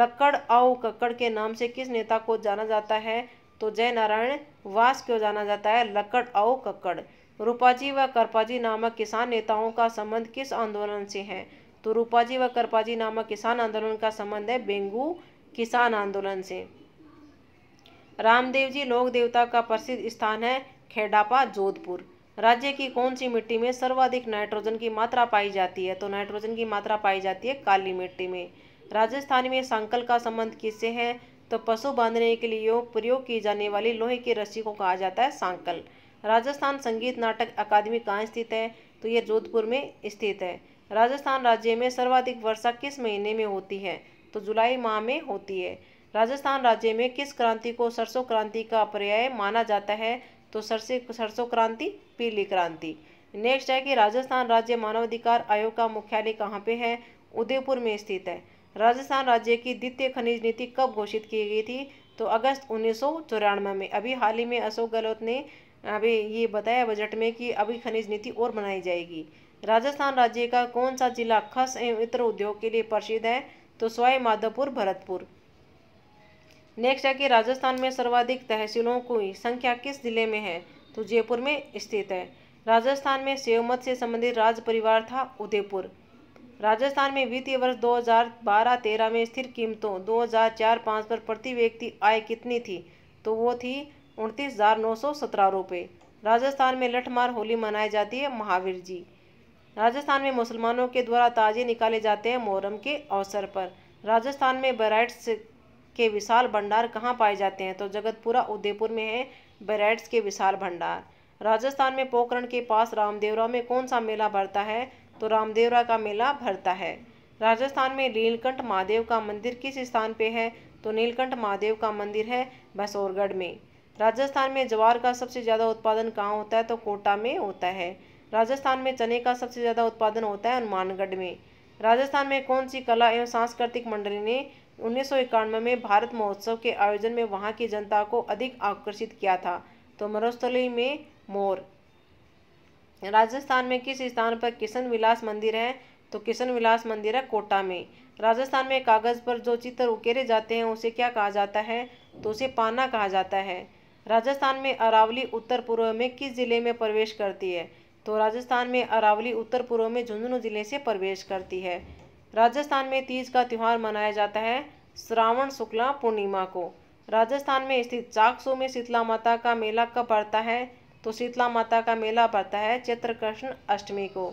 लक्कड़ आउ कक्कड़ के नाम से किस नेता को जाना जाता है तो जय नारायण वास क्यों जाना जाता है लकड़ औ कक्कड़ रूपाजी व करपाजी नामक किसान नेताओं का संबंध किस आंदोलन से है तो रूपाजी व करपाजी नामक किसान आंदोलन का संबंध है बेंगू किसान आंदोलन से रामदेव जी लोक देवता का प्रसिद्ध स्थान है खेडापा जोधपुर राज्य की कौन सी मिट्टी में सर्वाधिक नाइट्रोजन की मात्रा पाई जाती है तो नाइट्रोजन की मात्रा पाई जाती है काली मिट्टी में राजस्थान में संकल का संबंध किससे है तो पशु बांधने के लिए प्रयोग की जाने वाली लोहे की रस्सी को कहा जाता है सांकल राजस्थान संगीत नाटक अकादमी कहाँ स्थित है तो ये जोधपुर में स्थित है राजस्थान राज्य में सर्वाधिक वर्षा किस महीने में होती है तो जुलाई माह में होती है राजस्थान राज्य में किस क्रांति को सरसों क्रांति का पर्याय माना जाता है तो सरसे सरसों क्रांति पीली क्रांति नेक्स्ट है कि राजस्थान राज्य मानवाधिकार आयोग का मुख्यालय कहाँ पे है उदयपुर में स्थित है राजस्थान राज्य की द्वितीय खनिज नीति कब घोषित की गई थी तो अगस्त उन्नीस में अभी हाल ही में अशोक गहलोत ने अभी ये बताया बजट में कि अभी खनिज नीति और बनाई जाएगी राजस्थान राज्य का कौन सा जिला खस एवं इतर उद्योग के लिए प्रसिद्ध है तो स्वाई माधोपुर भरतपुर नेक्स्ट है कि राजस्थान में सर्वाधिक तहसीलों की संख्या किस जिले में है तो जयपुर में स्थित है राजस्थान में सेवमत से संबंधित राज परिवार था उदयपुर राजस्थान में वित्तीय वर्ष 2012-13 में स्थिर कीमतों 2004-5 पर प्रति व्यक्ति आय कितनी थी तो वो थी उनतीस हज़ार नौ सौ सत्रह रुपये राजस्थान में लठमार होली मनाई जाती है महावीर जी राजस्थान में मुसलमानों के द्वारा ताजे निकाले जाते हैं मोहरम के अवसर पर राजस्थान में बैराइट्स के विशाल भंडार कहाँ पाए जाते हैं तो जगतपुरा उदयपुर में है बराइट्स के विशाल भंडार राजस्थान में पोखरण के पास रामदेवरा में कौन सा मेला भरता है तो रामदेवरा का मेला भरता है राजस्थान में नीलकंठ महादेव का मंदिर किस स्थान पे है तो नीलकंठ महादेव का मंदिर है बसोरगढ़ में राजस्थान में ज्वार का सबसे ज़्यादा उत्पादन कहाँ होता है तो कोटा में होता है राजस्थान में चने का सबसे ज़्यादा उत्पादन होता है हनुमानगढ़ में राजस्थान में कौन सी कला एवं सांस्कृतिक मंडली ने उन्नीस में भारत महोत्सव के आयोजन में वहाँ की जनता को अधिक आकर्षित किया था तो मरुस्थली में मोर राजस्थान में किस स्थान पर किशन विलास मंदिर है तो किशन विलास मंदिर है कोटा में राजस्थान में कागज़ पर जो चित्र उकेरे जाते हैं उसे क्या कहा जाता है तो उसे पाना कहा जाता है राजस्थान में अरावली उत्तर पूर्व में किस जिले में प्रवेश करती है तो राजस्थान में अरावली उत्तर पूर्व में झुंझुनू जिले से प्रवेश करती है राजस्थान में तीज का त्यौहार मनाया जाता है श्रावण शुक्ला पूर्णिमा को राजस्थान में स्थित चाकसो में शीतला माता का मेला कब पड़ता है तो शीतला माता का मेला पड़ता है चैत्र कृष्ण अष्टमी को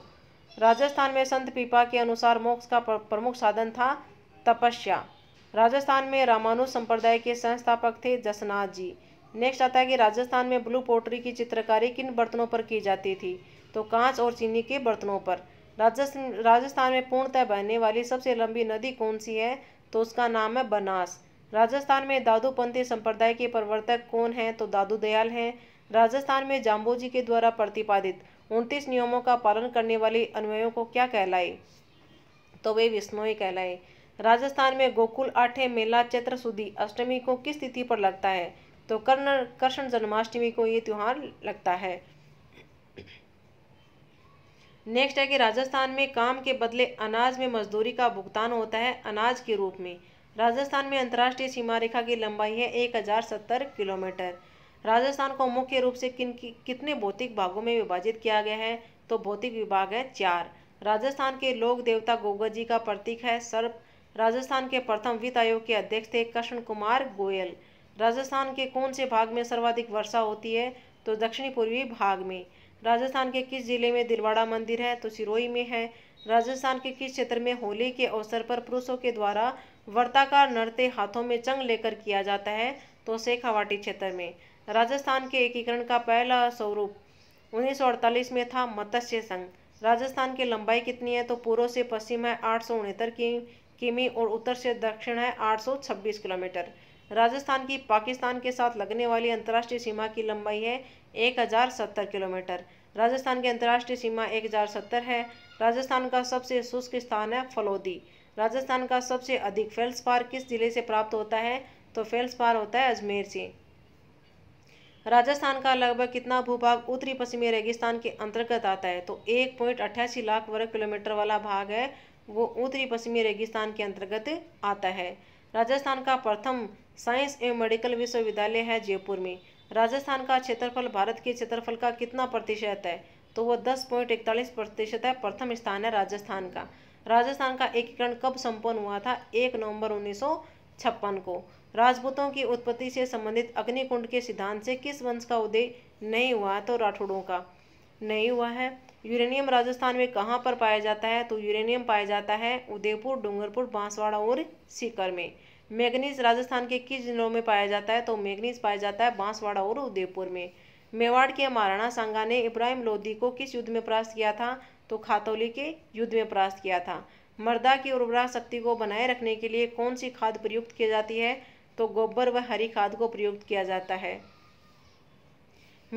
राजस्थान में संत पीपा के अनुसार मोक्ष का प्रमुख साधन था तपस्या राजस्थान में रामानुज संप्रदाय के संस्थापक थे जसनाथ जी नेक्स्ट आता है कि राजस्थान में ब्लू पोटरी की चित्रकारी किन बर्तनों पर की जाती थी तो कांच और चीनी के बर्तनों पर राजस्थान राजस्थान में पूर्णतः बहने वाली सबसे लंबी नदी कौन सी है तो उसका नाम है बनास राजस्थान में दादूपंथी संप्रदाय के प्रवर्तक कौन हैं तो दादू दयाल हैं राजस्थान में जाम्बोजी जी के द्वारा प्रतिपादित उनतीस नियमों का पालन करने वाले अन्वयों को क्या कहलाए तो वे विष्णोई कहलाए राजस्थान में गोकुल आठे मेला चैत्र सुधी अष्टमी को किस तिथि पर लगता है तो कर्ण कृष्ण जन्माष्टमी को ये त्यौहार लगता है नेक्स्ट है कि राजस्थान में काम के बदले अनाज में मजदूरी का भुगतान होता है अनाज के रूप में राजस्थान में अंतर्राष्ट्रीय सीमा रेखा की लंबाई है एक हजार सत्तर किलोमीटर राजस्थान को मुख्य रूप से किन कितने भौतिक भागों में विभाजित किया गया है तो भौतिक विभाग है चार राजस्थान के लोक देवता गोगा जी का प्रतीक है सर्प राजस्थान के प्रथम वित्त आयोग के अध्यक्ष थे कृष्ण कुमार गोयल राजस्थान के कौन से भाग में सर्वाधिक वर्षा होती है तो दक्षिणी पूर्वी भाग में राजस्थान के किस जिले में दिलवाड़ा मंदिर है तो सिरोही में है राजस्थान के किस क्षेत्र में होली के अवसर पर पुरुषों के द्वारा वर्ताकार नृत्य हाथों में चंग लेकर किया जाता है तो शेखावाटी क्षेत्र में राजस्थान के एकीकरण का पहला स्वरूप 1948 में था मत्स्य संघ राजस्थान की लंबाई कितनी है तो पूर्व से पश्चिम है आठ सौ किमी और उत्तर से दक्षिण है 826 किलोमीटर राजस्थान की पाकिस्तान के साथ लगने वाली अंतर्राष्ट्रीय सीमा की लंबाई है 1070 किलोमीटर राजस्थान की अंतर्राष्ट्रीय सीमा 1070 है राजस्थान का सबसे शुष्क स्थान है फलोदी राजस्थान का सबसे अधिक फेल्स पार किस जिले से प्राप्त होता है तो फेल्स पार होता है अजमेर से राजस्थान का लगभग कितना भूभाग उत्तरी पश्चिमी रेगिस्तान के अंतर्गत आता है तो एक पॉइंट अट्ठासी लाख वर्ग किलोमीटर वाला भाग है वो उत्तरी पश्चिमी रेगिस्तान के अंतर्गत आता है राजस्थान का प्रथम साइंस एवं मेडिकल विश्वविद्यालय है जयपुर में राजस्थान का क्षेत्रफल भारत के क्षेत्रफल का कितना प्रतिशत है तो वह दस पॉइंट इकतालीस प्रतिशत है प्रथम स्थान है राजस्थान का राजस्थान का एकीकरण कब संपन्न हुआ था एक नवंबर उन्नीस को राजपूतों की उत्पत्ति से संबंधित अग्निकुंड के सिद्धांत से किस वंश का उदय नहीं हुआ तो राठौड़ों का नहीं हुआ है यूरेनियम राजस्थान में कहाँ पर पाया जाता है तो यूरेनियम पाया जाता है उदयपुर डूंगरपुर बांसवाड़ा और सीकर में मैगनीज राजस्थान के किस जिलों में पाया जाता है तो मैगनीज पाया जाता है बांसवाड़ा और उदयपुर में मेवाड़ के महाराणा सांगा ने इब्राहिम लोधी को किस युद्ध में परास्त किया था तो खातौली के युद्ध में परास्त किया था मर्दा की उर्वरा शक्ति को बनाए रखने के लिए कौन सी खाद प्रयुक्त की जाती है तो गोबर व हरी खाद को प्रयुक्त किया जाता है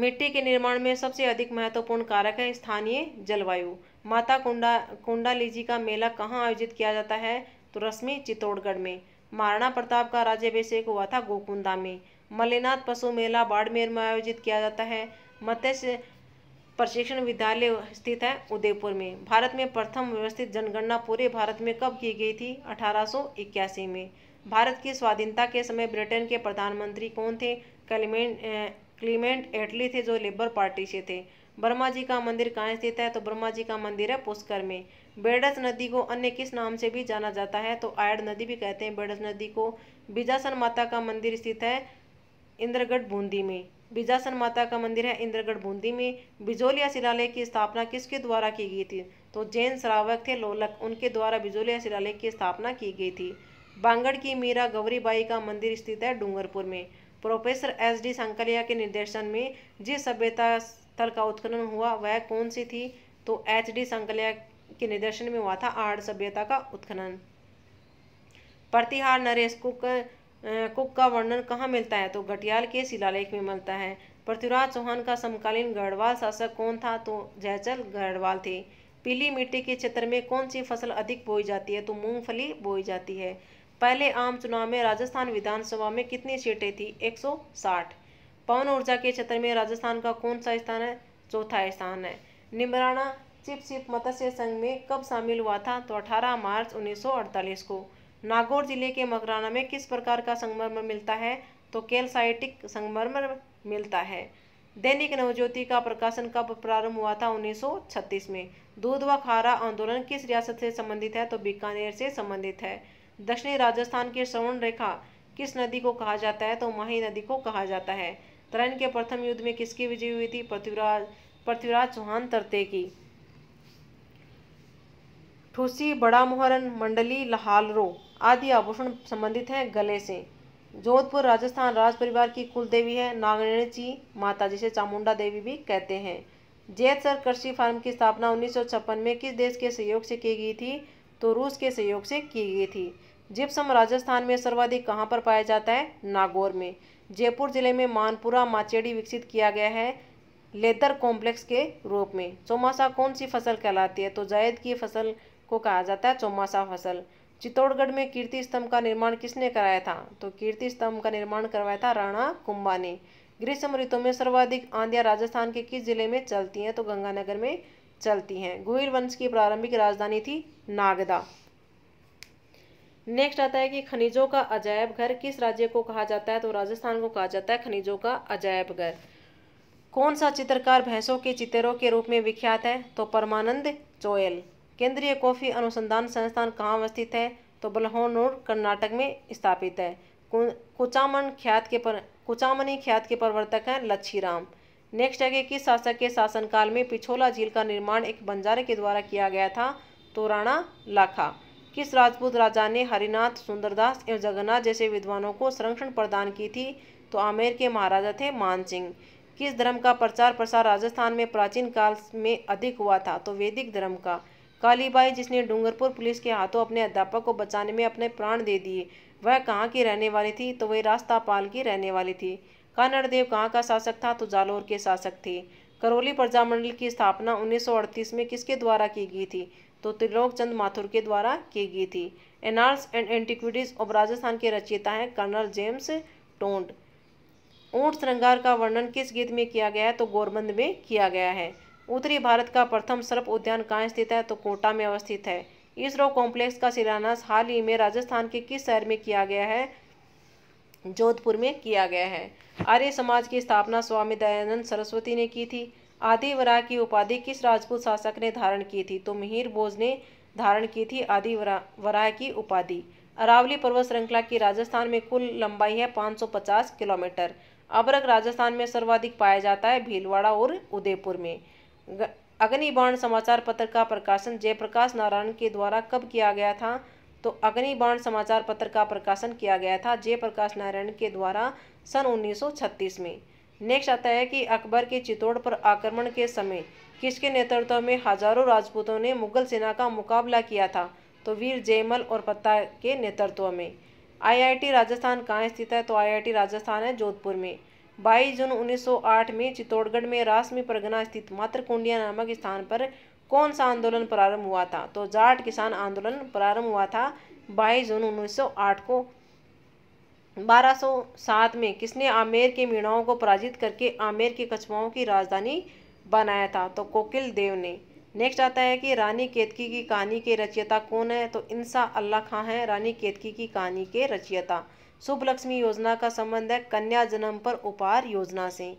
मिट्टी के निर्माण में सबसे अधिक महत्वपूर्ण कारक है स्थानीय जलवायु माता कुंडा कुंडालीजी का मेला कहाँ आयोजित किया जाता है तो रश्मि चित्तौड़गढ़ में महाराणा प्रताप का राज्यभिषेक हुआ था गोकुंदा में मल्लीनाथ पशु मेला बाड़मेर में आयोजित किया जाता है मत्स्य प्रशिक्षण विद्यालय स्थित है उदयपुर में भारत में प्रथम व्यवस्थित जनगणना पूरे भारत में कब की गई थी अठारह में भारत की स्वाधीनता के समय ब्रिटेन के प्रधानमंत्री कौन थे क्लीमेंट क्लीमेंट एटली थे जो लेबर पार्टी से थे ब्रह्मा जी का मंदिर कहाँ स्थित है तो ब्रह्मा जी का मंदिर है पुष्कर में बेडस नदी को अन्य किस नाम से भी जाना जाता है तो आयड नदी भी कहते हैं बेडस नदी को बिजासन माता का मंदिर स्थित है इंद्रगढ़ बूंदी में बिजासन माता का मंदिर है इंद्रगढ़ बूंदी में बिजोलिया शिलालेख की स्थापना किसके द्वारा की गई थी तो जैन श्रावक थे लोलक उनके द्वारा बिजोलिया शिलालेख की स्थापना की गई थी बांगड़ की मीरा गौरीबाई का मंदिर स्थित है डूंगरपुर में प्रोफेसर एस डी संकलिया के निर्देशन में जिस सभ्यता स्थल का उत्खनन हुआ वह कौन सी थी तो एच डी संकलिया के निर्देशन में हुआ था आड़ सभ्यता का उत्खनन प्रतिहार नरेश कुक कुक का वर्णन कहाँ मिलता है तो घटियाल के शिलालेख में मिलता है पृथ्वीराज चौहान का समकालीन गढ़वाल शासक कौन था तो जयचल गढ़वाल थे पीली मिट्टी के क्षेत्र में कौन सी फसल अधिक बोई जाती है तो मूंगफली बोई जाती है पहले आम चुनाव में राजस्थान विधानसभा में कितनी सीटें थी 160 पवन ऊर्जा के क्षेत्र में राजस्थान का कौन सा स्थान है चौथा स्थान है निमराना चिप सिप मत्स्य संघ में कब शामिल हुआ था तो 18 मार्च 1948 को नागौर जिले के मकराना में किस प्रकार का संगमरमर मिलता है तो कैल्साइटिक संगमरमर मिलता है दैनिक नवज्योति का प्रकाशन कब प्रारंभ हुआ था 1936 में दूध व खारा आंदोलन किस रियासत से संबंधित है तो बीकानेर से संबंधित है दक्षिणी राजस्थान की सवर्ण रेखा किस नदी को कहा जाता है तो माही नदी को कहा जाता है तरन के प्रथम युद्ध में किसकी विजय हुई थी पृथ्वीराज पृथ्वीराज चौहान तरते की ठूसी बड़ा मोहरन मंडली लहालरो आदि आभूषण संबंधित हैं गले से जोधपुर राजस्थान राज परिवार की कुल देवी है नागणची माता जिसे चामुंडा देवी भी कहते हैं सर कृषि फार्म की स्थापना उन्नीस में किस देश के सहयोग से की गई थी तो रूस के सहयोग से की गई थी जिप्सम राजस्थान में सर्वाधिक कहाँ पर पाया जाता है नागौर में जयपुर जिले में मानपुरा माचेड़ी विकसित किया गया है लेदर कॉम्प्लेक्स के रूप में चौमासा कौन सी फसल कहलाती है तो जायद की फसल को कहा जाता है चौमासा फसल चित्तौड़गढ़ में कीर्ति स्तंभ का निर्माण किसने कराया था तो कीर्ति स्तंभ का निर्माण करवाया था राणा कुंभा ने ग्रीष्म ऋतु में सर्वाधिक आंधियाँ राजस्थान के किस जिले में चलती हैं तो गंगानगर में चलती हैं गुहिर वंश की प्रारंभिक राजधानी थी नागदा नेक्स्ट आता है कि खनिजों का अजायब घर किस राज्य को कहा जाता है तो राजस्थान को कहा जाता है खनिजों का अजायब घर कौन सा चित्रकार भैंसों के चित्रों के रूप में विख्यात है तो परमानंद चोयल केंद्रीय कॉफी अनुसंधान संस्थान कहाँ अवस्थित है तो बलहोनूर कर्नाटक में स्थापित है कुचामन ख्यात के पर कुचामनी ख्यात के प्रवर्तक हैं लच्छी राम नेक्स्ट आगे किस शासक के शासनकाल में पिछोला झील का निर्माण एक बंजारे के द्वारा किया गया था तो राणा लाखा किस राजपूत राजा ने हरिनाथ सुंदरदास एवं जगन्नाथ जैसे विद्वानों को संरक्षण प्रदान की थी तो आमेर के महाराजा थे मान सिंह किस धर्म का प्रचार प्रसार राजस्थान में प्राचीन काल में अधिक हुआ था तो वैदिक धर्म का कालीबाई जिसने डूंगरपुर पुलिस के हाथों अपने अध्यापक को बचाने में अपने प्राण दे दिए वह कहाँ की रहने वाली थी तो वह रास्ता पाल की रहने वाली थी कानड़देव कहाँ का शासक था तो जालोर के शासक थे करौली प्रजामंडल की स्थापना 1938 में किसके द्वारा की गई थी तो त्रिलोक चंद माथुर के द्वारा की गई थी annals and antiquities of Rajasthan के रचयिता हैं कर्नल जेम्स टोंड ऊँट श्रृंगार का वर्णन किस गीत में किया गया है तो गोरबंद में किया गया है उत्तरी भारत का प्रथम सर्प उद्यान कहाँ स्थित है तो कोटा में अवस्थित है इसरो कॉम्प्लेक्स का शिलान्यास हाल ही में राजस्थान के किस शहर में किया गया है जोधपुर में किया गया है आर्य समाज की स्थापना स्वामी दयानंद सरस्वती ने की थी आदिवरा की उपाधि किस राजपूत शासक ने धारण की थी तो मिहिर बोज ने धारण की थी आदिवरा वराह की उपाधि अरावली पर्वत श्रृंखला की राजस्थान में कुल लंबाई है 550 किलोमीटर अबरक राजस्थान में सर्वाधिक पाया जाता है भीलवाड़ा और उदयपुर में अग्निबाण समाचार पत्र का प्रकाशन जयप्रकाश नारायण के द्वारा कब किया गया था तो अग्निबाण समाचार पत्र का प्रकाशन किया गया था जय प्रकाश नारायण के द्वारा सन उन्नीस में नेक्स्ट आता है कि अकबर के चित्तौड़ पर आक्रमण के समय किसके नेतृत्व में हजारों राजपूतों ने मुगल सेना का मुकाबला किया था तो वीर जयमल और पत्ता के नेतृत्व में आईआईटी राजस्थान कहाँ स्थित है तो आईआईटी राजस्थान है जोधपुर में 22 जून 1908 में चित्तौड़गढ़ में रास परगना स्थित मातृकुंडिया नामक स्थान पर कौन सा आंदोलन प्रारंभ हुआ था तो जाट किसान आंदोलन प्रारंभ हुआ था 22 जून 1908 को 1207 में किसने आमेर के मीणाओं को पराजित करके आमेर के कछुआओं की राजधानी बनाया था तो कोकिल देव ने नेक्स्ट आता है कि रानी केतकी की कहानी के रचयिता कौन है तो इंसा अल्लाह खां है रानी केतकी की कहानी के रचयिता शुभ लक्ष्मी योजना का संबंध है कन्या जन्म पर उपहार योजना से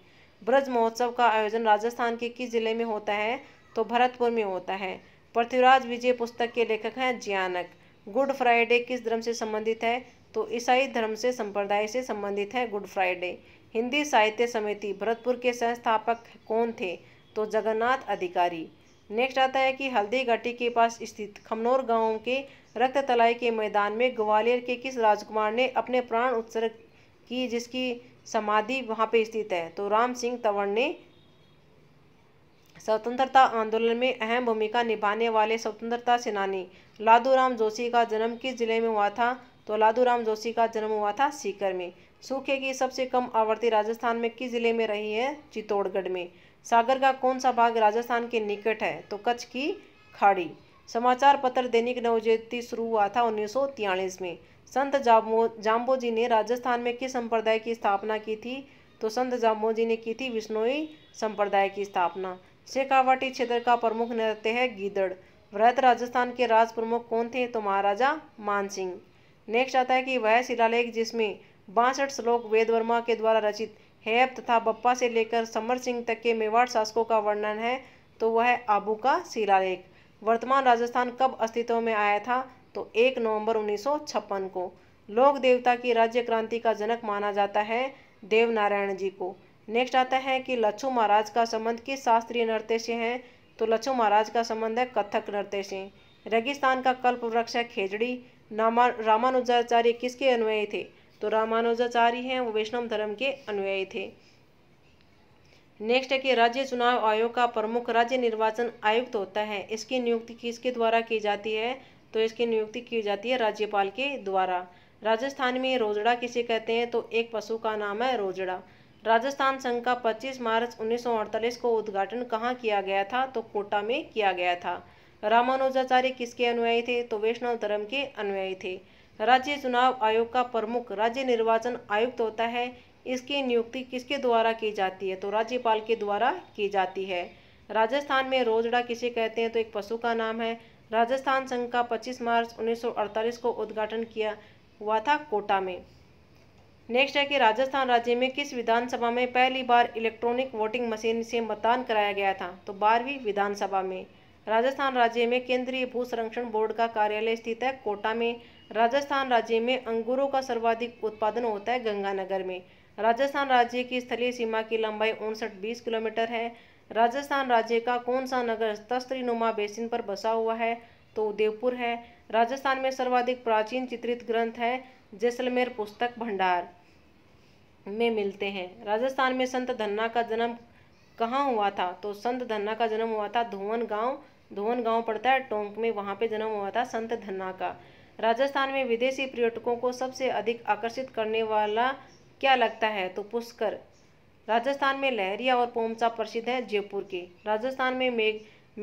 ब्रज महोत्सव का आयोजन राजस्थान के किस जिले में होता है तो भरतपुर में होता है पृथ्वीराज विजय पुस्तक के लेखक हैं ज्ञानक गुड फ्राइडे किस धर्म से संबंधित है तो ईसाई धर्म से संप्रदाय से संबंधित है गुड फ्राइडे हिंदी साहित्य समिति भरतपुर के संस्थापक कौन थे तो जगन्नाथ अधिकारी नेक्स्ट आता है कि हल्दी घाटी के पास स्थित खमनौर गांव के रक्त तलाई के मैदान में ग्वालियर के किस राजकुमार ने अपने प्राण उत्सर्ग की जिसकी समाधि वहां पे स्थित है तो राम सिंह तंवर ने स्वतंत्रता आंदोलन में अहम भूमिका निभाने वाले स्वतंत्रता सेनानी लादूराम जोशी का जन्म किस जिले में हुआ था तो लादूराम जोशी का जन्म हुआ था सीकर में सूखे की सबसे कम आवर्ती राजस्थान में किस जिले में रही है चित्तौड़गढ़ में सागर का कौन सा भाग राजस्थान के निकट है तो कच्छ की खाड़ी समाचार पत्र दैनिक नवज्योति शुरू हुआ था उन्नीस में संत जाम्बो जाम्बोजी ने राजस्थान में किस संप्रदाय की स्थापना की थी तो संत जाम्बोजी ने की थी विष्णोई संप्रदाय की स्थापना शेखावाटी क्षेत्र का प्रमुख नृत्य है गीदड़ वृहत राजस्थान के राज प्रमुख कौन थे तो महाराजा मान सिंह नेक्स्ट आता है कि वह शिलालेख जिसमें बासठ श्लोक वेद वर्मा के द्वारा रचित हैब तथा बप्पा से लेकर समर सिंह तक के मेवाड़ शासकों का वर्णन है तो वह आबू का शिलालेख वर्तमान राजस्थान कब अस्तित्व में आया था तो एक नवंबर उन्नीस को लोक देवता की राज्य क्रांति का जनक माना जाता है देवनारायण जी को नेक्स्ट आता है कि लच्छू महाराज का संबंध किस शास्त्रीय नृत्य से है तो लच्छू महाराज का संबंध है कथक नृत्य से रेगिस्तान का कल्प वृक्ष है खेजड़ी रामानुजाचार्य किसके अनुयायी थे तो रामानुजाचार्य हैं वो वैष्णव धर्म के अनुयायी थे नेक्स्ट है कि राज्य चुनाव आयोग का प्रमुख राज्य निर्वाचन आयुक्त होता है इसकी नियुक्ति किसके द्वारा की जाती है तो इसकी नियुक्ति की जाती है राज्यपाल के द्वारा राजस्थान में रोजड़ा किसे कहते हैं तो एक पशु का नाम है रोजड़ा राजस्थान संघ का 25 मार्च 1948 को उद्घाटन कहाँ किया गया था तो कोटा में किया गया था रामानुजाचार्य किसके अनुयायी थे तो वैष्णव धर्म के अनुयायी थे राज्य चुनाव आयोग का प्रमुख राज्य निर्वाचन आयुक्त होता है इसकी नियुक्ति किसके द्वारा की जाती है तो राज्यपाल के द्वारा की जाती है राजस्थान में रोजड़ा किसे कहते हैं तो एक पशु का नाम है राजस्थान संघ का 25 मार्च 1948 को उद्घाटन किया हुआ था कोटा में नेक्स्ट है कि राजस्थान राज्य में किस विधानसभा में पहली बार इलेक्ट्रॉनिक वोटिंग मशीन से मतदान कराया गया था तो बारहवीं विधानसभा में राजस्थान राज्य में केंद्रीय भू संरक्षण बोर्ड का कार्यालय स्थित है कोटा में राजस्थान राज्य में अंगूरों का सर्वाधिक उत्पादन होता है गंगानगर में राजस्थान राज्य की स्थलीय सीमा की लंबाई उनसठ बीस किलोमीटर है राजस्थान राज्य का कौन सा नगर तस्त्री बेसिन पर बसा हुआ है तो उदयपुर है राजस्थान में सर्वाधिक प्राचीन चित्रित ग्रंथ है जैसलमेर पुस्तक भंडार में मिलते हैं राजस्थान में संत धन्ना का जन्म कहाँ हुआ था तो संत धन्ना का जन्म हुआ था धोवन गांव धुवन गांव पड़ता है टोंक में वहाँ पे जन्म हुआ था संत धन्ना का राजस्थान में विदेशी पर्यटकों को सबसे अधिक आकर्षित करने वाला क्या लगता है तो पुष्कर राजस्थान में लहरिया और पोमचा प्रसिद्ध है जयपुर के राजस्थान में मेघ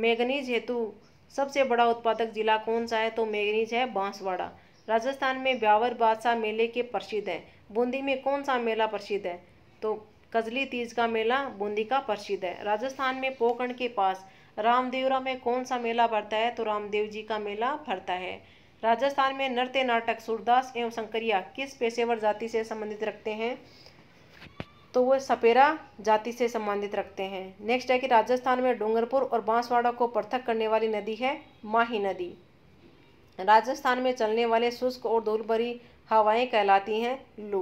मैगनीज हेतु सबसे बड़ा उत्पादक जिला कौन सा है तो मैगनीज है बांसवाड़ा राजस्थान में ब्यावर बादशाह मेले के प्रसिद्ध हैं बूंदी में कौन सा मेला प्रसिद्ध है तो कजली तीज का मेला बूंदी का प्रसिद्ध है राजस्थान में पोकण के पास रामदेवरा में कौन सा मेला भरता है तो रामदेव जी का मेला भरता है राजस्थान में नृत्य नाटक सूरदास एवं शंकरिया किस पेशेवर जाति से संबंधित रखते हैं तो वह सपेरा जाति से संबंधित रखते हैं नेक्स्ट है कि राजस्थान में डूंगरपुर और बांसवाड़ा को पृथक करने वाली नदी है माही नदी राजस्थान में चलने वाले शुष्क और धूलभरी हवाएं कहलाती हैं लू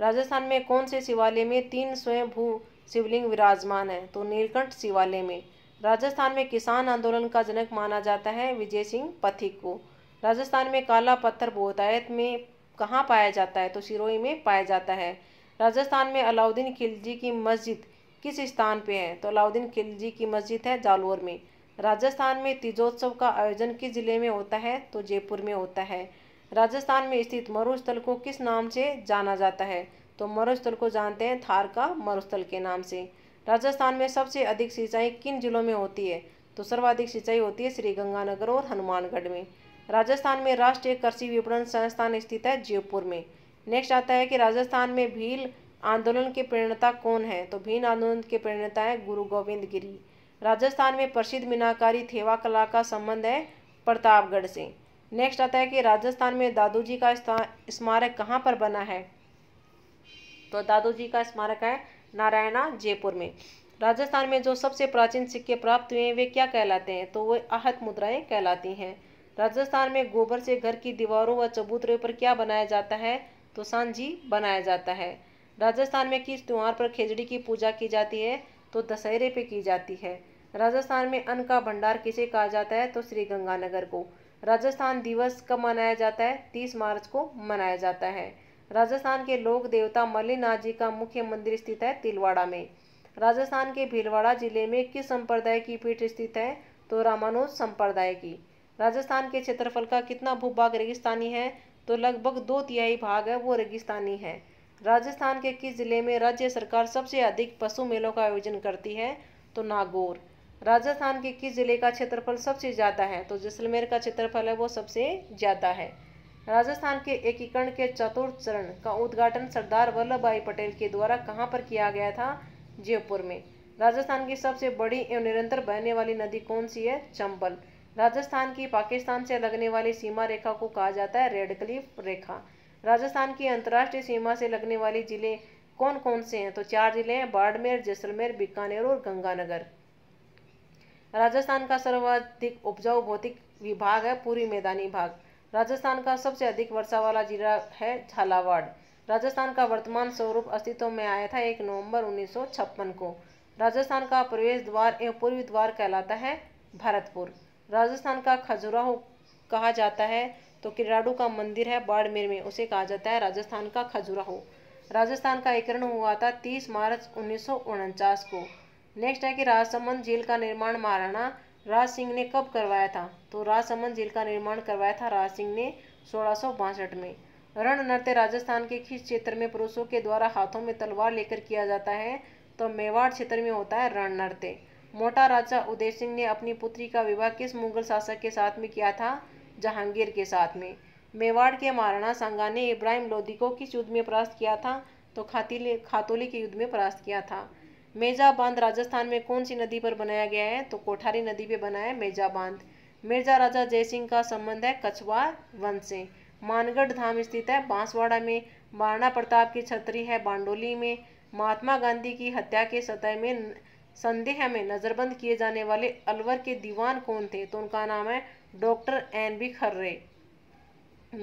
राजस्थान में कौन से शिवालय में तीन स्वयं भू शिवलिंग विराजमान है तो नीलकंठ शिवालय में राजस्थान में किसान आंदोलन का जनक माना जाता है विजय सिंह पथिक को राजस्थान में काला पत्थर बहुतायत में कहाँ पाया जाता है तो सिरोही में पाया जाता है राजस्थान में अलाउद्दीन खिलजी की मस्जिद किस स्थान पे है तो अलाउद्दीन खिलजी की मस्जिद है जालौर में राजस्थान में तीजोत्सव का आयोजन किस जिले में होता है तो जयपुर में होता है राजस्थान में स्थित मरुस्थल को किस नाम से जाना जाता है तो मरुस्थल को जानते हैं थार का मरुस्थल के नाम से राजस्थान में सबसे अधिक सिंचाई किन जिलों में होती है तो सर्वाधिक सिंचाई होती है श्रीगंगानगर और हनुमानगढ़ में राजस्थान में राष्ट्रीय कृषि विपणन संस्थान स्थित है जयपुर में नेक्स्ट आता है कि राजस्थान में भील आंदोलन के प्रेरणता कौन है तो भील आंदोलन के प्रेरणता है गुरु गोविंद गिरी राजस्थान में प्रसिद्ध मीनाकारी थेवा कला का संबंध है प्रतापगढ़ से नेक्स्ट आता है कि राजस्थान में दादू जी का स्मारक कहाँ पर बना है तो दादू जी का स्मारक है नारायणा जयपुर में राजस्थान में जो सबसे प्राचीन सिक्के प्राप्त हुए हैं वे क्या कहलाते हैं तो वे आहत मुद्राएं कहलाती हैं राजस्थान में गोबर से घर की दीवारों व चबूतरे पर क्या बनाया जाता है तो सांझी बनाया जाता है राजस्थान में किस त्यौहार पर खेजड़ी की पूजा की जाती है तो दशहरे पे की जाती है राजस्थान में अन्न का भंडार किसे कहा जाता है तो श्री गंगानगर को राजस्थान दिवस कब मनाया जाता है तीस मार्च को मनाया जाता है राजस्थान के लोक देवता मल्लीनाथ जी का मुख्य मंदिर स्थित है तिलवाड़ा में राजस्थान के भीलवाड़ा जिले में किस संप्रदाय की पीठ स्थित है तो रामानुज संप्रदाय की राजस्थान के क्षेत्रफल का कितना भूभाग रेगिस्तानी है तो लगभग दो तिहाई भाग है वो रेगिस्तानी है राजस्थान के किस जिले में राज्य सरकार सबसे अधिक पशु मेलों का आयोजन करती है तो नागौर राजस्थान के किस जिले का क्षेत्रफल सबसे ज़्यादा है तो जैसलमेर का क्षेत्रफल है वो सबसे ज़्यादा है राजस्थान के एकीकरण के चतुर्थ चरण का उद्घाटन सरदार वल्लभ भाई पटेल के द्वारा कहाँ पर किया गया था जयपुर में राजस्थान की सबसे बड़ी एवं निरंतर बहने वाली नदी कौन सी है चंबल राजस्थान की पाकिस्तान से लगने वाली सीमा रेखा को कहा जाता है रेड क्लिफ रेखा राजस्थान की अंतर्राष्ट्रीय सीमा से लगने वाले जिले कौन कौन से हैं तो चार जिले हैं बाड़मेर जैसलमेर बीकानेर और गंगानगर राजस्थान का सर्वाधिक उपजाऊ भौतिक विभाग है पूरी मैदानी भाग राजस्थान का सबसे अधिक वर्षा वाला जिला है झालावाड़ राजस्थान का वर्तमान स्वरूप अस्तित्व में आया था एक नवंबर उन्नीस को राजस्थान का प्रवेश द्वार एवं पूर्वी द्वार कहलाता है भरतपुर राजस्थान का खजुराहो कहा जाता है तो किराडू का मंदिर है बाड़मेर में उसे कहा जाता है राजस्थान का खजुराहो राजस्थान का एकरण हुआ था 30 मार्च उन्नीस को नेक्स्ट है कि राजसमंद झील का निर्माण महाराणा राज सिंह ने कब करवाया था तो राजसमंद झील का निर्माण करवाया था राज सिंह ने सोलह में रण नृत्य राजस्थान के किस क्षेत्र में पुरुषों के द्वारा हाथों में तलवार लेकर किया जाता है तो मेवाड़ क्षेत्र में होता है रण नृत्य मोटा राजा उदय सिंह ने अपनी पुत्री का विवाह किस मुगल शासक के साथ में किया था जहांगीर के साथ में मेवाड़ के महाराणा सांगा ने इब्राहिम लोधी को किस युद्ध में परास्त किया था तो खातिले खातोली के युद्ध में परास्त किया था मेजा बांध राजस्थान में कौन सी नदी पर बनाया गया है तो कोठारी नदी पे बना है मेजा बांध मिर्जा राजा जयसिंह का संबंध है कछवा वंश से मानगढ़ धाम स्थित है बांसवाड़ा में महाराणा प्रताप की छतरी है बांडोली में महात्मा गांधी की हत्या के सतह में संदेह में नज़रबंद किए जाने वाले अलवर के दीवान कौन थे तो उनका नाम है doctor N B Khare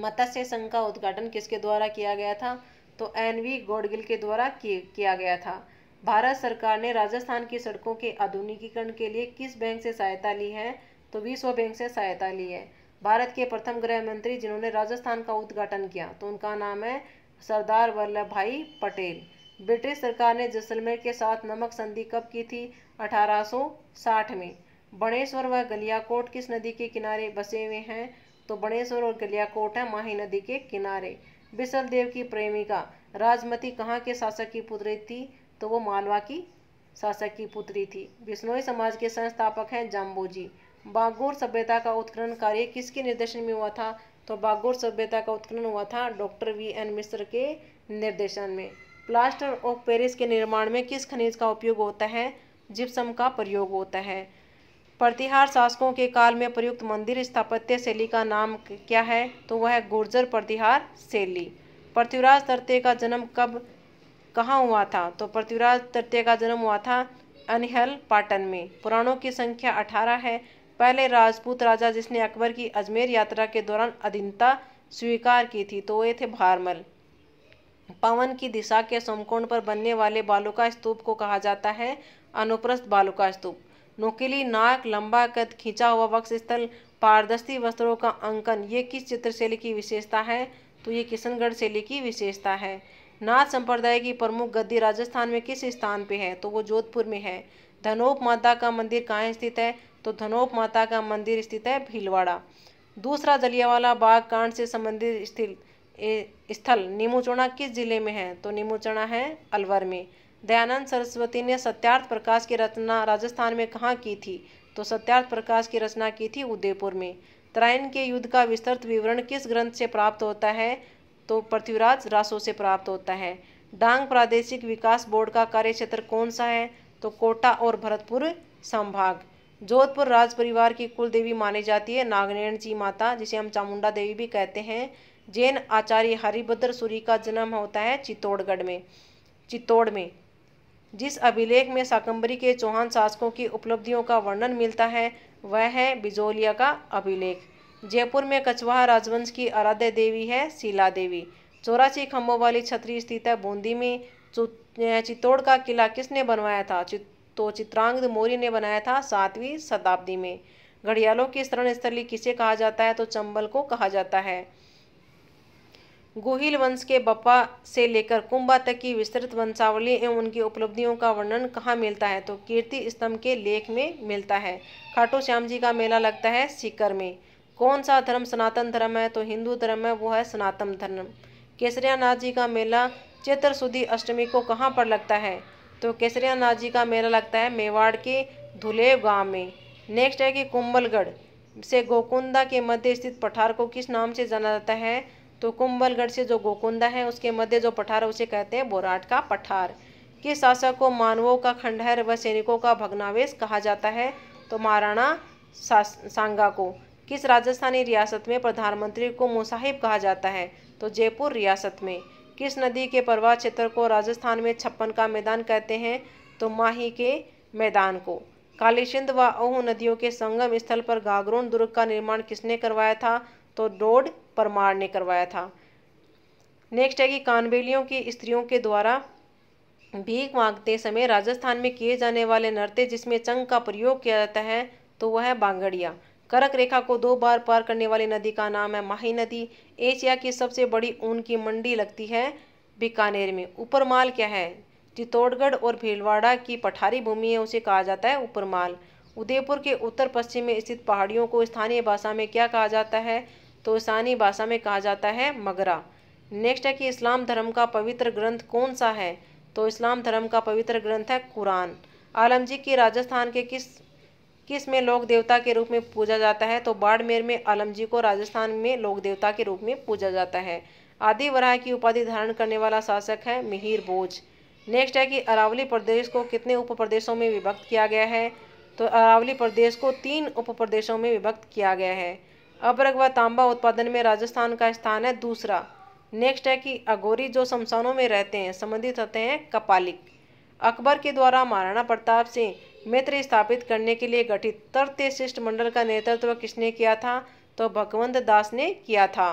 Matsya Sangh का उद्घाटन किसके द्वारा किया गया था तो एन वी गोडगिल के द्वारा किया गया था भारत सरकार ने राजस्थान की सड़कों के आधुनिकीकरण के लिए किस बैंक से सहायता ली है तो विश्व बैंक से सहायता ली है भारत के प्रथम गृह मंत्री जिन्होंने राजस्थान का उद्घाटन किया तो उनका नाम है सरदार वल्लभ भाई पटेल ब्रिटिश सरकार ने जैसलमेर के साथ नमक संधि कब की थी 1860 में बणेश्वर व गलियाकोट किस नदी के किनारे बसे हुए हैं तो बणेश्वर और गलियाकोट है माही नदी के किनारे बिसल देव की प्रेमिका राजमती कहाँ के शासक की पुत्री थी तो वो मालवा की शासक की पुत्री थी बिश्नोई समाज के संस्थापक हैं जी बागोर सभ्यता का उत्खनन कार्य किसके निर्देशन में हुआ था तो बागोर सभ्यता का उत्खनन हुआ था डॉक्टर वी एन मिश्र के निर्देशन में प्लास्टर ऑफ पेरिस के निर्माण में किस खनिज का उपयोग होता है जिप्सम का प्रयोग होता है प्रतिहार शासकों के काल में प्रयुक्त मंदिर स्थापत्य शैली का नाम क्या है तो वह है गुर्जर प्रतिहार शैली पृथ्वीराज तरते का जन्म कब कहाँ हुआ था तो पृथ्वीराज तृतीय का जन्म हुआ था अनहल पाटन में पुराणों की संख्या अठारह है पहले राजपूत राजा जिसने अकबर की अजमेर यात्रा के दौरान अधीनता स्वीकार की थी तो वे थे भारमल पवन की दिशा के समकोण पर बनने वाले बालुका स्तूप को कहा जाता है अनुप्रस्थ बालुका स्तूप नोकेली नाक लंबा कद खींचा हुआ वक्ष स्थल पारदर्शी वस्त्रों का अंकन ये किस चित्रशैली की विशेषता है तो ये किशनगढ़ शैली की विशेषता है नाथ संप्रदाय की प्रमुख गद्दी राजस्थान में किस स्थान पे है तो वो जोधपुर में है धनोप माता का मंदिर कहाँ स्थित है तो धनोप माता का मंदिर स्थित है भीलवाड़ा दूसरा जलियावाला बाग कांड से संबंधित स्थित स्थल नीमूचोड़ा किस जिले में है तो नीमूचोड़ा है अलवर में दयानंद सरस्वती ने सत्यार्थ प्रकाश की रचना राजस्थान में कहाँ की थी तो सत्यार्थ प्रकाश की रचना की थी उदयपुर में त्रायन के युद्ध का विस्तृत विवरण किस ग्रंथ से प्राप्त होता है तो पृथ्वीराज रासो से प्राप्त होता है डांग प्रादेशिक विकास बोर्ड का कार्य क्षेत्र कौन सा है तो कोटा और भरतपुर संभाग जोधपुर राज परिवार की कुल देवी मानी जाती है नागनारायण जी माता जिसे हम चामुंडा देवी भी कहते हैं जैन आचार्य हरिभद्र सूरी का जन्म होता है चित्तौड़गढ़ में चित्तौड़ में जिस अभिलेख में शाकंबरी के चौहान शासकों की उपलब्धियों का वर्णन मिलता है वह है बिजोलिया का अभिलेख जयपुर में कछवाहा राजवंश की आराध्य देवी है शीला देवी चौरासी खम्भों वाली छतरी स्थित है बूंदी में चित्तौड़ का किला किसने बनवाया था तो चित्रांग मौर्य ने बनाया था सातवीं शताब्दी में घड़ियालों की शरण स्थली किसे कहा जाता है तो चंबल को कहा जाता है गुहिल वंश के बप्पा से लेकर कुंभा तक की विस्तृत वंशावली एवं उनकी उपलब्धियों का वर्णन कहाँ मिलता है तो कीर्ति स्तंभ के लेख में मिलता है खाटू श्याम जी का मेला लगता है सीकर में कौन सा धर्म सनातन धर्म है तो हिंदू धर्म है वो है सनातन धर्म केसरियानाथ जी का मेला चैत्र सुधी अष्टमी को कहाँ पर लगता है तो केसरियानाथ जी का मेला लगता है मेवाड़ के धुलेव गांव में नेक्स्ट है कि कुंभलगढ़ से गोकुंदा के मध्य स्थित पठार को किस नाम से जाना जाता है तो कुंभलगढ़ से जो गोकुंदा है उसके मध्य जो पठार है उसे कहते हैं बोराट का पठार किस शासक को मानवों का खंडहर व सैनिकों का भगनावेश कहा जाता है तो महाराणा सांगा को किस राजस्थानी रियासत में प्रधानमंत्री को मुसाहिब कहा जाता है तो जयपुर रियासत में किस नदी के प्रवाह क्षेत्र को राजस्थान में छप्पन का मैदान कहते हैं तो माही के मैदान को कालीसिंध व ओह नदियों के संगम स्थल पर गागरोन दुर्ग का निर्माण किसने करवाया था तो डोड परमार ने करवाया था नेक्स्ट है कि कानबेलियों की स्त्रियों के द्वारा भीख मांगते समय राजस्थान में किए जाने वाले नृत्य जिसमें चंग का प्रयोग किया जाता है तो वह है बांगड़िया करक रेखा को दो बार पार करने वाली नदी का नाम है माही नदी एशिया की सबसे बड़ी ऊन की मंडी लगती है बीकानेर में ऊपरमाल क्या है चित्तौड़गढ़ और भीलवाड़ा की पठारी भूमि है उसे कहा जाता है ऊपरमाल उदयपुर के उत्तर पश्चिम में स्थित पहाड़ियों को स्थानीय भाषा में क्या कहा जाता है तो स्थानीय भाषा में कहा जाता है मगरा नेक्स्ट है कि इस्लाम धर्म का पवित्र ग्रंथ कौन सा है तो इस्लाम धर्म का पवित्र ग्रंथ है कुरान आलमजी की राजस्थान के किस में लोक देवता के रूप में पूजा जाता है तो बाड़मेर में आलम जी को राजस्थान में लोक देवता के रूप में पूजा जाता है आदि वराह की उपाधि धारण करने वाला शासक है मिहिर बोझ नेक्स्ट है कि अरावली प्रदेश को कितने उप प्रदेशों में विभक्त किया गया है तो अरावली प्रदेश को तीन उप प्रदेशों में विभक्त किया गया है अबरग व तांबा उत्पादन में राजस्थान का स्थान है दूसरा नेक्स्ट है कि अगोरी जो शमशानों में रहते हैं संबंधित होते हैं कपालिक अकबर के द्वारा महाराणा प्रताप सिंह मित्र स्थापित करने के लिए गठित तृतीय शिष्ट मंडल का नेतृत्व किसने किया था तो भगवंत दास ने किया था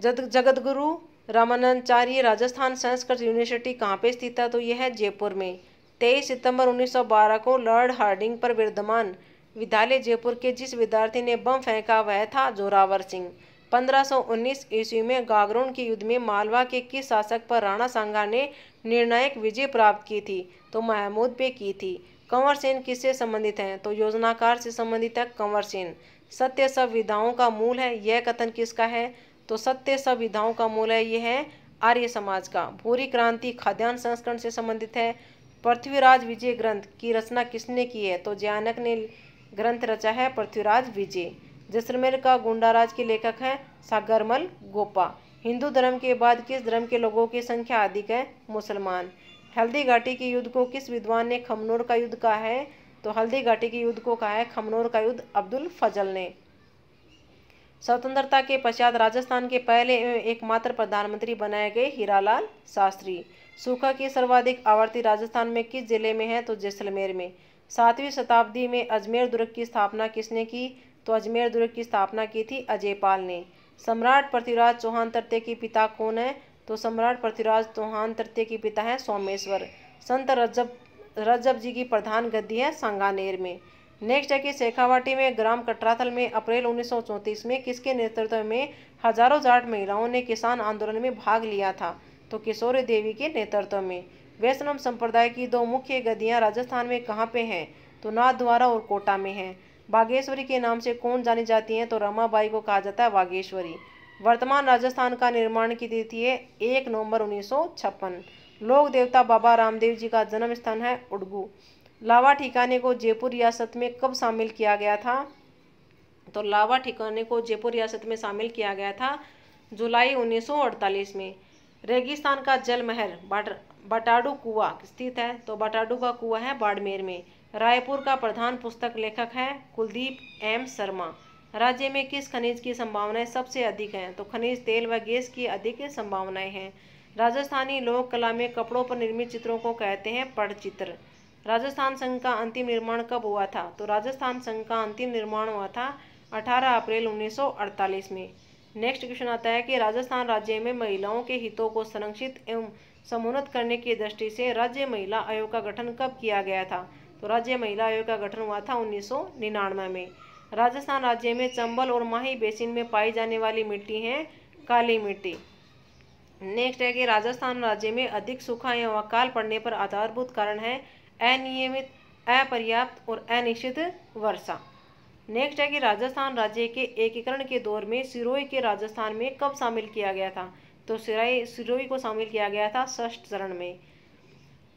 जद जगतगुरु रामानंदाचार्य राजस्थान संस्कृत यूनिवर्सिटी कहाँ पे स्थित है तो यह है जयपुर में तेईस सितंबर 1912 को लॉर्ड हार्डिंग पर विद्यमान विद्यालय जयपुर के जिस विद्यार्थी ने बम फेंका वह था जोरावर सिंह 1519 ईस्वी में गागरोन के युद्ध में मालवा के किस शासक पर राणा सांगा ने निर्णायक विजय प्राप्त की थी तो महमूद पे की थी कंवर सेन किससे संबंधित हैं तो योजनाकार से संबंधित है कंवर सेन सत्य सब विधाओं का मूल है यह कथन किसका है तो सत्य सब विधाओं का मूल है यह है आर्य समाज का भूरी क्रांति खाद्यान्न संस्करण से संबंधित है पृथ्वीराज विजय ग्रंथ की रचना किसने की है तो जयानक ने ग्रंथ रचा है पृथ्वीराज विजय जैसलमेर का गुंडाराज के लेखक हैं सागरमल गोपा हिंदू धर्म के बाद किस धर्म के लोगों की संख्या अधिक है मुसलमान हल्दी घाटी के युद्ध को किस विद्वान ने खमनोर का युद्ध कहा है तो हल्दी घाटी के युद्ध को कहा है खमनोर का युद्ध अब्दुल फजल ने स्वतंत्रता के पश्चात राजस्थान के पहले एकमात्र प्रधानमंत्री बनाए गए हीरालाल शास्त्री सूखा की सर्वाधिक आवर्ती राजस्थान में किस जिले में है तो जैसलमेर में सातवीं शताब्दी में अजमेर दुर्ग की स्थापना किसने की तो अजमेर दुर्ग की स्थापना की थी अजयपाल ने सम्राट पृथ्वीराज चौहान तृतीय के पिता कौन है तो सम्राट पृथ्वीराज चौहान तृतीय के पिता है सोमेश्वर संत रजब रजब जी की प्रधान गद्दी है सांगानेर में नेक्स्ट है कि शेखावाटी में ग्राम कटराथल में अप्रैल उन्नीस में किसके नेतृत्व में हजारों जाट महिलाओं ने किसान आंदोलन में भाग लिया था तो किशोरी देवी के नेतृत्व में वैष्णव संप्रदाय की दो मुख्य गद्दियाँ राजस्थान में कहाँ पे हैं तो नाथद्वारा और कोटा में हैं बागेश्वरी के नाम से कौन जानी जाती हैं तो रमाबाई को कहा जाता है बागेश्वरी वर्तमान राजस्थान का निर्माण की तिथि है एक नवंबर उन्नीस लोक देवता बाबा रामदेव जी का जन्म स्थान है उड़गू लावा ठिकाने को जयपुर रियासत में कब शामिल किया गया था तो लावा ठिकाने को जयपुर रियासत में शामिल किया गया था जुलाई 1948 में रेगिस्तान का जल बाट, बटाडू कुआ स्थित है तो बटाडू का कुआ है बाड़मेर में रायपुर का प्रधान पुस्तक लेखक है कुलदीप एम शर्मा राज्य में किस खनिज की संभावनाएं सबसे अधिक हैं तो खनिज तेल व गैस की अधिक संभावनाएं हैं राजस्थानी लोक कला में कपड़ों पर निर्मित चित्रों को कहते हैं पटचित्र राजस्थान संघ का अंतिम निर्माण कब हुआ था तो राजस्थान संघ का अंतिम निर्माण हुआ था 18 अप्रैल 1948 में नेक्स्ट क्वेश्चन आता है कि राजस्थान राज्य में महिलाओं के हितों को संरक्षित एवं समुन्नत करने की दृष्टि से राज्य महिला आयोग का गठन कब किया गया था तो राज्य महिला आयोग का गठन हुआ था उन्नीस में राजस्थान राज्य में चंबल और माही बेसिन में पाई जाने वाली मिट्टी है काली मिट्टी नेक्स्ट है कि राजस्थान राज्य में अधिक सूखा या अकाल पड़ने पर आधारभूत कारण है अनियमित अपर्याप्त और अनिश्चित वर्षा नेक्स्ट है कि राजस्थान राज्य के एकीकरण के दौर में सिरोही के राजस्थान में कब शामिल किया गया था तो सिराई सिरोही को शामिल किया गया था षष्ठ चरण में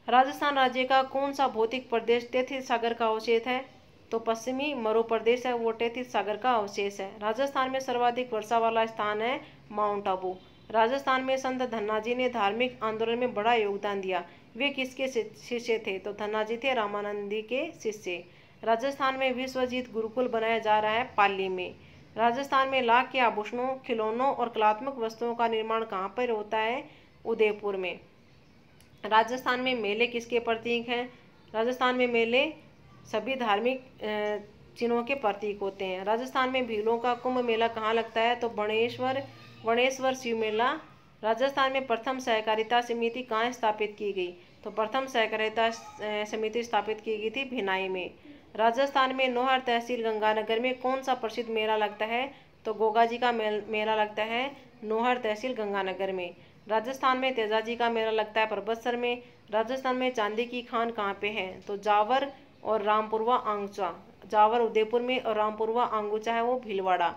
राजस्थान राज्य का कौन सा भौतिक प्रदेश तैथित सागर का अवशेष है तो पश्चिमी मरु प्रदेश है वो तैथित सागर का अवशेष है राजस्थान में सर्वाधिक वर्षा वाला स्थान है माउंट आबू राजस्थान में संत जी ने धार्मिक आंदोलन में बड़ा योगदान दिया वे किसके शिष्य थे तो जी थे रामानंदी के शिष्य राजस्थान में विश्वजीत गुरुकुल बनाया जा रहा है पाली में राजस्थान में लाख के आभूषणों खिलौनों और कलात्मक वस्तुओं का निर्माण कहाँ पर होता है उदयपुर में राजस्थान में मेले किसके प्रतीक हैं राजस्थान में मेले सभी धार्मिक चिन्हों के प्रतीक होते हैं राजस्थान में भीलों का कुंभ मेला कहाँ लगता है तो बणेश्वर वणेश्वर शिव मेला राजस्थान में प्रथम सहकारिता समिति कहाँ स्थापित की गई तो प्रथम सहकारिता समिति स्थापित की गई थी भिनाई में राजस्थान में नोहर तहसील गंगानगर में कौन सा प्रसिद्ध मेला लगता है तो गोगा जी का मेला लगता है नोहर तहसील गंगानगर में राजस्थान में तेजाजी का मेला लगता है परबतसर में राजस्थान में चांदी की खान कहाँ पे है तो जावर और रामपुरवा आंगचा जावर उदयपुर में और रामपुरवा आंगूचा है वो भीलवाड़ा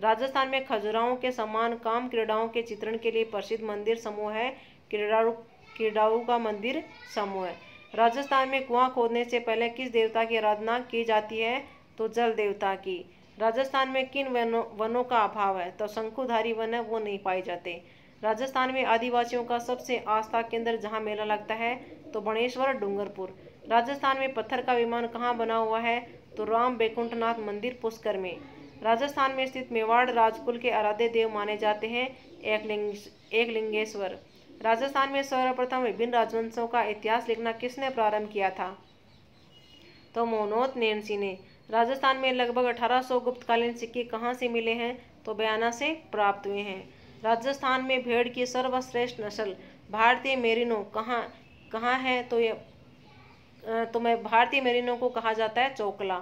राजस्थान में खजुराओं के समान काम क्रीड़ाओं के चित्रण के लिए प्रसिद्ध मंदिर समूह है क्रीडाऊ क्रीडाऊ का मंदिर समूह है राजस्थान में कुआं खोदने से पहले किस देवता की आराधना की जाती है तो जल देवता की राजस्थान में किन वनों वनों का अभाव है तो शंकुधारी वन है वो नहीं पाए जाते राजस्थान में आदिवासियों का सबसे आस्था केंद्र जहां मेला लगता है तो बणेश्वर डूंगरपुर राजस्थान में पत्थर का विमान कहाँ बना हुआ है तो राम बैकुंठनाथ मंदिर पुष्कर में राजस्थान में स्थित मेवाड़ राजकुल के आराध्य देव माने जाते हैं एक एकलिंगेश्वर राजस्थान में सर्वप्रथम विभिन्न राजवंशों का इतिहास लिखना किसने प्रारंभ किया था तो मोनोत नेनसी ने राजस्थान में लगभग 1800 गुप्तकालीन सिक्के कहाँ से मिले हैं तो बयाना से प्राप्त हुए हैं राजस्थान में भेड़ की सर्वश्रेष्ठ नस्ल भारतीय मेरिनो कहाँ कहाँ है तो ये तो मैं भारतीय मेरिनो को कहा जाता है चौकला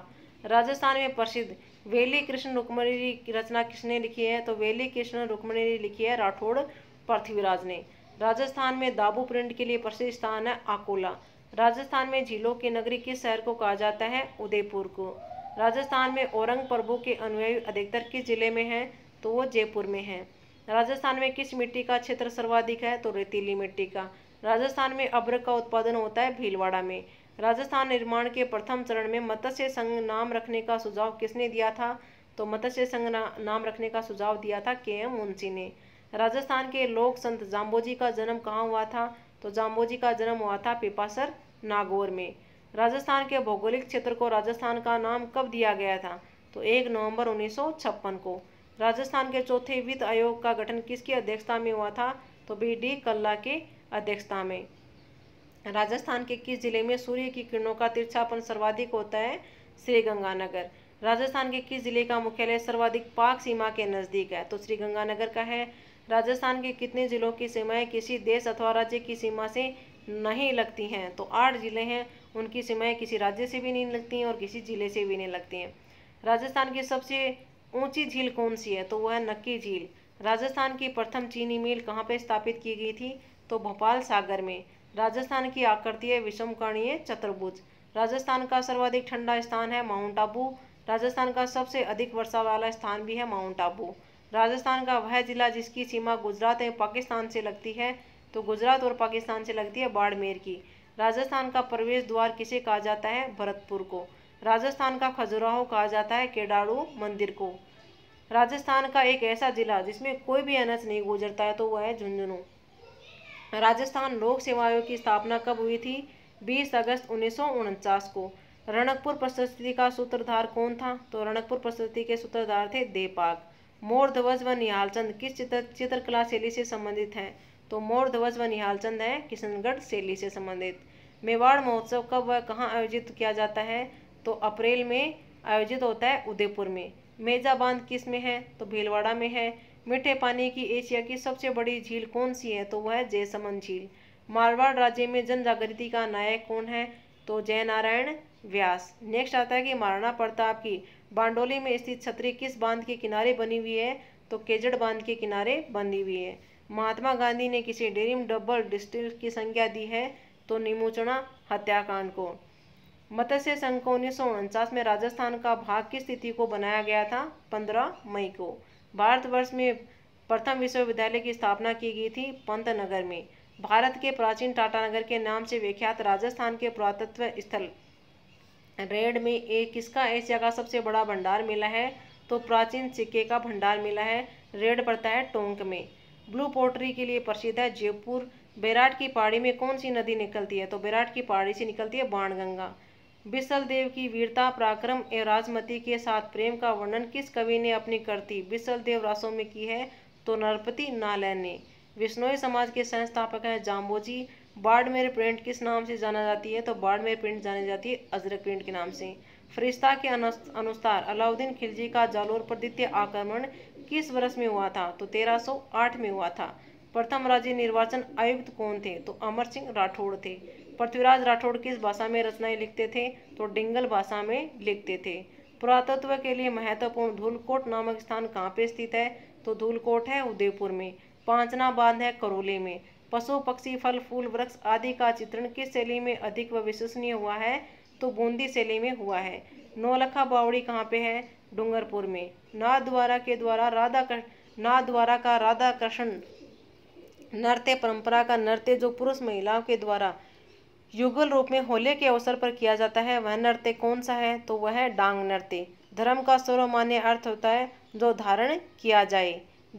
राजस्थान में प्रसिद्ध वेली कृष्ण रुक्मणी की रचना किसने लिखी है तो वेली कृष्ण रुक्मणी ने लिखी है राठौड़ पृथ्वीराज ने राजस्थान में दाबू प्रिंट के लिए प्रसिद्ध स्थान है आकोला राजस्थान में झीलों की नगरी किस शहर को कहा जाता है उदयपुर को राजस्थान में औरंग प्रभु के अनुयायी अधिकतर किस जिले में हैं तो वो जयपुर में हैं राजस्थान में किस मिट्टी का क्षेत्र सर्वाधिक है तो रेतीली मिट्टी का राजस्थान में अब्रक का उत्पादन होता है भीलवाड़ा में राजस्थान निर्माण के प्रथम चरण में मत्स्य संघ नाम रखने का सुझाव किसने दिया था तो मत्स्य संघ ना, नाम रखने का सुझाव दिया था के एम मुंशी ने राजस्थान के लोक संत जाम्बोजी का जन्म कहाँ हुआ था तो जाम्बोजी का जन्म हुआ था पिपासर नागौर में राजस्थान के भौगोलिक क्षेत्र को राजस्थान का नाम कब दिया गया था तो एक नवंबर उन्नीस को राजस्थान के चौथे वित्त आयोग का गठन किसकी अध्यक्षता में हुआ था तो बी डी कल्ला के अध्यक्षता में राजस्थान के किस जिले में सूर्य की किरणों का तिरछापन सर्वाधिक होता है श्रीगंगानगर राजस्थान के किस जिले का मुख्यालय सर्वाधिक पाक सीमा के नज़दीक है तो श्रीगंगानगर का है राजस्थान के कितने जिलों की सीमाएं किसी देश अथवा राज्य की सीमा से नहीं लगती हैं तो आठ जिले हैं उनकी सीमाएं किसी राज्य से भी नहीं लगती हैं और किसी जिले से भी नहीं लगती हैं राजस्थान की सबसे ऊंची झील कौन सी है तो वह है नक्की झील राजस्थान की प्रथम चीनी मिल कहाँ पर स्थापित की गई थी तो भोपाल सागर में राजस्थान की आकृति है विषमकर्णीय चतुर्भुज राजस्थान का सर्वाधिक ठंडा स्थान है माउंट आबू राजस्थान का सबसे अधिक वर्षा वाला स्थान भी है माउंट आबू राजस्थान का वह जिला जिसकी सीमा गुजरात एवं पाकिस्तान से लगती है तो गुजरात और पाकिस्तान से लगती है बाड़मेर की राजस्थान का प्रवेश द्वार किसे कहा जाता है भरतपुर को राजस्थान का खजुराहो कहा जाता है केडाड़ू मंदिर को राजस्थान का एक ऐसा जिला जिसमें कोई भी अनस नहीं गुजरता है तो वह है झुंझुनू राजस्थान लोक सेवा आयोग की स्थापना कब हुई थी 20 अगस्त उन्नीस को रणकपुर प्रशस्ति का सूत्रधार कौन था तो रणकपुर प्रशस्ति के सूत्रधार थे देपाक मोर ध्वज व निहालचंद किस चित्र चित्रकला शैली से संबंधित हैं तो मोर ध्वज व निहालचंद है किशनगढ़ शैली से संबंधित मेवाड़ महोत्सव कब व कहाँ आयोजित किया जाता है तो अप्रैल में आयोजित होता है उदयपुर में मेजा बांध किस में है तो भीलवाड़ा में है मीठे पानी की एशिया की सबसे बड़ी झील कौन सी है तो वह है जयसमन झील मारवाड़ राज्य में जन जागृति का नायक कौन है तो जय नारायण व्यास नेक्स्ट आता है कि महाराणा प्रताप की बांडोली में स्थित छतरी किस बांध के किनारे बनी हुई है तो केजड़ बांध के किनारे बनी हुई है महात्मा गांधी ने किसी डेरिम डबल डिस्ट्रिक्ट की संज्ञा दी है तो निमोचना हत्याकांड को मत्स्य संघ को उन्नीस में राजस्थान का भाग की स्थिति को बनाया गया था 15 मई को भारतवर्ष में प्रथम विश्वविद्यालय की स्थापना की गई थी पंत नगर में भारत के प्राचीन टाटानगर के नाम से विख्यात राजस्थान के पुरातत्व स्थल रेड में एक किसका एशिया का सबसे बड़ा भंडार मिला है तो प्राचीन सिक्के का भंडार मिला है रेड पड़ता है टोंक में ब्लू पोटरी के लिए प्रसिद्ध है जयपुर बैराट की पहाड़ी में कौन सी नदी निकलती है तो बैराट की पहाड़ी से निकलती है बाणगंगा बिसल देव की वीरता पराक्रम एवं राजमती के साथ प्रेम का वर्णन किस कवि ने अपनी करती बिसल देव रासों में की है तो नरपति नालय ने विष्णोई समाज के संस्थापक हैं जाम्बोजी बाड़मेर प्रिंट किस नाम से जाना जाती है तो बाड़मेर प्रिंट जानी जाती है अजरक प्रिंट के नाम से फरिश्ता के अनुसार अलाउद्दीन खिलजी का जालोर पर द्वितीय आक्रमण किस वर्ष में हुआ था तो 1308 में हुआ था प्रथम राज्य निर्वाचन आयुक्त कौन थे तो अमर सिंह राठौड़ थे पृथ्वीराज राठौड़ किस भाषा में रचनाएं लिखते थे तो डिंगल भाषा में लिखते थे पुरातत्व के लिए महत्वपूर्ण धूलकोट नामक स्थान कहाँ पे स्थित है तो धूलकोट है उदयपुर में पांचना बांध है करोले में पशु पक्षी फल फूल वृक्ष आदि का चित्रण किस शैली में अधिक व विश्वसनीय हुआ है तो बूंदी शैली में हुआ है नौलखा बावड़ी कहाँ पे है डूंगरपुर में नाथ द्वारा के द्वारा राधा ना द्वारा का राधा कृष्ण नृत्य परंपरा का नृत्य जो पुरुष महिलाओं के द्वारा युगल रूप में होले के अवसर पर किया जाता है वह नृत्य कौन सा है तो वह है डांग नृत्य धर्म का सर्वमान्य अर्थ होता है जो धारण किया जाए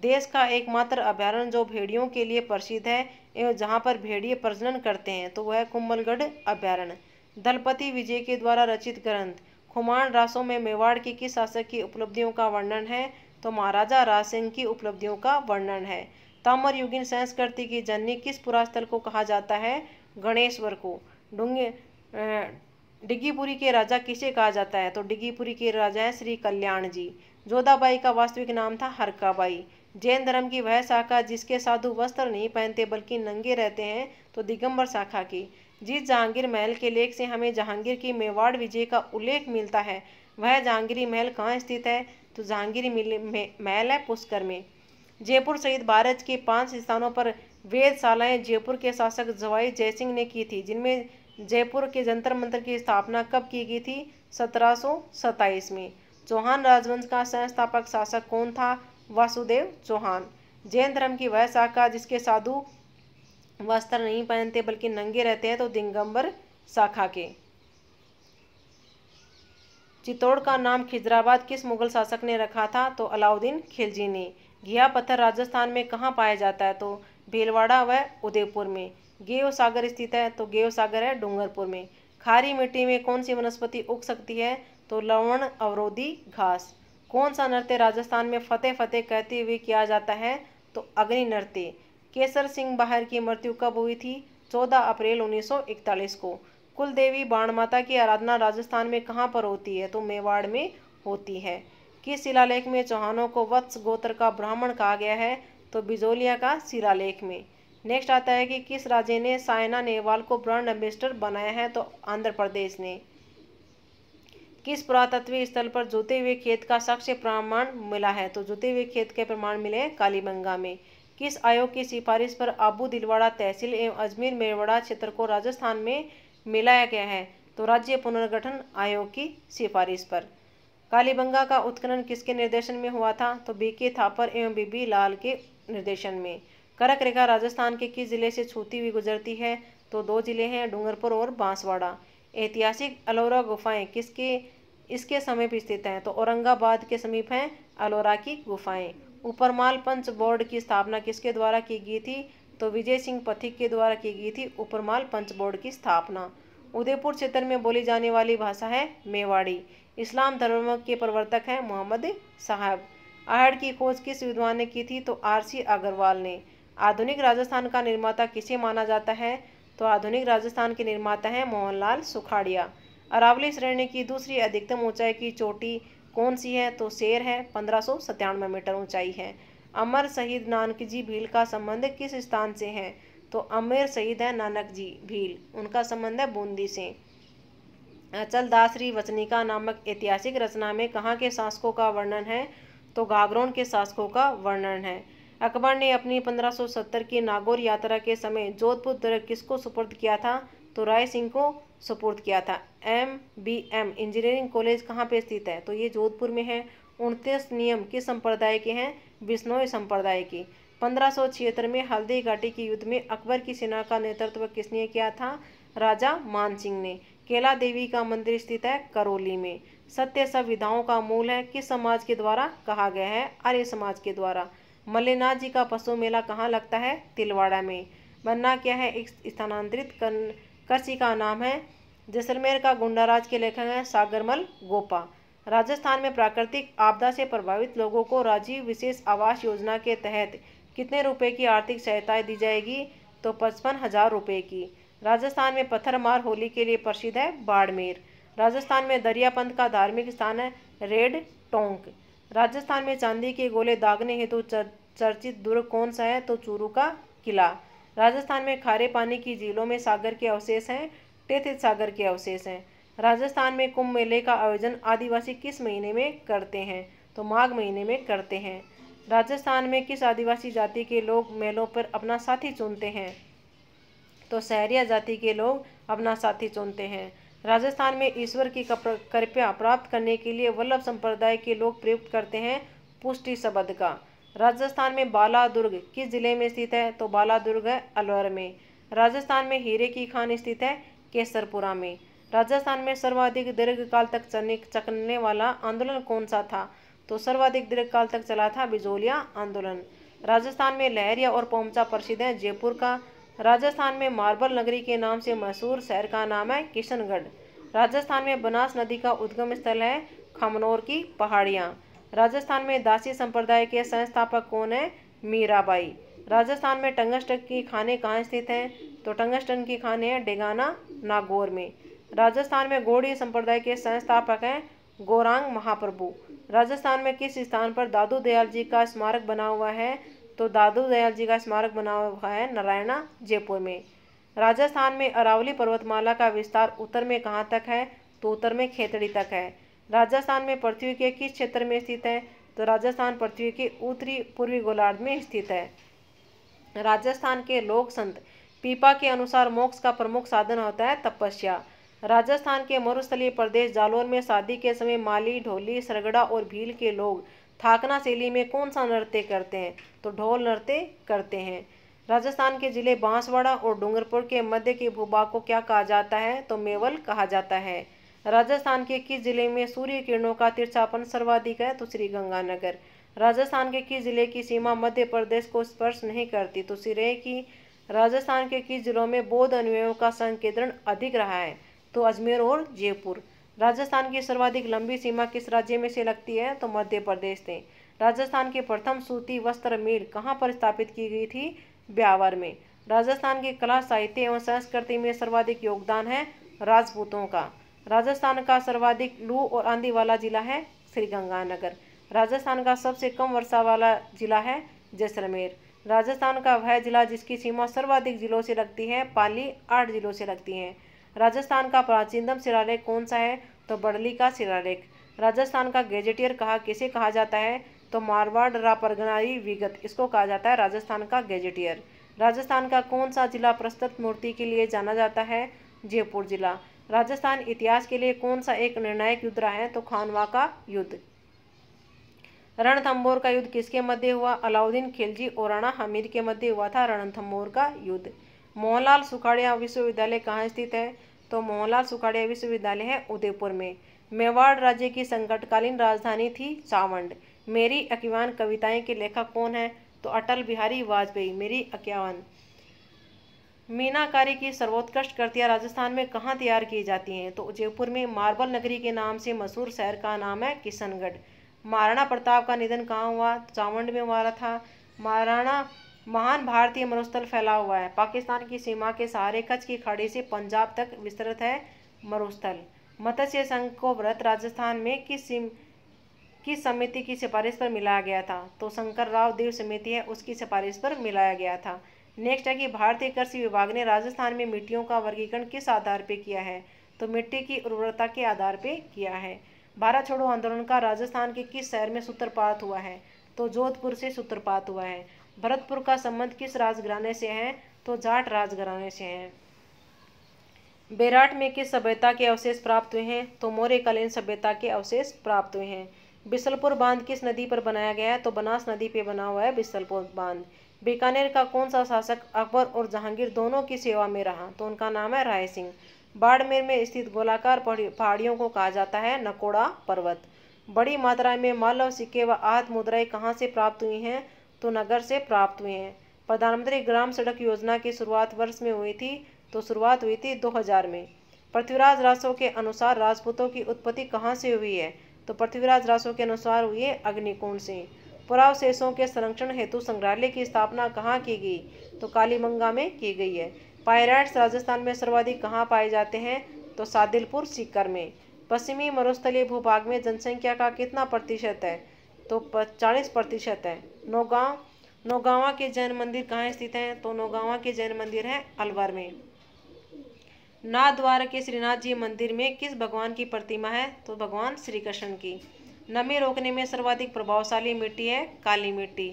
देश का एकमात्र अभ्यारण्य जो भेड़ियों के लिए प्रसिद्ध है एवं जहाँ पर भेड़िए प्रजनन करते हैं तो वह कुंभलगढ़ अभ्यारण्य दलपति विजय के द्वारा रचित ग्रंथ खुमान रासों में मेवाड़ के किस शासक की उपलब्धियों का वर्णन है तो महाराजा राज की उपलब्धियों का वर्णन है ताम्र युगिन संस्कृति की जननी किस पुरास्थल को कहा जाता है गणेश्वर को डूंगे डिग्गीपुरी के राजा किसे कहा जाता है तो डिग्गीपुरी के राजा हैं श्री कल्याण जी जोधाबाई का वास्तविक नाम था हरकाबाई जैन धर्म की वह शाखा जिसके साधु वस्त्र नहीं पहनते बल्कि नंगे रहते हैं तो दिगंबर शाखा की जिस जहांगीर महल के लेख से हमें जहांगीर की मेवाड़ विजय का उल्लेख मिलता है वह जहांगीरी महल कहाँ स्थित है तो जहांगीरी महल है पुष्कर में जयपुर सहित भारत के पांच स्थानों पर वेदशालाएं जयपुर के शासक जवाई जयसिंह ने की थी जिनमें जयपुर के जंतर मंत्र की स्थापना कब की गई थी सत्रह में चौहान राजवंश का संस्थापक शासक कौन था वासुदेव चौहान जैन धर्म की वह शाखा जिसके साधु वस्त्र नहीं पहनते बल्कि नंगे रहते हैं तो दिगंबर शाखा के चित्तौड़ का नाम खिजराबाद किस मुगल शासक ने रखा था तो अलाउद्दीन खिलजी ने घिया पत्थर राजस्थान में कहाँ पाया जाता है तो भीलवाड़ा व उदयपुर में गेव सागर स्थित है तो गेव सागर है डूंगरपुर में खारी मिट्टी में कौन सी वनस्पति उग सकती है तो लवण अवरोधी घास कौन सा नृत्य राजस्थान में फतेह फतेह कहते हुए किया जाता है तो अग्नि नृत्य केसर सिंह बाहर की मृत्यु कब हुई थी 14 अप्रैल 1941 को कुल देवी बाण माता की आराधना राजस्थान में कहाँ पर होती है तो मेवाड़ में होती है किस शिलालेख में चौहानों को वत्स गोत्र का ब्राह्मण कहा गया है तो बिजोलिया का शिलालेख में नेक्स्ट आता है कि किस राज्य ने सायना नेहवाल को ब्रांड एम्बेसडर बनाया है तो आंध्र प्रदेश ने किस पुरातत्वीय स्थल पर जोते हुए खेत का साक्ष्य प्रमाण मिला है तो जोते हुए खेत के प्रमाण मिले हैं कालीबंगा में किस आयोग की सिफारिश पर आबू दिलवाड़ा तहसील एवं अजमेर मेरवाड़ा क्षेत्र को राजस्थान में मिलाया गया है तो राज्य पुनर्गठन आयोग की सिफारिश पर कालीबंगा का उत्खनन किसके निर्देशन में हुआ था तो बी के थापर एवं बीबी लाल के निर्देशन में करक रेखा राजस्थान के किस जिले से छूती हुई गुजरती है तो दो जिले हैं डूंगरपुर और बांसवाड़ा ऐतिहासिक अलोरा गुफाएं किसके इसके समीप स्थित हैं तो औरंगाबाद के समीप हैं अलोरा की गुफाएं उपरमाल पंच बोर्ड की स्थापना किसके द्वारा की गई थी तो विजय सिंह पथिक के द्वारा की गई थी उपरमाल पंच बोर्ड की स्थापना उदयपुर क्षेत्र में बोली जाने वाली भाषा है मेवाड़ी इस्लाम धर्म के प्रवर्तक हैं मोहम्मद साहब आहड़ की खोज किस विद्वान ने की थी तो आरसी अग्रवाल ने आधुनिक राजस्थान का निर्माता किसे माना जाता है तो आधुनिक राजस्थान के निर्माता हैं मोहनलाल सुखाड़िया अरावली श्रेणी की दूसरी अधिकतम ऊंचाई की चोटी कौन सी है तो शेर है पंद्रह मीटर ऊंचाई है अमर शहीद नानक जी भील का संबंध किस स्थान से है तो अमेर शहीद है नानक जी भील उनका संबंध है बूंदी से अचल दासरी वचनिका नामक ऐतिहासिक रचना में कहाँ के शासकों का वर्णन है तो गागरोन के शासकों का वर्णन है अकबर ने अपनी 1570 की नागौर यात्रा के समय जोधपुर दर किसको सुपुर्द किया था तो राय सिंह को सुपुर्द किया था M B M engineering college कहाँ पे स्थित है तो ये जोधपुर में है उनतीस नियम किस संप्रदाय के हैं बिश्नोई संप्रदाय की पंद्रह में हल्दी घाटी के युद्ध में अकबर की सेना का नेतृत्व किसने किया था राजा मान सिंह ने केला देवी का मंदिर स्थित है करौली में सत्य सब विधाओं का मूल है किस समाज के द्वारा कहा गया है आर्य समाज के द्वारा मल्लेनाथ जी का पशु मेला कहाँ लगता है तिलवाड़ा में बनना क्या है एक स्थानांतरित करसी का नाम है जैसलमेर का गुंडाराज के लेखक हैं सागरमल गोपा राजस्थान में प्राकृतिक आपदा से प्रभावित लोगों को राजीव विशेष आवास योजना के तहत कितने रुपए की आर्थिक सहायता दी जाएगी तो पचपन हजार रुपये की राजस्थान में पत्थरमार होली के लिए प्रसिद्ध है बाड़मेर राजस्थान में दरियापंथ का धार्मिक स्थान है रेड टोंक राजस्थान में चांदी के गोले दागने हेतु तो चर, चर्चित दुर्ग कौन सा है तो चूरू का किला राजस्थान में खारे पानी की झीलों में सागर के अवशेष हैं टेथित सागर के अवशेष हैं राजस्थान में कुंभ मेले का आयोजन आदिवासी किस महीने में करते हैं तो माघ महीने में करते हैं राजस्थान में किस आदिवासी जाति के लोग मेलों पर अपना साथी चुनते हैं तो सहरिया जाति के लोग अपना साथी चुनते हैं राजस्थान में ईश्वर की कृपया प्राप्त करने के लिए वल्लभ संप्रदाय के लोग प्रयुक्त करते हैं पुष्टि शब्द का राजस्थान में बालादुर्ग किस जिले में स्थित है तो बालादुर्ग है अलवर में राजस्थान में हीरे की खान स्थित है केसरपुरा में राजस्थान में सर्वाधिक दीर्घ काल तक चलने चकने वाला आंदोलन कौन सा था तो सर्वाधिक दीर्घ काल तक चला था बिजोलिया आंदोलन राजस्थान में लहरिया और पोमचा प्रसिद्ध है जयपुर का राजस्थान में मार्बल नगरी के नाम से मशहूर शहर का नाम है किशनगढ़ राजस्थान में बनास नदी का उद्गम स्थल है खमनौर की पहाड़ियाँ राजस्थान में दासी संप्रदाय के संस्थापक कौन है मीराबाई राजस्थान में टंगस्टन की खाने कहाँ स्थित हैं तो टंगस्टन की खाने हैं डेगाना नागौर में राजस्थान में गौड़ी संप्रदाय के संस्थापक हैं गौरांग महाप्रभु राजस्थान में किस स्थान पर दादू दयाल जी का स्मारक बना हुआ है तो दादू दयाल जी का स्मारक बना हुआ है नारायणा जयपुर में राजस्थान में अरावली पर्वतमाला का विस्तार उत्तर में कहाँ तक है तो उत्तर में खेतड़ी तक है राजस्थान में पृथ्वी के किस क्षेत्र में स्थित है तो राजस्थान पृथ्वी के उत्तरी पूर्वी गोलार्ध में स्थित है राजस्थान के लोक संत पीपा के अनुसार मोक्ष का प्रमुख साधन होता है तपस्या राजस्थान के मरुस्थलीय प्रदेश जालौर में शादी के समय माली ढोली सरगड़ा और भील के लोग थाकना शैली में कौन सा नृत्य करते हैं तो ढोल नृत्य करते हैं राजस्थान के जिले बांसवाड़ा और डूंगरपुर के मध्य के भूभाग को क्या कहा जाता है तो मेवल कहा जाता है राजस्थान के किस जिले में सूर्य किरणों का तीर्थापन सर्वाधिक है तो श्री गंगानगर राजस्थान के किस जिले की सीमा मध्य प्रदेश को स्पर्श नहीं करती तो सिरे की राजस्थान के किस जिलों में बौद्ध अनुयायों का संकेंद्रण अधिक रहा है तो अजमेर और जयपुर राजस्थान की सर्वाधिक लंबी सीमा किस राज्य में से लगती है तो मध्य प्रदेश से राजस्थान की प्रथम सूती वस्त्र मिल कहाँ पर स्थापित की गई थी ब्यावर में राजस्थान की कला साहित्य एवं संस्कृति में सर्वाधिक योगदान है राजपूतों का राजस्थान का सर्वाधिक लू और आंधी वाला जिला है श्रीगंगानगर राजस्थान का सबसे कम वर्षा वाला जिला है जैसलमेर राजस्थान का वह जिला जिसकी सीमा सर्वाधिक जिलों से लगती है पाली आठ जिलों से लगती है राजस्थान का प्राचीनतम शिलालेख कौन सा है तो बड़ली का शिलालेख राजस्थान का गेजेटियर कहा किसे कहा जाता है तो मारवाड़ रा परगनाई विगत इसको कहा जाता है राजस्थान का गेजेटियर राजस्थान का कौन सा जिला प्रस्तुत मूर्ति के लिए जाना जाता है जयपुर जिला राजस्थान इतिहास के लिए कौन सा एक निर्णायक युद्ध रहा है तो खानवा का युद्ध रणथम्बोर का युद्ध किसके मध्य हुआ अलाउद्दीन खिलजी और राणा हमीर के मध्य हुआ था रणथम्बोर का युद्ध मोहनलाल सुखाड़िया विश्वविद्यालय कहाँ स्थित है तो मोहनलाल सुखाड़िया विश्वविद्यालय है उदयपुर में मेवाड़ राज्य की संकटकालीन राजधानी थी चावंड मेरी अकीवान कविताएं के लेखक कौन है तो अटल बिहारी वाजपेयी मेरी अकीवान मीनाकारी की सर्वोत्कृष्ट कृतियाँ राजस्थान में कहाँ तैयार की जाती हैं तो जयपुर में मार्बल नगरी के नाम से मशहूर शहर का नाम है किशनगढ़ महाराणा प्रताप का निधन कहाँ हुआ चावंड में हुआ था महाराणा महान भारतीय मरुस्थल फैला हुआ है पाकिस्तान की सीमा के सहारे कच्छ की खाड़ी से पंजाब तक विस्तृत है मरुस्थल मत्स्य संघ को व्रत राजस्थान में किस किस समिति की सिफारिश पर मिलाया गया था तो शंकर राव देव समिति है उसकी सिफारिश पर मिलाया गया था नेक्स्ट है कि भारतीय कृषि विभाग ने राजस्थान में मिट्टियों का वर्गीकरण किस आधार पर किया है तो मिट्टी की उर्वरता के आधार पर किया है भारत छोड़ो आंदोलन का राजस्थान के किस शहर में सूत्रपात हुआ है तो जोधपुर से सूत्रपात हुआ है भरतपुर का संबंध किस राजघराने से है तो जाट राजघराने से है बेराट में किस सभ्यता के अवशेष प्राप्त हुए हैं तो कालीन सभ्यता के अवशेष प्राप्त हुए हैं बिसलपुर बांध किस नदी पर बनाया गया है तो बनास नदी पर बना हुआ है बिसलपुर बांध बीकानेर का कौन सा शासक अकबर और जहांगीर दोनों की सेवा में रहा तो उनका नाम है राय सिंह बाड़मेर में स्थित गोलाकार पहाड़ियों को कहा जाता है नकोड़ा पर्वत बड़ी मात्रा में मालव सिक्के व आत मुद्राएं कहाँ से प्राप्त हुई हैं तो नगर से प्राप्त हुए हैं प्रधानमंत्री ग्राम सड़क योजना की शुरुआत वर्ष में हुई थी तो शुरुआत हुई थी 2000 में पृथ्वीराज रासो के अनुसार राजपूतों की उत्पत्ति कहाँ से हुई है तो पृथ्वीराज रासो के अनुसार हुई है अग्निकोण से पुरावशेषों के संरक्षण हेतु संग्रहालय की स्थापना कहाँ की गई तो कालीमंगा में की गई है पायराइट्स राजस्थान में सर्वाधिक कहाँ पाए जाते हैं तो सादिलपुर सीकर में पश्चिमी मरुस्थलीय भूभाग में जनसंख्या का कितना प्रतिशत है तो चालीस प्रतिशत है नौगांव नौगांवा के जैन मंदिर कहाँ स्थित हैं तो नौगावा के जैन मंदिर है अलवर में नाथद्वारा के श्रीनाथ जी मंदिर में किस भगवान की प्रतिमा है तो भगवान श्री कृष्ण की नमी रोकने में सर्वाधिक प्रभावशाली मिट्टी है काली मिट्टी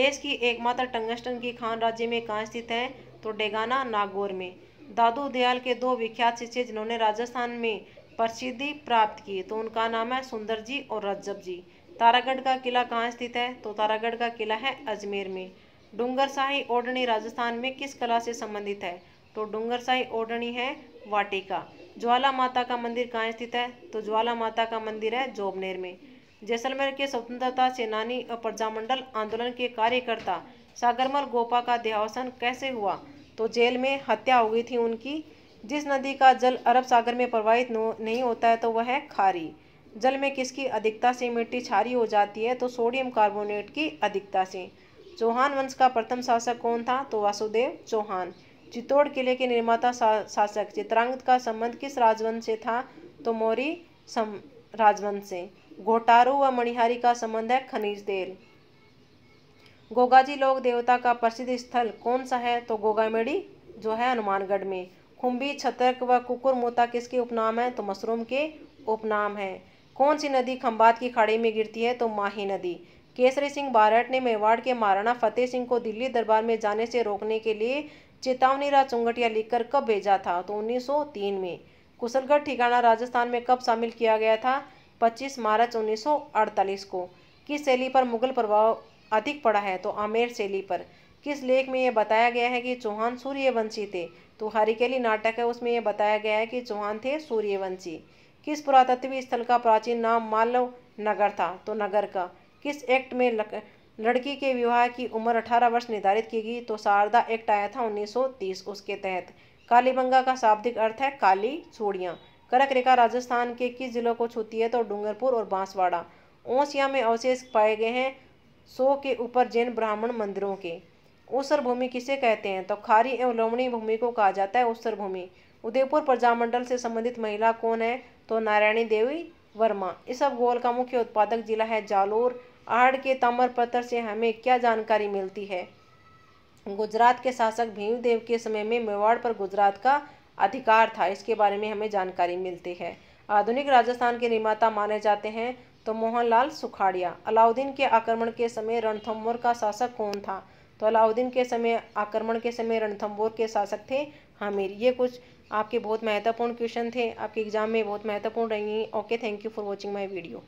देश की एकमात्र टंगस्टन की खान राज्य में कहाँ स्थित है तो डेगाना नागौर में दादू दयाल के दो विख्यात शिष्य जिन्होंने राजस्थान में प्रसिद्धि प्राप्त की तो उनका नाम है सुंदर जी और रज्जब जी तारागढ़ का किला कहाँ स्थित है तो तारागढ़ का किला है अजमेर में डूंगर शाही ओढ़नी राजस्थान में किस कला से संबंधित है तो डूंगर शाही ओढ़नी है वाटिका ज्वाला माता का मंदिर कहाँ स्थित है तो ज्वाला माता का मंदिर है जोबनेर में जैसलमेर के स्वतंत्रता सेनानी और प्रजामंडल आंदोलन के कार्यकर्ता सागरमल गोपा का देहावसन कैसे हुआ तो जेल में हत्या हो गई थी उनकी जिस नदी का जल अरब सागर में प्रवाहित नहीं होता है तो वह है खारी जल में किसकी अधिकता से मिट्टी छारी हो जाती है तो सोडियम कार्बोनेट की अधिकता से चौहान वंश का प्रथम शासक कौन था तो वासुदेव चौहान चित्तौड़ किले के निर्माता शासक चित्रांगद का संबंध किस राजवंश से था तो मौर्य राजवंश से घोटारू व मणिहारी का संबंध है खनिज तेल गोगाजी लोक देवता का प्रसिद्ध स्थल कौन सा है तो गोगामेड़ी जो है हनुमानगढ़ में खुम्बी छतरक व कुकुर मोता किसके उपनाम है तो मशरूम के उपनाम है कौन सी नदी खंबात की खाड़ी में गिरती है तो माही नदी केसरी सिंह बारट ने मेवाड़ के महाराणा फतेह सिंह को दिल्ली दरबार में जाने से रोकने के लिए चेतावनी रा चुंगटिया लिखकर कब भेजा था तो 1903 में कुशलगढ़ ठिकाना राजस्थान में कब शामिल किया गया था 25 मार्च 1948 को किस शैली पर मुगल प्रभाव अधिक पड़ा है तो आमेर शैली पर किस लेख में यह बताया गया है कि चौहान सूर्यवंशी थे तो हरिकेली नाटक है उसमें यह बताया गया है कि चौहान थे सूर्यवंशी किस पुरातत्वी स्थल का प्राचीन नाम मालव नगर था तो नगर का किस एक्ट में लक, लड़की के विवाह की उम्र 18 वर्ष निर्धारित की गई तो शारदा एक्ट आया था 1930 उसके तहत कालीबंगा का शाब्दिक अर्थ है काली चूड़ियाँ करक रेखा राजस्थान के किस जिलों को छूती है तो डूंगरपुर और बांसवाड़ा ओसिया में अवशेष पाए गए हैं सो के ऊपर जैन ब्राह्मण मंदिरों के उसर भूमि किसे कहते हैं तो खारी एवं लोमणी भूमि को कहा जाता है उसर भूमि उदयपुर प्रजामंडल से संबंधित महिला कौन है तो नारायणी देवी वर्मा इस अब गोल का मुख्य उत्पादक जिला है जालोर आहड़ के तमर पत्र से हमें क्या जानकारी मिलती है गुजरात के शासक भीमदेव के समय में मेवाड़ पर गुजरात का अधिकार था इसके बारे में हमें जानकारी मिलती है आधुनिक राजस्थान के निर्माता माने जाते हैं तो मोहनलाल सुखाड़िया अलाउद्दीन के आक्रमण के समय रणथम्बोर का शासक कौन था तो अलाउद्दीन के समय आक्रमण के समय रणथम्बोर के शासक थे हामिर ये कुछ आपके बहुत महत्वपूर्ण क्वेश्चन थे आपके एग्जाम में बहुत महत्वपूर्ण रहेंगे okay thank you for watching my video